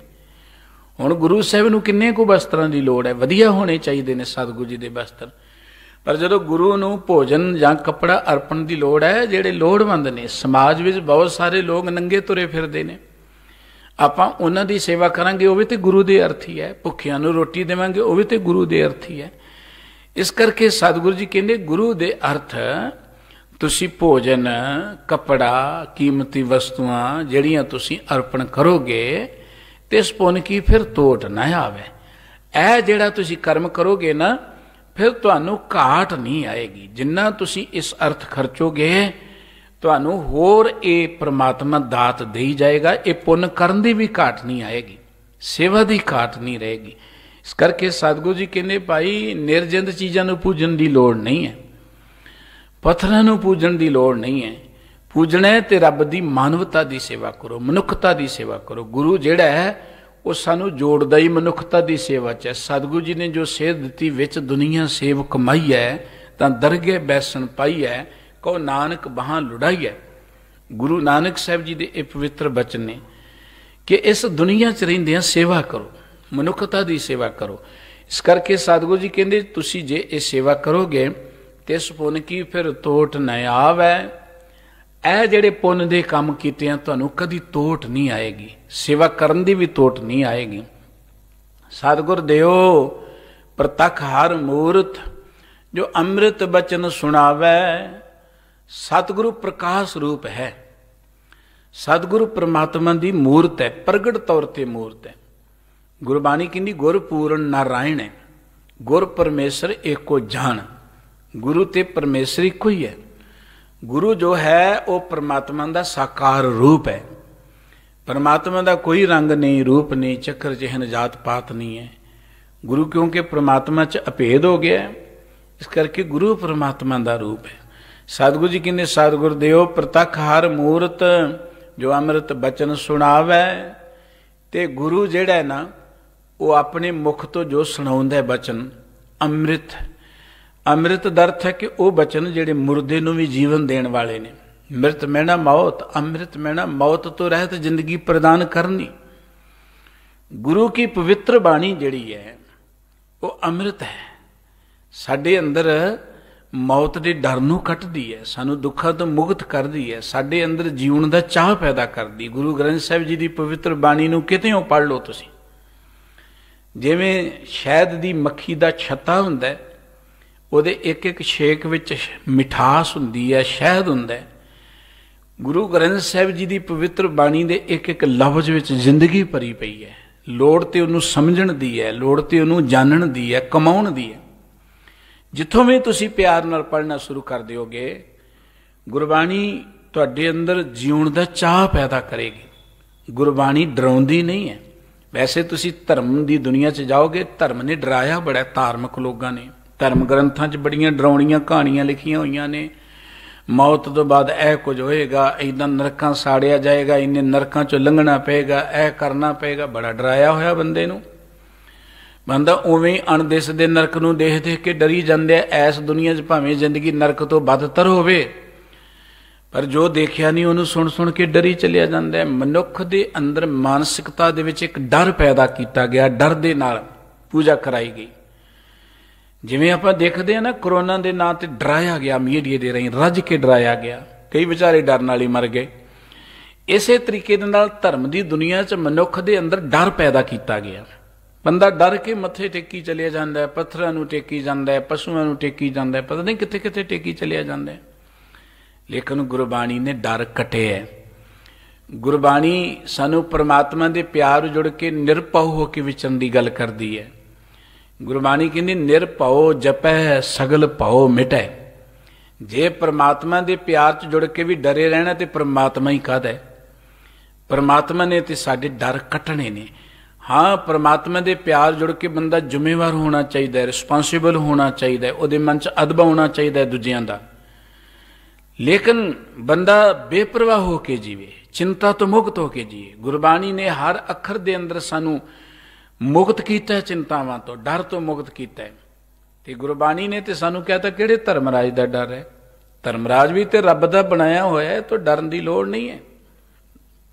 ਹੁਣ ਗੁਰੂ ਸਾਹਿਬ ਨੂੰ ਕਿੰਨੇ ਕੋ ਬਸਤਰਾਂ ਦੀ ਲੋੜ ਹੈ ਵਧੀਆ ਹੋਣੇ ਚਾਹੀਦੇ ਨੇ ਸਤਗੁਰੂ ਜੀ ਦੇ ਬਸਤਰ ਪਰ ਜਦੋਂ ਗੁਰੂ ਨੂੰ ਭੋਜਨ ਜਾਂ ਕੱਪੜਾ ਅਰਪਣ ਦੀ ਲੋੜ ਹੈ ਜਿਹੜੇ ਲੋੜਵੰਦ ਨੇ ਸਮਾਜ ਵਿੱਚ ਬਹੁਤ ਸਾਰੇ ਲੋਕ ਨੰਗੇ ਤੁਰੇ ਫਿਰਦੇ ਨੇ ਆਪਾਂ ਉਹਨਾਂ ਦੀ ਸੇਵਾ ਕਰਾਂਗੇ ਉਹ ਵੀ ਤੇ ਗੁਰੂ ਦੇ ਅਰਥੀ ਹੈ ਭੁੱਖਿਆਂ ਨੂੰ ਰੋਟੀ ਦੇਵਾਂਗੇ ਉਹ ਵੀ ਤੇ ਗੁਰੂ ਦੇ ਅਰਥੀ ਹੈ ਇਸ ਕਰਕੇ ਸਤਿਗੁਰੂ ਜੀ ਕਹਿੰਦੇ ਗੁਰੂ ਦੇ ਅਰਥ ਤੁਸੀਂ ਭੋਜਨ ਕਪੜਾ ਕੀਮਤੀ ਵਸਤੂਆਂ ਜਿਹੜੀਆਂ ਤੁਸੀਂ ਅਰਪਣ ਕਰੋਗੇ ਤੇ ਇਸ ਪੁੰਨ ਕੀ ਫਿਰ ਤੋਟ ਨਾ ਆਵੇ ਇਹ ਜਿਹੜਾ ਤੁਸੀਂ ਕਰਮ ਕਰੋਗੇ ਨਾ ਫਿਰ ਤੁਹਾਨੂੰ ਘਾਟ ਨਹੀਂ ਆਏਗੀ ਜਿੰਨਾ ਤੁਸੀਂ ਇਸ ਅਰਥ ਖਰਚੋਗੇ ਤੁਹਾਨੂੰ ਹੋਰ ਇਹ ਪ੍ਰਮਾਤਮਾ ਦਾਤ ਦੇਈ ਜਾਏਗਾ ਇਹ ਪੁੰਨ ਕਰਨ ਦੀ ਵੀ ਘਾਟ ਨਹੀਂ ਆਏਗੀ ਸੇਵਾ ਦੀ ਘਾਟ ਨਹੀਂ ਰਹੇਗੀ ਇਸ ਕਰਕੇ ਸਤਗੁਰੂ ਜੀ ਕਹਿੰਦੇ ਭਾਈ ਨਿਰਜਿੰਦ ਚੀਜ਼ਾਂ ਨੂੰ ਪੂਜਣ ਦੀ ਲੋੜ ਨਹੀਂ ਹੈ ਪੱਥਰਾਂ ਨੂੰ ਪੂਜਣ ਦੀ ਲੋੜ ਨਹੀਂ ਹੈ ਪੂਜਣਾ ਤੇ ਰੱਬ ਦੀ ਮਾਨਵਤਾ ਦੀ ਸੇਵਾ ਕਰੋ ਮਨੁੱਖਤਾ ਦੀ ਸੇਵਾ ਕਰੋ ਗੁਰੂ ਜਿਹੜਾ ਹੈ ਉਹ ਸਾਨੂੰ ਜੋੜਦਾ ਹੀ ਮਨੁੱਖਤਾ ਦੀ ਸੇਵਾ 'ਚ ਹੈ ਸਤਿਗੁਰੂ ਜੀ ਨੇ ਜੋ ਸੇਧ ਦਿੱਤੀ ਵਿੱਚ ਦੁਨੀਆ ਸੇਵ ਕਮਾਈ ਹੈ ਤਾਂ ਦਰਗੇ ਬੈਸਣ ਪਾਈ ਹੈ ਕੋ ਨਾਨਕ ਬਾਹਾਂ ਲੁੜਾਈ ਹੈ ਗੁਰੂ ਨਾਨਕ ਸਾਹਿਬ ਜੀ ਦੇ ਇਹ ਪਵਿੱਤਰ ਬਚਨ ਨੇ ਕਿ ਇਸ ਦੁਨੀਆ 'ਚ ਰਹਿੰਦੇ ਆ ਸੇਵਾ ਕਰੋ ਮਨੁੱਖਤਾ ਦੀ ਸੇਵਾ ਕਰੋ ਇਸ ਕਰਕੇ ਸਤਿਗੁਰੂ ਜੀ ਕਹਿੰਦੇ ਤੁਸੀਂ ਜੇ ਇਹ ਸੇਵਾ ਕਰੋਗੇ ਤੇ ਸੁਪਨ ਕੀ ਫਿਰ ਤੋਟ ਨਾ ਆਵੇ ਇਹ ਜਿਹੜੇ ਪੁੰਨ ਦੇ ਕੰਮ ਕੀਤੇ ਆ ਤੁਹਾਨੂੰ ਕਦੀ ਤੋਟ ਨਹੀਂ ਆਏਗੀ ਸੇਵਾ ਕਰਨ ਦੀ ਵੀ ਤੋਟ ਨਹੀਂ ਆਏਗੀ ਸਤਿਗੁਰ ਦਿਓ ਪ੍ਰਤੱਖ ਹਰ ਮੂਰਤ ਜੋ ਅੰਮ੍ਰਿਤ ਬਚਨ ਸੁਣਾਵੇ ਸਤਿਗੁਰੂ ਪ੍ਰਕਾਸ਼ ਰੂਪ ਹੈ ਸਤਿਗੁਰੂ ਪ੍ਰਮਾਤਮਾ ਦੀ ਮੂਰਤ ਹੈ ਪ੍ਰਗਟ ਤੌਰ ਤੇ ਮੂਰਤ ਹੈ ਗੁਰਬਾਣੀ ਕਹਿੰਦੀ ਗੁਰਪੂਰਨ ਨਾਰਾਇਣ ਹੈ ਗੁਰ ਪਰਮੇਸ਼ਰ ਇੱਕੋ ਜਾਣ ਗੁਰੂ ਤੇ ਪਰਮੇਸ਼ਰ ਇੱਕੋ ਹੀ ਹੈ ਗੁਰੂ ਜੋ ਹੈ ਉਹ ਪਰਮਾਤਮਾ ਦਾ ਸਾਕਾਰ ਰੂਪ ਹੈ ਪਰਮਾਤਮਾ ਦਾ ਕੋਈ ਰੰਗ ਨਹੀਂ ਰੂਪ ਨਹੀਂ ਚੱਕਰ ਜਿਹਨ ਜਾਤ ਪਾਤ ਨਹੀਂ ਹੈ ਗੁਰੂ ਕਿਉਂਕਿ ਪਰਮਾਤਮਾ 'ਚ ਅਪੇਧ ਹੋ ਗਿਆ ਇਸ ਕਰਕੇ ਗੁਰੂ ਪਰਮਾਤਮਾ ਦਾ ਰੂਪ ਹੈ ਸਤਿਗੁਰੂ ਜੀ ਕਹਿੰਦੇ ਸਤਿਗੁਰ ਦੇਵ ਪ੍ਰਤੱਖ ਹਰ ਮੂਰਤ ਜੋ ਅੰਮ੍ਰਿਤ ਬਚਨ ਸੁਣਾਵੇ ਤੇ ਗੁਰੂ ਜਿਹੜਾ ਨਾ ਉਹ ਆਪਣੇ ਮੁਖ ਤੋਂ ਜੋ ਸੁਣਾਉਂਦਾ ਹੈ ਬਚਨ ਅੰਮ੍ਰਿਤ ਅੰਮ੍ਰਿਤ ਦਰਥ ਹੈ ਕਿ ਉਹ ਬਚਨ ਜਿਹੜੇ ਮੁਰਦੇ ਨੂੰ ਵੀ ਜੀਵਨ ਦੇਣ ਵਾਲੇ ਨੇ ਮ੍ਰਿਤ ਮੈਣਾ ਮੌਤ ਅੰਮ੍ਰਿਤ ਮੈਣਾ ਮੌਤ ਤੋਂ ਰਹਿਤ ਜ਼ਿੰਦਗੀ ਪ੍ਰਦਾਨ ਕਰਨੀ ਗੁਰੂ ਕੀ ਪਵਿੱਤਰ ਬਾਣੀ ਜਿਹੜੀ ਹੈ ਉਹ ਅੰਮ੍ਰਿਤ ਹੈ ਸਾਡੇ ਅੰਦਰ ਮੌਤ ਦੇ ਡਰ ਨੂੰ ਕੱਟਦੀ ਹੈ ਸਾਨੂੰ ਦੁੱਖਾਂ ਤੋਂ ਮੁਕਤ ਕਰਦੀ ਹੈ ਸਾਡੇ ਅੰਦਰ ਜੀਵਨ ਦਾ ਚਾਹ ਪੈਦਾ ਕਰਦੀ ਗੁਰੂ ਗ੍ਰੰਥ ਸਾਹਿਬ ਜੀ ਦੀ ਪਵਿੱਤਰ ਬਾਣੀ ਨੂੰ ਕਿਤੇੋਂ ਪੜ ਲਓ ਤੁਸੀਂ ਜਿਵੇਂ ਸ਼ਹਿਦ ਦੀ ਮੱਖੀ ਦਾ ਛੱਤਾ ਹੁੰਦਾ ਹੈ ਉਹਦੇ ਇੱਕ ਇੱਕ ਛੇਕ ਵਿੱਚ ਮਿਠਾਸ ਹੁੰਦੀ ਹੈ ਸ਼ਹਿਦ ਹੁੰਦਾ ਹੈ ਗੁਰੂ ਗ੍ਰੰਥ ਸਾਹਿਬ ਜੀ ਦੀ ਪਵਿੱਤਰ ਬਾਣੀ ਦੇ ਇੱਕ ਇੱਕ ਲਫ਼ਜ਼ ਵਿੱਚ ਜ਼ਿੰਦਗੀ ਭਰੀ ਪਈ ਹੈ ਲੋੜ ਤੇ ਉਹਨੂੰ ਸਮਝਣ ਦੀ ਹੈ ਲੋੜ ਤੇ ਉਹਨੂੰ ਜਾਣਨ ਦੀ ਹੈ ਕਮਾਉਣ ਦੀ ਹੈ ਜਿੱਥੋਂ ਵੀ ਤੁਸੀਂ ਪਿਆਰ ਨਾਲ ਪੜਨਾ ਸ਼ੁਰੂ ਕਰ ਦਿਓਗੇ ਗੁਰਬਾਣੀ ਤੁਹਾਡੇ ਅੰਦਰ ਜੀਉਣ ਦਾ ਚਾਹ ਪੈਦਾ ਕਰੇਗੀ ਗੁਰਬਾਣੀ ਡਰਾਉਂਦੀ ਨਹੀਂ ਹੈ ਵੈਸੇ ਤੁਸੀਂ ਧਰਮ ਦੀ ਦੁਨੀਆ 'ਚ ਜਾਓਗੇ ਧਰਮ ਨੇ ਡਰਾਇਆ ਬੜਾ ਧਾਰਮਿਕ ਲੋਕਾਂ ਨੇ ਧਰਮ ਗ੍ਰੰਥਾਂ 'ਚ ਬੜੀਆਂ ਡਰਾਉਣੀਆਂ ਕਹਾਣੀਆਂ ਲਿਖੀਆਂ ਹੋਈਆਂ ਨੇ ਮੌਤ ਤੋਂ ਬਾਅਦ ਇਹ ਕੁਝ ਹੋਏਗਾ ਇਦਾਂ ਨਰਕਾਂ ਸਾੜਿਆ ਜਾਏਗਾ ਇੰਨੇ ਨਰਕਾਂ 'ਚੋਂ ਲੰਘਣਾ ਪਏਗਾ ਇਹ ਕਰਨਾ ਪਏਗਾ ਬੜਾ ਡਰਾਇਆ ਹੋਇਆ ਬੰਦੇ ਨੂੰ ਬੰਦਾ ਉਵੇਂ ਅਣਦਿਸ ਦੇ ਨਰਕ ਨੂੰ ਦੇਖ ਦੇਖ ਕੇ ਡਰੀ ਜਾਂਦੇ ਐ ਇਸ ਦੁਨੀਆ 'ਚ ਭਾਵੇਂ ਜ਼ਿੰਦਗੀ ਨਰਕ ਤੋਂ ਬਦਤਰ ਹੋਵੇ ਪਰ ਜੋ ਦੇਖਿਆ ਨਹੀਂ ਉਹਨੂੰ ਸੁਣ ਸੁਣ ਕੇ ਡਰੀ ਚੱਲਿਆ ਜਾਂਦਾ ਹੈ ਮਨੁੱਖ ਦੇ ਅੰਦਰ ਮਾਨਸਿਕਤਾ ਦੇ ਵਿੱਚ ਇੱਕ ਡਰ ਪੈਦਾ ਕੀਤਾ ਗਿਆ ਡਰ ਦੇ ਨਾਲ ਪੂਜਾ ਕਰਾਈ ਗਈ ਜਿਵੇਂ ਆਪਾਂ ਦੇਖਦੇ ਆ ਨਾ ਕਰੋਨਾ ਦੇ ਨਾਂ ਤੇ ਡਰਾਇਆ ਗਿਆ ਮੀਡੀਆ ਦੇ ਰਹੀ ਰੱਜ ਕੇ ਡਰਾਇਆ ਗਿਆ ਕਈ ਵਿਚਾਰੇ ਡਰਨ ਵਾਲੀ ਮਰ ਗਏ ਇਸੇ ਤਰੀਕੇ ਦੇ ਨਾਲ ਧਰਮ ਦੀ ਦੁਨੀਆ 'ਚ ਮਨੁੱਖ ਦੇ ਅੰਦਰ ਡਰ ਪੈਦਾ ਕੀਤਾ ਗਿਆ ਬੰਦਾ ਡਰ ਕੇ ਮੱਥੇ ਟੇਕੀ ਚਲਿਆ ਜਾਂਦਾ ਹੈ ਪੱਥਰਾਂ ਨੂੰ ਟੇਕੀ ਜਾਂਦਾ ਹੈ ਪਸ਼ੂਆਂ ਨੂੰ ਟੇਕੀ ਜਾਂਦਾ ਹੈ ਪਤਾ ਨਹੀਂ ਕਿੱਥੇ ਕਿੱਥੇ ਟੇਕੀ ਚਲਿਆ ਜਾਂਦਾ ਹੈ ਲੇਕਿਨ ਗੁਰਬਾਣੀ ਨੇ ਡਰ ਕਟਿਆ ਗੁਰਬਾਣੀ ਸਾਨੂੰ ਪਰਮਾਤਮਾ ਦੇ ਪਿਆਰ ਜੁੜ ਕੇ ਨਿਰਪਉ ਹੋ ਕੇ ਵਿਚਰਨ ਦੀ ਗੱਲ ਕਰਦੀ ਹੈ ਗੁਰਬਾਣੀ ਕਹਿੰਦੀ ਨਿਰਭਉ ਜਪੈ ਸਗਲ ਭਉ ਮਿਟੈ ਜੇ ਪ੍ਰਮਾਤਮਾ ਦੇ ਪਿਆਰ 'ਚ ਜੁੜ ਕੇ ਵੀ ਡਰੇ ਰਹਿਣਾ ਤੇ ਪ੍ਰਮਾਤਮਾ ਹੀ ਕਾਦਾ ਪ੍ਰਮਾਤਮਾ ਨੇ ਤੇ ਸਾਡੇ ਡਰ ਕੱਟਣੇ ਨੇ ਹਾਂ ਪ੍ਰਮਾਤਮਾ ਦੇ ਪਿਆਰ ਜੁੜ ਕੇ ਬੰਦਾ ਜ਼ਿੰਮੇਵਾਰ ਹੋਣਾ ਚਾਹੀਦਾ ਹੈ ਰਿਸਪਾਂਸਿਬਲ ਹੋਣਾ ਚਾਹੀਦਾ ਹੈ ਉਹਦੇ ਮਨ 'ਚ ਅਦਬ ਹੋਣਾ ਚਾਹੀਦਾ ਹੈ ਦੂਜਿਆਂ ਦਾ ਲੇਕਿਨ ਬੰਦਾ ਬੇਪਰਵਾਹ ਹੋ ਕੇ ਜੀਵੇ ਚਿੰਤਾ ਤੋਂ ਮੁਕਤ ਹੋ ਕੇ ਜੀਵੇ ਗੁਰਬਾਣੀ ਨੇ ਹਰ ਅੱਖਰ ਦੇ ਅੰਦਰ ਸਾਨੂੰ ਮੁਕਤ ਕੀਤਾ ਚਿੰਤਾਵਾਂ ਤੋਂ ਡਰ ਤੋਂ ਮੁਕਤ ਕੀਤਾ ਤੇ ਗੁਰਬਾਣੀ ਨੇ ਤੇ ਸਾਨੂੰ ਕਹਤਾ ਕਿਹੜੇ ਧਰਮਰਾਜ ਦਾ ਡਰ ਹੈ ਧਰਮਰਾਜ ਵੀ ਤੇ ਰੱਬ ਦਾ ਬਣਾਇਆ ਹੋਇਆ ਹੈ ਤੋਂ ਡਰਨ ਦੀ ਲੋੜ ਨਹੀਂ ਹੈ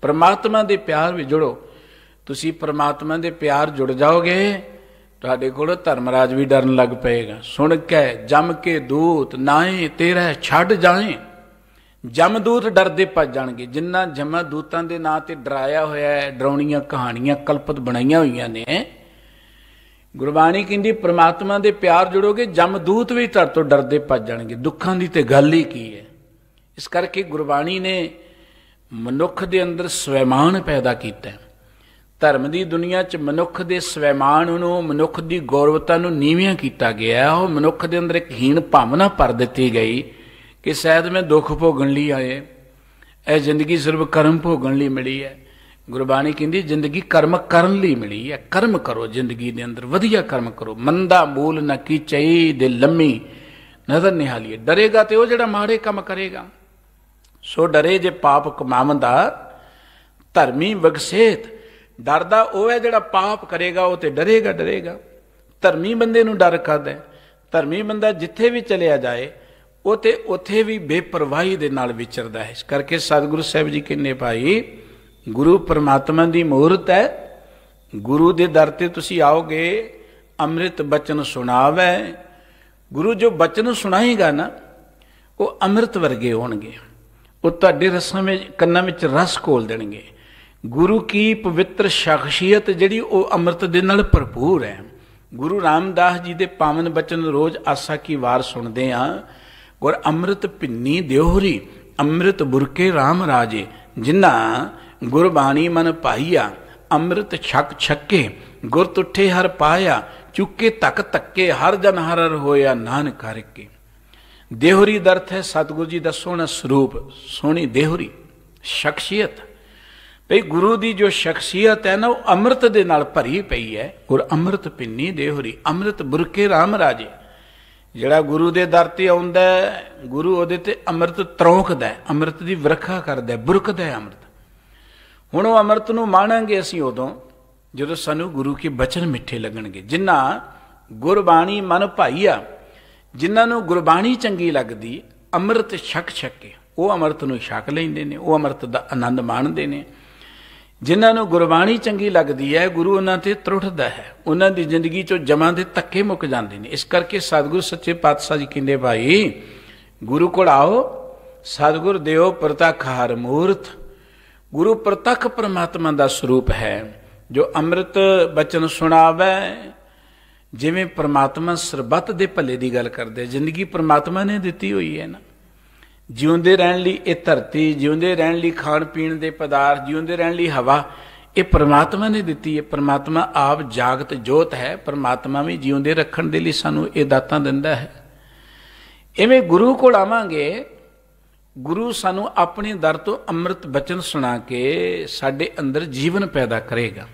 ਪਰਮਾਤਮਾ ਦੇ ਪਿਆਰ ਵਿੱਚ ਜੁੜੋ ਤੁਸੀਂ ਪਰਮਾਤਮਾ ਦੇ ਪਿਆਰ ਜੁੜ ਜਾਓਗੇ ਤੁਹਾਡੇ ਕੋਲ ਧਰਮਰਾਜ ਵੀ ਡਰਨ ਲੱਗ ਪਏਗਾ ਸੁਣ ਕੇ ਜਮ ਕੇ ਦੂਤ ਨਾਹੀਂ ਤੇਰਾ ਛੱਡ ਜਾਏ ਜਮਦੂਤ ਡਰਦੇ ਭੱਜ ਜਾਣਗੇ ਜਿੰਨਾ ਜਮਦੂਤਾਂ ਦੇ ਨਾਂ ਤੇ ਡਰਾਇਆ ਹੋਇਆ ਹੈ ਡਰਾਉਣੀਆਂ ਕਹਾਣੀਆਂ ਕਲਪਤ ਬਣਾਈਆਂ ਹੋਈਆਂ ਨੇ ਗੁਰਬਾਣੀ ਕਹਿੰਦੀ ਪ੍ਰਮਾਤਮਾ ਦੇ ਪਿਆਰ ਜੁੜੋਗੇ ਜਮਦੂਤ ਵੀ ਤਰ ਤੋਂ ਡਰਦੇ ਭੱਜ ਜਾਣਗੇ ਦੁੱਖਾਂ ਦੀ ਤੇ ਗੱਲ ਹੀ ਕੀ ਹੈ ਇਸ ਕਰਕੇ ਗੁਰਬਾਣੀ ਨੇ ਮਨੁੱਖ ਦੇ ਅੰਦਰ ਸਵੈਮਾਨ ਪੈਦਾ ਕੀਤਾ ਧਰਮ ਦੀ ਦੁਨੀਆ 'ਚ ਮਨੁੱਖ ਦੇ ਸਵੈਮਾਨ ਨੂੰ ਮਨੁੱਖ ਦੀ ਗੌਰਵਤਾ ਨੂੰ ਨੀਵਿਆਂ ਕੀਤਾ ਗਿਆ ਉਹ ਮਨੁੱਖ ਦੇ ਅੰਦਰ ਇੱਕ ਹੀਣ ਭਾਵਨਾ ਪਰ ਦਿੱਤੀ ਗਈ ਕਿ ਸ਼ਾਇਦ ਮੈਂ ਦੁੱਖ ਭੋਗਣ ਲਈ ਆਏ ਐ ਜ਼ਿੰਦਗੀ ਸਿਰਫ ਕਰਮ ਭੋਗਣ ਲਈ ਮਿਲੀ ਐ ਗੁਰਬਾਣੀ ਕਹਿੰਦੀ ਜ਼ਿੰਦਗੀ ਕਰਮ ਕਰਨ ਲਈ ਮਿਲੀ ਐ ਕਰਮ ਕਰੋ ਜ਼ਿੰਦਗੀ ਦੇ ਅੰਦਰ ਵਧੀਆ ਕਰਮ ਕਰੋ ਮੰਦਾ ਮੂਲ ਨਾ ਕੀ ਚਈ ਦੇ ਲੰਮੀ ਨਜ਼ਰ ਨਿਹਾਲੀਏ ਡਰੇਗਾ ਤੇ ਉਹ ਜਿਹੜਾ ਮਾੜੇ ਕੰਮ ਕਰੇਗਾ ਸੋ ਡਰੇ ਜੇ ਪਾਪ ਕਮਾਵੰਦਾ ਧਰਮੀ ਵਗਸੇਤ ਡਰਦਾ ਉਹ ਹੈ ਜਿਹੜਾ ਪਾਪ ਕਰੇਗਾ ਉਹ ਤੇ ਡਰੇਗਾ ਡਰੇਗਾ ਧਰਮੀ ਬੰਦੇ ਨੂੰ ਡਰ ਕਰਦਾ ਧਰਮੀ ਬੰਦਾ ਜਿੱਥੇ ਵੀ ਚਲਿਆ ਜਾਏ ਉਹ ਤੇ ਉਥੇ ਵੀ ਬੇਪਰਵਾਹੀ ਦੇ ਨਾਲ ਵਿਚਰਦਾ ਹੈ ਇਸ ਕਰਕੇ ਸਤਿਗੁਰੂ ਸਾਹਿਬ ਜੀ ਕਹਿੰਨੇ ਭਾਈ ਗੁਰੂ ਪਰਮਾਤਮਾ ਦੀ ਮੂਰਤ ਹੈ ਗੁਰੂ ਦੇ ਦਰ ਤੇ ਤੁਸੀਂ ਆਓਗੇ ਅੰਮ੍ਰਿਤ ਬਚਨ ਸੁਣਾਵੇ ਗੁਰੂ ਜੋ ਬਚਨ ਸੁਣਾਏਗਾ ਨਾ ਉਹ ਅੰਮ੍ਰਿਤ ਵਰਗੇ ਹੋਣਗੇ ਉਹ ਤੁਹਾਡੇ ਰਸਾਂ ਵਿੱਚ ਕੰਨਾਂ ਵਿੱਚ ਰਸ ਘੋਲ ਦੇਣਗੇ ਗੁਰੂ ਕੀ ਪਵਿੱਤਰ ਸ਼ਖਸੀਅਤ ਜਿਹੜੀ ਉਹ ਅੰਮ੍ਰਿਤ ਦੇ ਨਾਲ ਭਰਪੂਰ ਹੈ ਗੁਰੂ ਰਾਮਦਾਸ ਜੀ ਦੇ ਪਾਵਨ ਬਚਨ ਰੋਜ਼ ਆਸਾ ਕੀ ਵਾਰ ਸੁਣਦੇ ਆਂ ਔਰ ਅੰਮ੍ਰਿਤ ਪਿੰਨੀ ਦਿਉਹਰੀ ਅੰਮ੍ਰਿਤ ਬੁਰਕੇ RAM ਰਾਜੇ ਜਿਨ੍ਹਾਂ ਗੁਰਬਾਣੀ ਮਨ ਪਾਈਆ ਅੰਮ੍ਰਿਤ ਛਕ ਛੱਕੇ ਗੁਰ ਤੁਠੇ ਹਰ ਪਾਇਆ ਚੁੱਕੇ ਤੱਕ ਤੱਕੇ ਹਰ ਜਨ ਹਰਰ ਹੋਇਆ ਨਾਨਕ ਕਰਕੇ ਦੇਹਰੀ ਦਰਥ ਹੈ ਸਤਗੁਰੂ ਜੀ ਦਾ ਸੋਹਣਾ ਸਰੂਪ ਸੋਹਣੀ ਦੇਹਰੀ ਸ਼ਖਸੀਅਤ ਭਈ ਗੁਰੂ ਦੀ ਜੋ ਸ਼ਖਸੀਅਤ ਹੈ ਨਾ ਉਹ ਅੰਮ੍ਰਿਤ ਦੇ ਨਾਲ ਭਰੀ ਪਈ ਹੈ ਔਰ ਅੰਮ੍ਰਿਤ ਪਿੰਨੀ ਦੇਹਰੀ ਅੰਮ੍ਰਿਤ ਬੁਰਕੇ RAM ਰਾਜੇ ਜਿਹੜਾ ਗੁਰੂ ਦੇ ਦਰ ਤੇ ਆਉਂਦਾ ਗੁਰੂ ਉਹਦੇ ਤੇ ਅੰਮ੍ਰਿਤ ਤਰੋਂਕਦਾ ਅੰਮ੍ਰਿਤ ਦੀ ਵਰਖਾ ਕਰਦਾ ਬੁਰਕਦਾ ਅੰਮ੍ਰਿਤ ਹੁਣ ਉਹ ਅੰਮ੍ਰਿਤ ਨੂੰ ਮਾਣਾਂਗੇ ਅਸੀਂ ਉਦੋਂ ਜਦੋਂ ਸਾਨੂੰ ਗੁਰੂ ਕੇ ਬਚਨ ਮਿੱਠੇ ਲੱਗਣਗੇ ਜਿਨ੍ਹਾਂ ਗੁਰਬਾਣੀ ਮਨ ਭਾਈਆ ਜਿਨ੍ਹਾਂ ਨੂੰ ਗੁਰਬਾਣੀ ਚੰਗੀ ਲੱਗਦੀ ਅੰਮ੍ਰਿਤ ਛਕ ਛਕੇ ਉਹ ਅੰਮ੍ਰਿਤ ਨੂੰ ਛਕ ਲੈਂਦੇ ਨੇ ਉਹ ਅੰਮ੍ਰਿਤ ਦਾ ਆਨੰਦ ਮਾਣਦੇ ਨੇ ਜਿਨ੍ਹਾਂ ਨੂੰ ਗੁਰਬਾਣੀ ਚੰਗੀ ਲੱਗਦੀ ਹੈ ਗੁਰੂ ਉਹਨਾਂ ਤੇ ਤਰੁੱਠਦਾ ਹੈ ਉਹਨਾਂ ਦੀ ਜ਼ਿੰਦਗੀ 'ਚੋਂ ਜਮਾਂ ਦੇ ਤੱਕੇ ਮੁੱਕ ਜਾਂਦੇ ਨੇ ਇਸ ਕਰਕੇ ਸਤਿਗੁਰ ਸੱਚੇ ਪਾਤਸ਼ਾਹ ਜੀ ਕਹਿੰਦੇ ਭਾਈ ਗੁਰੂ ਕੋਲ ਆਓ ਸਤਿਗੁਰ ਦਿਓ ਪ੍ਰਤੱਖ ਹਰ ਮੂਰਤ ਗੁਰੂ ਪ੍ਰਤੱਖ ਪਰਮਾਤਮਾ ਦਾ ਸਰੂਪ ਹੈ ਜੋ ਅੰਮ੍ਰਿਤ ਬਚਨ ਸੁਣਾਵੇ ਜਿਵੇਂ ਪਰਮਾਤਮਾ ਸਰਬੱਤ ਦੇ ਭਲੇ ਦੀ ਗੱਲ ਕਰਦੇ ਜ਼ਿੰਦਗੀ ਪਰਮਾਤਮਾ ਨੇ ਦਿੱਤੀ ਹੋਈ ਹੈ ਨਾ ਜਿਉਂਦੇ ਰਹਿਣ ਲਈ ਇਹ ਧਰਤੀ ਜਿਉਂਦੇ ਰਹਿਣ ਲਈ ਖਾਣ ਪੀਣ ਦੇ ਪਦਾਰਥ ਜਿਉਂਦੇ ਰਹਿਣ ਲਈ ਹਵਾ ਇਹ ਪ੍ਰਮਾਤਮਾ ਨੇ ਦਿੱਤੀ ਹੈ ਪ੍ਰਮਾਤਮਾ ਆਪ ਜਾਗਤ ਜੋਤ ਹੈ ਪ੍ਰਮਾਤਮਾ ਵੀ ਜਿਉਂਦੇ ਰੱਖਣ ਦੇ ਲਈ ਸਾਨੂੰ ਇਹ ਦਾਤਾਂ ਦਿੰਦਾ ਹੈ ਐਵੇਂ ਗੁਰੂ ਕੋਲ ਆਵਾਂਗੇ ਗੁਰੂ ਸਾਨੂੰ ਆਪਣੇ ਦਰ ਤੋਂ ਅੰਮ੍ਰਿਤ ਬਚਨ ਸੁਣਾ ਕੇ ਸਾਡੇ ਅੰਦਰ ਜੀਵਨ ਪੈਦਾ ਕਰੇਗਾ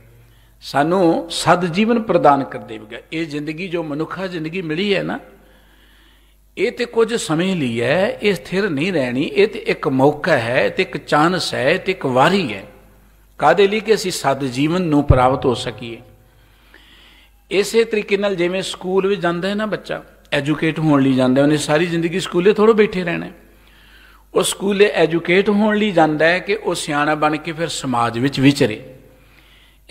ਸਾਨੂੰ ਸਦ ਜੀਵਨ ਪ੍ਰਦਾਨ ਕਰ ਦੇਵੇਗਾ ਇਹ ਜ਼ਿੰਦਗੀ ਜੋ ਮਨੁੱਖਾ ਜ਼ਿੰਦਗੀ ਮਿਲੀ ਹੈ ਨਾ ਇਹ ਤੇ ਕੁਝ ਸਮੇਂ ਲਈ ਹੈ ਇਹ ਸਥਿਰ ਨਹੀਂ ਰਹਿਣੀ ਇਹ ਤੇ ਇੱਕ ਮੌਕਾ ਹੈ ਤੇ ਇੱਕ ਚਾਂਸ ਹੈ ਤੇ ਇੱਕ ਵਾਰੀ ਹੈ ਕਾਦੇ ਲਈ ਕਿ ਅਸੀਂ ਸਦ ਜੀਵਨ ਨੂੰ ਪ੍ਰਾਪਤ ਹੋ ਸਕੀਏ ਇਸੇ ਤਰੀਕੇ ਨਾਲ ਜਿਵੇਂ ਸਕੂਲ ਵਿੱਚ ਜਾਂਦਾ ਹੈ ਨਾ ਬੱਚਾ ਐਜੂਕੇਟ ਹੋਣ ਲਈ ਜਾਂਦਾ ਉਹਨੇ ਸਾਰੀ ਜ਼ਿੰਦਗੀ ਸਕੂਲੇ ਥੋੜੋ ਬੈਠੇ ਰਹਿਣਾ ਉਹ ਸਕੂਲੇ ਐਜੂਕੇਟ ਹੋਣ ਲਈ ਜਾਂਦਾ ਹੈ ਕਿ ਉਹ ਸਿਆਣਾ ਬਣ ਕੇ ਫਿਰ ਸਮਾਜ ਵਿੱਚ ਵਿਚਰੇ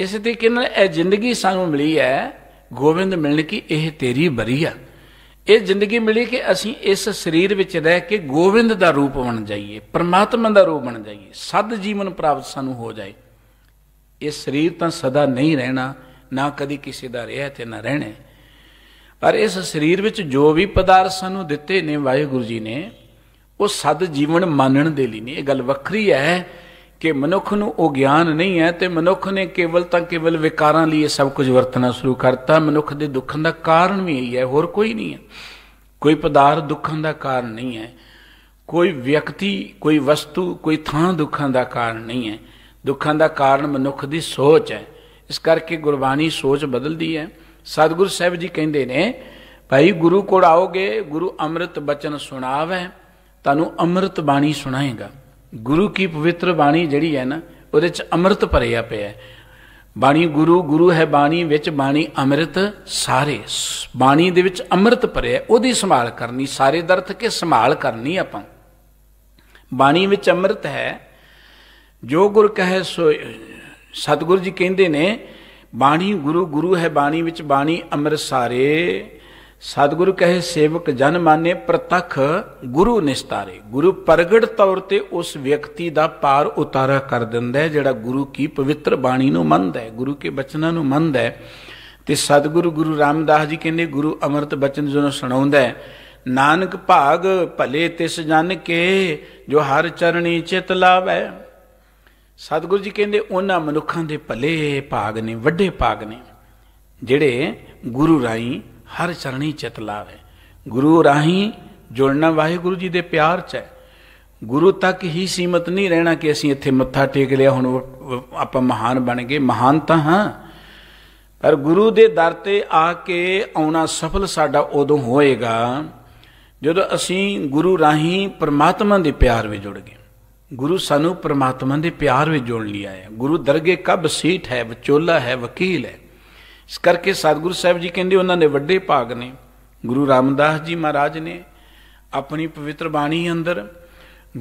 ਇਸੇ ਤਰੀਕੇ ਨਾਲ ਇਹ ਜ਼ਿੰਦਗੀ ਸਾਨੂੰ ਮਿਲੀ ਹੈ ਗੋਬਿੰਦ ਮਿਲਣ ਕੀ ਇਹ ਤੇਰੀ ਬਰੀਆ ਇਹ ਜ਼ਿੰਦਗੀ ਮਿਲੀ ਕਿ ਅਸੀਂ ਇਸ ਸਰੀਰ ਵਿੱਚ ਰਹਿ ਕੇ ਗੋਵਿੰਦ ਦਾ ਰੂਪ ਬਣ ਜਾਈਏ ਪਰਮਾਤਮਾ ਦਾ ਰੂਪ ਬਣ ਜਾਈਏ ਸਦ ਜੀਵਨ ਪ੍ਰਾਪਤ ਸਾਨੂੰ ਹੋ ਜਾਏ ਇਹ ਸਰੀਰ ਤਾਂ ਸਦਾ ਨਹੀਂ ਰਹਿਣਾ ਨਾ ਕਦੀ ਕਿਸੇ ਦਾ ਰਿਹਾ ਤੇ ਨਾ ਰਹਿਣਾ ਪਰ ਇਸ ਸਰੀਰ ਵਿੱਚ ਜੋ ਵੀ ਪਦਾਰਥ ਸਾਨੂੰ ਦਿੱਤੇ ਨੇ ਵਾਹਿਗੁਰੂ ਜੀ ਨੇ ਉਹ ਸਦ ਜੀਵਨ ਮੰਨਣ ਦੇ ਲਈ ਨਹੀਂ ਇਹ ਗੱਲ ਵੱਖਰੀ ਹੈ ਕਿ ਮਨੁੱਖ ਨੂੰ ਉਹ ਗਿਆਨ ਨਹੀਂ ਹੈ ਤੇ ਮਨੁੱਖ ਨੇ ਕੇਵਲ ਤਾਂ ਕੇਵਲ ਵਿਕਾਰਾਂ ਲਈ ਸਭ ਕੁਝ ਵਰਤਣਾ ਸ਼ੁਰੂ ਕਰਤਾ ਮਨੁੱਖ ਦੇ ਦੁੱਖਾਂ ਦਾ ਕਾਰਨ ਵੀ ਇਹੀ ਹੈ ਹੋਰ ਕੋਈ ਨਹੀਂ ਹੈ ਕੋਈ ਪਦਾਰਥ ਦੁੱਖਾਂ ਦਾ ਕਾਰਨ ਨਹੀਂ ਹੈ ਕੋਈ ਵਿਅਕਤੀ ਕੋਈ ਵਸਤੂ ਕੋਈ ਥਾਂ ਦੁੱਖਾਂ ਦਾ ਕਾਰਨ ਨਹੀਂ ਹੈ ਦੁੱਖਾਂ ਦਾ ਕਾਰਨ ਮਨੁੱਖ ਦੀ ਸੋਚ ਹੈ ਇਸ ਕਰਕੇ ਗੁਰਬਾਣੀ ਸੋਚ ਬਦਲਦੀ ਹੈ ਸਤਿਗੁਰੂ ਸਾਹਿਬ ਜੀ ਕਹਿੰਦੇ ਨੇ ਭਾਈ ਗੁਰੂ ਕੋਲ ਆਓਗੇ ਗੁਰੂ ਅੰਮ੍ਰਿਤ ਬਚਨ ਸੁਣਾਵੇ ਤੁਹਾਨੂੰ ਅੰਮ੍ਰਿਤ ਬਾਣੀ ਸੁਣਾਏਗਾ ਗੁਰੂ ਕੀ ਪਵਿੱਤਰ ਬਾਣੀ ਜਿਹੜੀ ਹੈ ਨਾ ਉਹਦੇ ਚ ਅੰਮ੍ਰਿਤ ਭਰਿਆ ਪਿਆ ਹੈ ਬਾਣੀ ਗੁਰੂ ਗੁਰੂ ਹੈ ਬਾਣੀ ਵਿੱਚ ਬਾਣੀ ਅੰਮ੍ਰਿਤ ਸਾਰੇ ਬਾਣੀ ਦੇ ਵਿੱਚ ਅੰਮ੍ਰਿਤ ਭਰਿਆ ਉਹਦੀ ਸੰਭਾਲ ਕਰਨੀ ਸਾਰੇ ਦਰਥ ਕੇ ਸੰਭਾਲ ਕਰਨੀ ਆਪਾਂ ਬਾਣੀ ਵਿੱਚ ਅੰਮ੍ਰਿਤ ਹੈ ਜੋ ਗੁਰ ਕਹੇ ਸੋ ਸਤਿਗੁਰੂ ਜੀ ਕਹਿੰਦੇ ਨੇ ਬਾਣੀ ਗੁਰੂ ਗੁਰੂ ਹੈ ਬਾਣੀ ਵਿੱਚ ਬਾਣੀ ਅੰਮ੍ਰਿਤ ਸਾਰੇ ਸਤਿਗੁਰੂ ਕਹੇ ਸੇਵਕ ਜਨ ਮਾਨੇ ਪ੍ਰਤਖ ਗੁਰੂ ਨਿਸਤਾਰੇ ਗੁਰੂ ਪ੍ਰਗਟ ਤੌਰ ਤੇ ਉਸ ਵਿਅਕਤੀ ਦਾ ਪਾਰ ਉਤਾਰਾ ਕਰ ਦਿੰਦਾ ਹੈ ਜਿਹੜਾ ਗੁਰੂ ਕੀ ਪਵਿੱਤਰ ਬਾਣੀ ਨੂੰ ਮੰਨਦਾ ਹੈ ਗੁਰੂ ਕੇ ਬਚਨਾਂ ਨੂੰ ਮੰਨਦਾ ਹੈ ਤੇ ਸਤਿਗੁਰੂ ਗੁਰੂ ਰਾਮਦਾਸ ਜੀ ਕਹਿੰਦੇ ਗੁਰੂ ਅਮਰਤ ਬਚਨ ਜਿਹਨੂੰ ਸੁਣਾਉਂਦਾ ਹੈ ਨਾਨਕ ਭਾਗ ਭਲੇ ਤਿਸ ਜਨ ਕੇ ਜੋ ਹਰ ਚਰਣੀ ਚਿਤ ਲਾਵੇ ਸਤਿਗੁਰੂ ਜੀ ਕਹਿੰਦੇ ਉਹਨਾਂ ਮਨੁੱਖਾਂ ਦੇ ਭਲੇ ਭਾਗ ਨੇ ਵੱਡੇ ਭਾਗ ਨੇ ਜਿਹੜੇ ਗੁਰੂ ਰਾਈ ਹਰ ਚਰਣੀ ਚਿਤ ਲਾਵੇ ਗੁਰੂ ਰਾਹੀ ਜੁੜਨਾ ਵਾਹਿਗੁਰੂ ਜੀ ਦੇ ਪਿਆਰ 'ਚ ਹੈ ਗੁਰੂ ਤੱਕ ਹੀ ਸੀਮਤ ਨਹੀਂ ਰਹਿਣਾ ਕਿ ਅਸੀਂ ਇੱਥੇ ਮੱਥਾ ਟੇਕ ਲਿਆ ਹੁਣ ਆਪਾਂ ਮਹਾਨ ਬਣ ਗਏ ਮਹਾਨ ਤਾਂ ਹਾਂ ਪਰ ਗੁਰੂ ਦੇ ਦਰ ਤੇ ਆ ਕੇ ਆਉਣਾ ਸਫਲ ਸਾਡਾ ਉਦੋਂ ਹੋਏਗਾ ਜਦੋਂ ਅਸੀਂ ਗੁਰੂ ਰਾਹੀਂ ਪਰਮਾਤਮਾ ਦੇ ਪਿਆਰ ਵਿੱਚ ਜੁੜ ਗਏ ਗੁਰੂ ਸਾਨੂੰ ਪਰਮਾਤਮਾ ਦੇ ਪਿਆਰ ਵਿੱਚ ਜੋੜ ਲਿਆ ਹੈ ਗੁਰੂ ਦਰਗੇ ਕਬ ਸੀਟ ਹੈ ਵਿਚੋਲਾ ਹੈ ਵਕੀਲ ਹੈ ਇਸ ਕਰਕੇ ਸਤਿਗੁਰ ਸਾਹਿਬ ਜੀ ਕਹਿੰਦੇ ਉਹਨਾਂ ਦੇ ਵੱਡੇ ਭਾਗ ਨੇ ਗੁਰੂ ਰਾਮਦਾਸ ਜੀ ਮਹਾਰਾਜ ਨੇ ਆਪਣੀ ਪਵਿੱਤਰ ਬਾਣੀ ਅੰਦਰ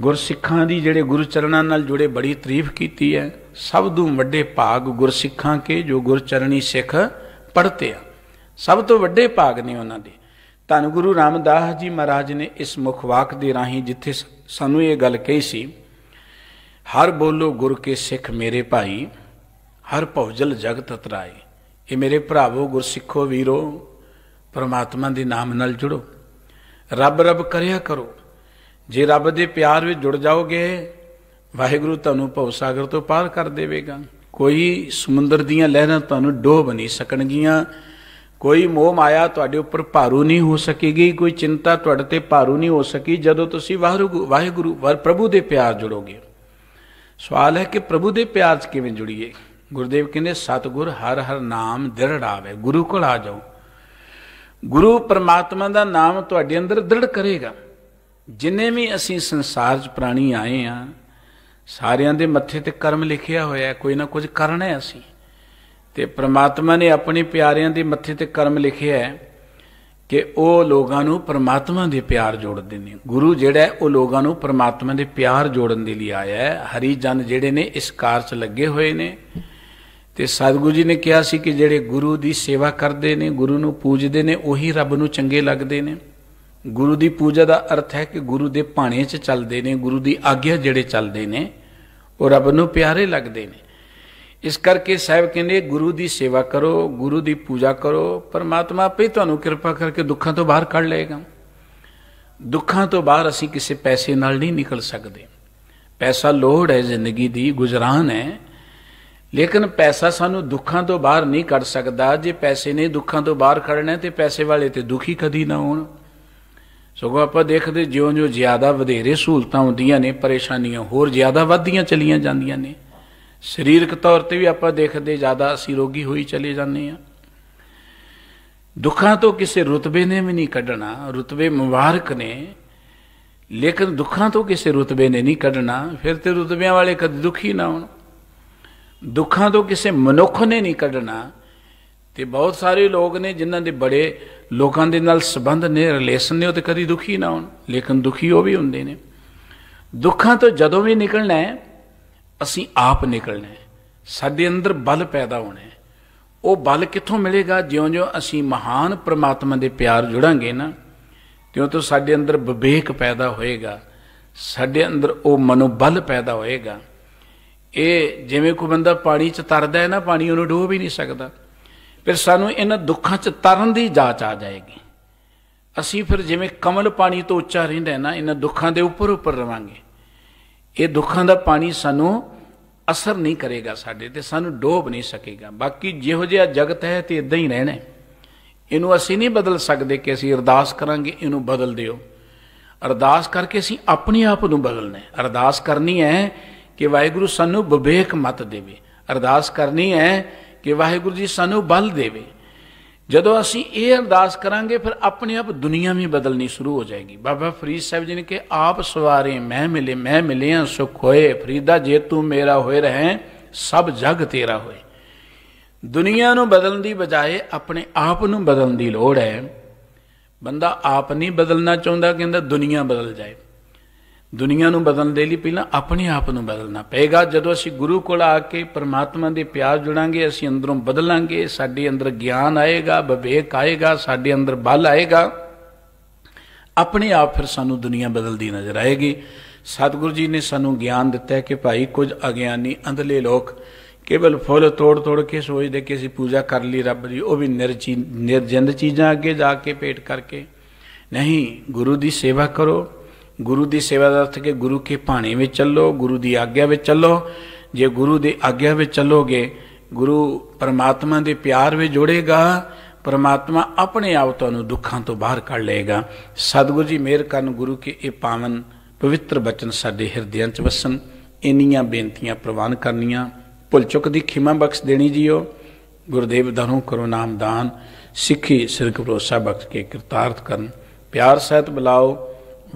ਗੁਰਸਿੱਖਾਂ ਦੀ ਜਿਹੜੇ ਗੁਰੂ ਚਰਨਾਂ ਨਾਲ ਜੁੜੇ ਬੜੀ ਤਾਰੀਫ ਕੀਤੀ ਹੈ ਸਭ ਤੋਂ ਵੱਡੇ ਭਾਗ ਗੁਰਸਿੱਖਾਂ ਕੇ ਜੋ ਗੁਰਚਰਣੀ ਸਿੱਖ ਪੜਤੇ ਆ ਸਭ ਤੋਂ ਵੱਡੇ ਭਾਗ ਨੇ ਉਹਨਾਂ ਦੇ ਧੰਨ ਗੁਰੂ ਰਾਮਦਾਸ ਜੀ ਮਹਾਰਾਜ ਨੇ ਇਸ ਮੁਖਵਾਕ ਦੇ ਰਾਹੀਂ ਜਿੱਥੇ ਸਾਨੂੰ ਇਹ ਗੱਲ ਕਹੀ ਸੀ ਹਰ ਬੋਲੋ ਗੁਰ ਕੇ ਸਿੱਖ ਮੇਰੇ ਭਾਈ ਹਰ ਭਉਜਲ ਜਗਤ ਤਰਾਏ ਇਹ ਮੇਰੇ ਭਰਾਵੋ ਗੁਰਸਿੱਖੋ ਵੀਰੋ ਪਰਮਾਤਮਾ ਦੇ ਨਾਮ ਨਾਲ ਜੁੜੋ ਰੱਬ ਰੱਬ ਕਰਿਆ ਕਰੋ ਜੇ ਰੱਬ ਦੇ ਪਿਆਰ ਵਿੱਚ ਜੁੜ ਜਾਓਗੇ ਵਾਹਿਗੁਰੂ ਤੁਹਾਨੂੰ ਭਉ ਸਾਗਰ ਤੋਂ ਪਾਰ ਕਰ ਦੇਵੇਗਾ ਕੋਈ ਸਮੁੰਦਰ ਦੀਆਂ ਲਹਿਰਾਂ ਤੁਹਾਨੂੰ ਡੋਬ ਨਹੀਂ ਸਕਣਗੀਆਂ ਕੋਈ ਮੋਹ ਮਾਇਆ ਤੁਹਾਡੇ ਉੱਪਰ ਭਾਰੂ ਨਹੀਂ ਹੋ ਸਕੇਗੀ ਕੋਈ ਚਿੰਤਾ ਤੁਹਾਡੇ ਤੇ ਭਾਰੂ ਨਹੀਂ ਹੋ ਸਕੀ ਜਦੋਂ ਤੁਸੀਂ ਵਾਹਿਗੁਰੂ ਵਾਹਿਗੁਰੂ ਪ੍ਰਭੂ ਦੇ ਪਿਆਰ ਜੁੜੋਗੇ ਸਵਾਲ ਹੈ ਕਿ ਪ੍ਰਭੂ ਦੇ ਪਿਆਰ 'ਚ ਕਿਵੇਂ ਜੁੜੀਏ ਗੁਰਦੇਵ ਕਹਿੰਦੇ ਸਤਗੁਰ ਹਰ ਹਰ ਨਾਮ ਦ੍ਰਿੜ ਆਵੇ ਗੁਰੂ ਕੋਲ ਆ ਜਾਓ ਗੁਰੂ ਪਰਮਾਤਮਾ ਦਾ ਨਾਮ ਤੁਹਾਡੇ ਅੰਦਰ ਦ੍ਰਿੜ ਕਰੇਗਾ ਜਿੰਨੇ ਵੀ ਅਸੀਂ ਸੰਸਾਰ 'ਚ ਪ੍ਰਾਣੀ ਆਏ ਆ ਸਾਰਿਆਂ ਦੇ ਮੱਥੇ ਤੇ ਕਰਮ ਲਿਖਿਆ ਹੋਇਆ ਕੋਈ ਨਾ ਕੁਝ ਕਰਨਾ ਹੈ ਅਸੀਂ ਤੇ ਪ੍ਰਮਾਤਮਾ ਨੇ ਆਪਣੇ ਪਿਆਰਿਆਂ ਦੇ ਮੱਥੇ ਤੇ ਕਰਮ ਲਿਖਿਆ ਹੈ ਕਿ ਉਹ ਲੋਕਾਂ ਨੂੰ ਪਰਮਾਤਮਾ ਦੇ ਪਿਆਰ ਜੋੜਦੇ ਨੇ ਗੁਰੂ ਜਿਹੜਾ ਉਹ ਲੋਕਾਂ ਨੂੰ ਪਰਮਾਤਮਾ ਦੇ ਪਿਆਰ ਜੋੜਨ ਦੇ ਲਈ ਆਇਆ ਹੈ ਹਰੀ ਜਨ ਜਿਹੜੇ ਨੇ ਇਸ ਕਾਰਜ 'ਚ ਲੱਗੇ ਹੋਏ ਨੇ ਤੇ ਸਤਿਗੁਰੂ ਜੀ ਨੇ ਕਿਹਾ ਸੀ ਕਿ ਜਿਹੜੇ ਗੁਰੂ ਦੀ ਸੇਵਾ ਕਰਦੇ ਨੇ ਗੁਰੂ ਨੂੰ ਪੂਜਦੇ ਨੇ ਉਹੀ ਰੱਬ ਨੂੰ ਚੰਗੇ ਲੱਗਦੇ ਨੇ ਗੁਰੂ ਦੀ ਪੂਜਾ ਦਾ ਅਰਥ ਹੈ ਕਿ ਗੁਰੂ ਦੇ ਬਾਣੇ 'ਚ ਚੱਲਦੇ ਨੇ ਗੁਰੂ ਦੀ ਆਗਿਆ ਜਿਹੜੇ ਚੱਲਦੇ ਨੇ ਉਹ ਰੱਬ ਨੂੰ ਪਿਆਰੇ ਲੱਗਦੇ ਨੇ ਇਸ ਕਰਕੇ ਸਾਹਿਬ ਕਹਿੰਦੇ ਗੁਰੂ ਦੀ ਸੇਵਾ ਕਰੋ ਗੁਰੂ ਦੀ ਪੂਜਾ ਕਰੋ ਪਰਮਾਤਮਾ ਆਪੇ ਤੁਹਾਨੂੰ ਕਿਰਪਾ ਕਰਕੇ ਦੁੱਖਾਂ ਤੋਂ ਬਾਹਰ ਕੱਢ ਲਏਗਾ ਦੁੱਖਾਂ ਤੋਂ ਬਾਹਰ ਅਸੀਂ ਕਿਸੇ ਪੈਸੇ ਨਾਲ ਨਹੀਂ ਨਿਕਲ ਸਕਦੇ ਪੈਸਾ ਲੋੜ ਹੈ ਜ਼ਿੰਦਗੀ ਦੀ ਗੁਜ਼ਰਾਨ ਹੈ ਲੇਕਿਨ ਪੈਸਾ ਸਾਨੂੰ ਦੁੱਖਾਂ ਤੋਂ ਬਾਹਰ ਨਹੀਂ ਕੱਢ ਸਕਦਾ ਜੇ ਪੈਸੇ ਨੇ ਦੁੱਖਾਂ ਤੋਂ ਬਾਹਰ ਖੜਨਾ ਤੇ ਪੈਸੇ ਵਾਲੇ ਤੇ ਦੁਖੀ ਕਦੀ ਨਾ ਹੋਣ ਸਗੋਂ ਆਪਾਂ ਦੇਖਦੇ ਜਿਉਂ-ਜਿਉਂ ਜ਼ਿਆਦਾ ਵਧੇਰੇ ਸਹੂਲਤਾਂ ਹੁੰਦੀਆਂ ਨੇ ਪਰੇਸ਼ਾਨੀਆਂ ਹੋਰ ਜ਼ਿਆਦਾ ਵੱਧਦੀਆਂ ਚਲੀਆਂ ਜਾਂਦੀਆਂ ਨੇ ਸਰੀਰਕ ਤੌਰ ਤੇ ਵੀ ਆਪਾਂ ਦੇਖਦੇ ਜ਼ਿਆਦਾ ਅਸੀਂ ਰੋਗੀ ਹੋਈ ਚਲੇ ਜਾਂਦੇ ਆ ਦੁੱਖਾਂ ਤੋਂ ਕਿਸੇ ਰਤਬੇ ਨੇ ਵੀ ਨਹੀਂ ਕੱਢਣਾ ਰਤਬੇ ਮੁਬਾਰਕ ਨੇ ਲੇਕਿਨ ਦੁੱਖਾਂ ਤੋਂ ਕਿਸੇ ਰਤਬੇ ਨੇ ਨਹੀਂ ਕੱਢਣਾ ਫਿਰ ਤੇ ਰਤਬਿਆਂ ਵਾਲੇ ਕਦੇ ਦੁਖੀ ਨਾ ਹੋਣ ਦੁੱਖਾਂ ਤੋਂ ਕਿਸੇ ਮਨੁੱਖ ਨੇ ਨਹੀਂ ਕੱਢਣਾ ਤੇ ਬਹੁਤ ਸਾਰੇ ਲੋਕ ਨੇ ਜਿਨ੍ਹਾਂ ਦੇ ਬੜੇ ਲੋਕਾਂ ਦੇ ਨਾਲ ਸੰਬੰਧ ਨੇ ਰਿਲੇਸ਼ਨ ਨੇ ਉਹ ਤੇ ਕਦੀ ਦੁਖੀ ਨਾ ਹੋਣ ਲੇਕਿਨ ਦੁਖੀ ਉਹ ਵੀ ਹੁੰਦੇ ਨੇ ਦੁੱਖਾਂ ਤੋਂ ਜਦੋਂ ਵੀ ਨਿਕਲਣਾ ਹੈ ਅਸੀਂ ਆਪ ਨਿਕਲਣਾ ਹੈ ਸਾਡੇ ਅੰਦਰ ਬਲ ਪੈਦਾ ਹੋਣਾ ਹੈ ਉਹ ਬਲ ਕਿੱਥੋਂ ਮਿਲੇਗਾ ਜਿਉਂ-ਜਿਉਂ ਅਸੀਂ ਮਹਾਨ ਪ੍ਰਮਾਤਮਾ ਦੇ ਪਿਆਰ ਜੁੜਾਂਗੇ ਨਾ ਤਿਉਂ ਤੋਂ ਸਾਡੇ ਅੰਦਰ ਵਿਵੇਕ ਪੈਦਾ ਹੋਏਗਾ ਸਾਡੇ ਅੰਦਰ ਉਹ ਮਨੋਬਲ ਪੈਦਾ ਹੋਏਗਾ ਇਹ ਜਿਵੇਂ ਕੋਈ ਬੰਦਾ ਪਾਣੀ 'ਚ ਤਰਦਾ ਹੈ ਨਾ ਪਾਣੀ ਉਹਨੂੰ ਡੋਬ ਹੀ ਨਹੀਂ ਸਕਦਾ ਫਿਰ ਸਾਨੂੰ ਇਹਨਾਂ ਦੁੱਖਾਂ 'ਚ ਤਰਨ ਦੀ ਜਾਚ ਆ ਜਾਏਗੀ ਅਸੀਂ ਫਿਰ ਜਿਵੇਂ ਕਮਲ ਪਾਣੀ ਤੋਂ ਉੱਚਾ ਰਹਿੰਦਾ ਹੈ ਨਾ ਇਹਨਾਂ ਦੁੱਖਾਂ ਦੇ ਉੱਪਰ ਉੱਪਰ ਰਵਾਂਗੇ ਇਹ ਦੁੱਖਾਂ ਦਾ ਪਾਣੀ ਸਾਨੂੰ ਅਸਰ ਨਹੀਂ ਕਰੇਗਾ ਸਾਡੇ ਤੇ ਸਾਨੂੰ ਡੋਬ ਨਹੀਂ ਸਕੇਗਾ ਬਾਕੀ ਜਿਹੋ ਜਿਹਾ ਜਗਤ ਹੈ ਤੇ ਇਦਾਂ ਹੀ ਰਹਿਣਾ ਇਹਨੂੰ ਅਸੀਂ ਨਹੀਂ ਬਦਲ ਸਕਦੇ ਕਿ ਅਸੀਂ ਅਰਦਾਸ ਕਰਾਂਗੇ ਇਹਨੂੰ ਬਦਲ ਦਿਓ ਅਰਦਾਸ ਕਰਕੇ ਅਸੀਂ ਆਪਣੇ ਆਪ ਨੂੰ ਬਦਲਣਾ ਹੈ ਅਰਦਾਸ ਕਰਨੀ ਹੈ ਕਿ ਵਾਹਿਗੁਰੂ ਸਾਨੂੰ ਵਿਵੇਕ ਮਤ ਦੇਵੇ ਅਰਦਾਸ ਕਰਨੀ ਹੈ ਕਿ ਵਾਹਿਗੁਰੂ ਜੀ ਸਾਨੂੰ ਬਲ ਦੇਵੇ ਜਦੋਂ ਅਸੀਂ ਇਹ ਅਰਦਾਸ ਕਰਾਂਗੇ ਫਿਰ ਆਪਣੇ ਆਪ ਦੁਨੀਆ ਵੀ ਬਦਲਣੀ ਸ਼ੁਰੂ ਹੋ ਜਾਏਗੀ ਬਾਬਾ ਫਰੀਦ ਸਾਹਿਬ ਜੀ ਨੇ ਕਿ ਆਪ ਸਵਾਰੇ ਮੈਂ ਮਿਲੇ ਮੈਂ ਮਿਲਿਆ ਸੁਖ ਹੋਏ ਫਰੀਦਾ ਜੇ ਤੂੰ ਮੇਰਾ ਹੋਏ ਰਹੇ ਸਭ ਜਗ ਤੇਰਾ ਹੋਏ ਦੁਨੀਆ ਨੂੰ ਬਦਲਣ ਦੀ ਬਜਾਏ ਆਪਣੇ ਆਪ ਨੂੰ ਬਦਲਣ ਦੀ ਲੋੜ ਹੈ ਬੰਦਾ ਆਪ ਨਹੀਂ ਬਦਲਣਾ ਚਾਹੁੰਦਾ ਕਹਿੰਦਾ ਦੁਨੀਆ ਬਦਲ ਜਾਏ ਦੁਨੀਆ ਨੂੰ ਬਦਲਣ ਦੇ ਲਈ ਪਹਿਲਾਂ ਆਪਣੇ ਆਪ ਨੂੰ ਬਦਲਣਾ ਪਏਗਾ ਜਦੋਂ ਅਸੀਂ ਗੁਰੂ ਕੋਲ ਆ ਕੇ ਪਰਮਾਤਮਾ ਦੇ ਪਿਆਰ ਜੁੜਾਂਗੇ ਅਸੀਂ ਅੰਦਰੋਂ ਬਦਲਾਂਗੇ ਸਾਡੇ ਅੰਦਰ ਗਿਆਨ ਆਏਗਾ ਵਿਵੇਕ ਆਏਗਾ ਸਾਡੇ ਅੰਦਰ ਬਲ ਆਏਗਾ ਆਪਣੇ ਆਪ ਫਿਰ ਸਾਨੂੰ ਦੁਨੀਆ ਬਦਲਦੀ ਨਜ਼ਰ ਆਏਗੀ ਸਤਿਗੁਰੂ ਜੀ ਨੇ ਸਾਨੂੰ ਗਿਆਨ ਦਿੱਤਾ ਕਿ ਭਾਈ ਕੁਝ ਅਗਿਆਨੀ ਅੰਧਲੇ ਲੋਕ ਕੇਵਲ ਫੁੱਲ ਤੋੜ ਤੋੜ ਕੇ ਸੋਚਦੇ ਕਿ ਅਸੀਂ ਪੂਜਾ ਕਰ ਲਈ ਰੱਬ ਦੀ ਉਹ ਵੀ ਨਿਰਜਿੰਦ ਚੀਜ਼ਾਂ ਅੱਗੇ ਜਾ ਕੇ ਪੇਟ ਕਰਕੇ ਨਹੀਂ ਗੁਰੂ ਦੀ ਸੇਵਾ ਕਰੋ ਗੁਰੂ ਦੀ ਸੇਵਾ ਦਾ ਅਰਥ ਕਿ ਗੁਰੂ ਕੀ ਬਾਣੀ ਵਿੱਚ ਚੱਲੋ ਗੁਰੂ ਦੀ ਆਗਿਆ ਵਿੱਚ ਚੱਲੋ ਜੇ ਗੁਰੂ ਦੀ ਆਗਿਆ ਵਿੱਚ ਚੱਲੋਗੇ ਗੁਰੂ ਪਰਮਾਤਮਾ ਦੇ ਪਿਆਰ ਵਿੱਚ ਜੁੜੇਗਾ ਪਰਮਾਤਮਾ ਆਪਣੇ ਆਪ ਤੁਹਾਨੂੰ ਦੁੱਖਾਂ ਤੋਂ ਬਾਹਰ ਕੱਢ ਲਏਗਾ ਸਤਿਗੁਰੂ ਜੀ ਮਿਹਰ ਕਰਨ ਗੁਰੂ ਕੀ ਇਹ ਪਾਵਨ ਪਵਿੱਤਰ ਬਚਨ ਸਾਡੇ ਹਿਰਦਿਆਂ 'ਚ ਵਸਣ ਇੰਨੀਆਂ ਬੇਨਤੀਆਂ ਪ੍ਰਵਾਨ ਕਰਨੀਆਂ ਭੁੱਲ ਚੁੱਕ ਦੀ ਖਿਮਾ ਬਖਸ਼ ਦੇਣੀ ਜੀਓ ਗੁਰਦੇਵ ਦਰੋਂ ਕਰੋ ਨਾਮਦਾਨ ਸਿੱਖੀ ਸਿਰਕ ਭਰੋਸਾ ਬਖਸ਼ ਕੇ ਕਿਰਤਾਰਥ ਕਰਨ ਪਿਆਰ ਸਹਿਤ ਬੁਲਾਓ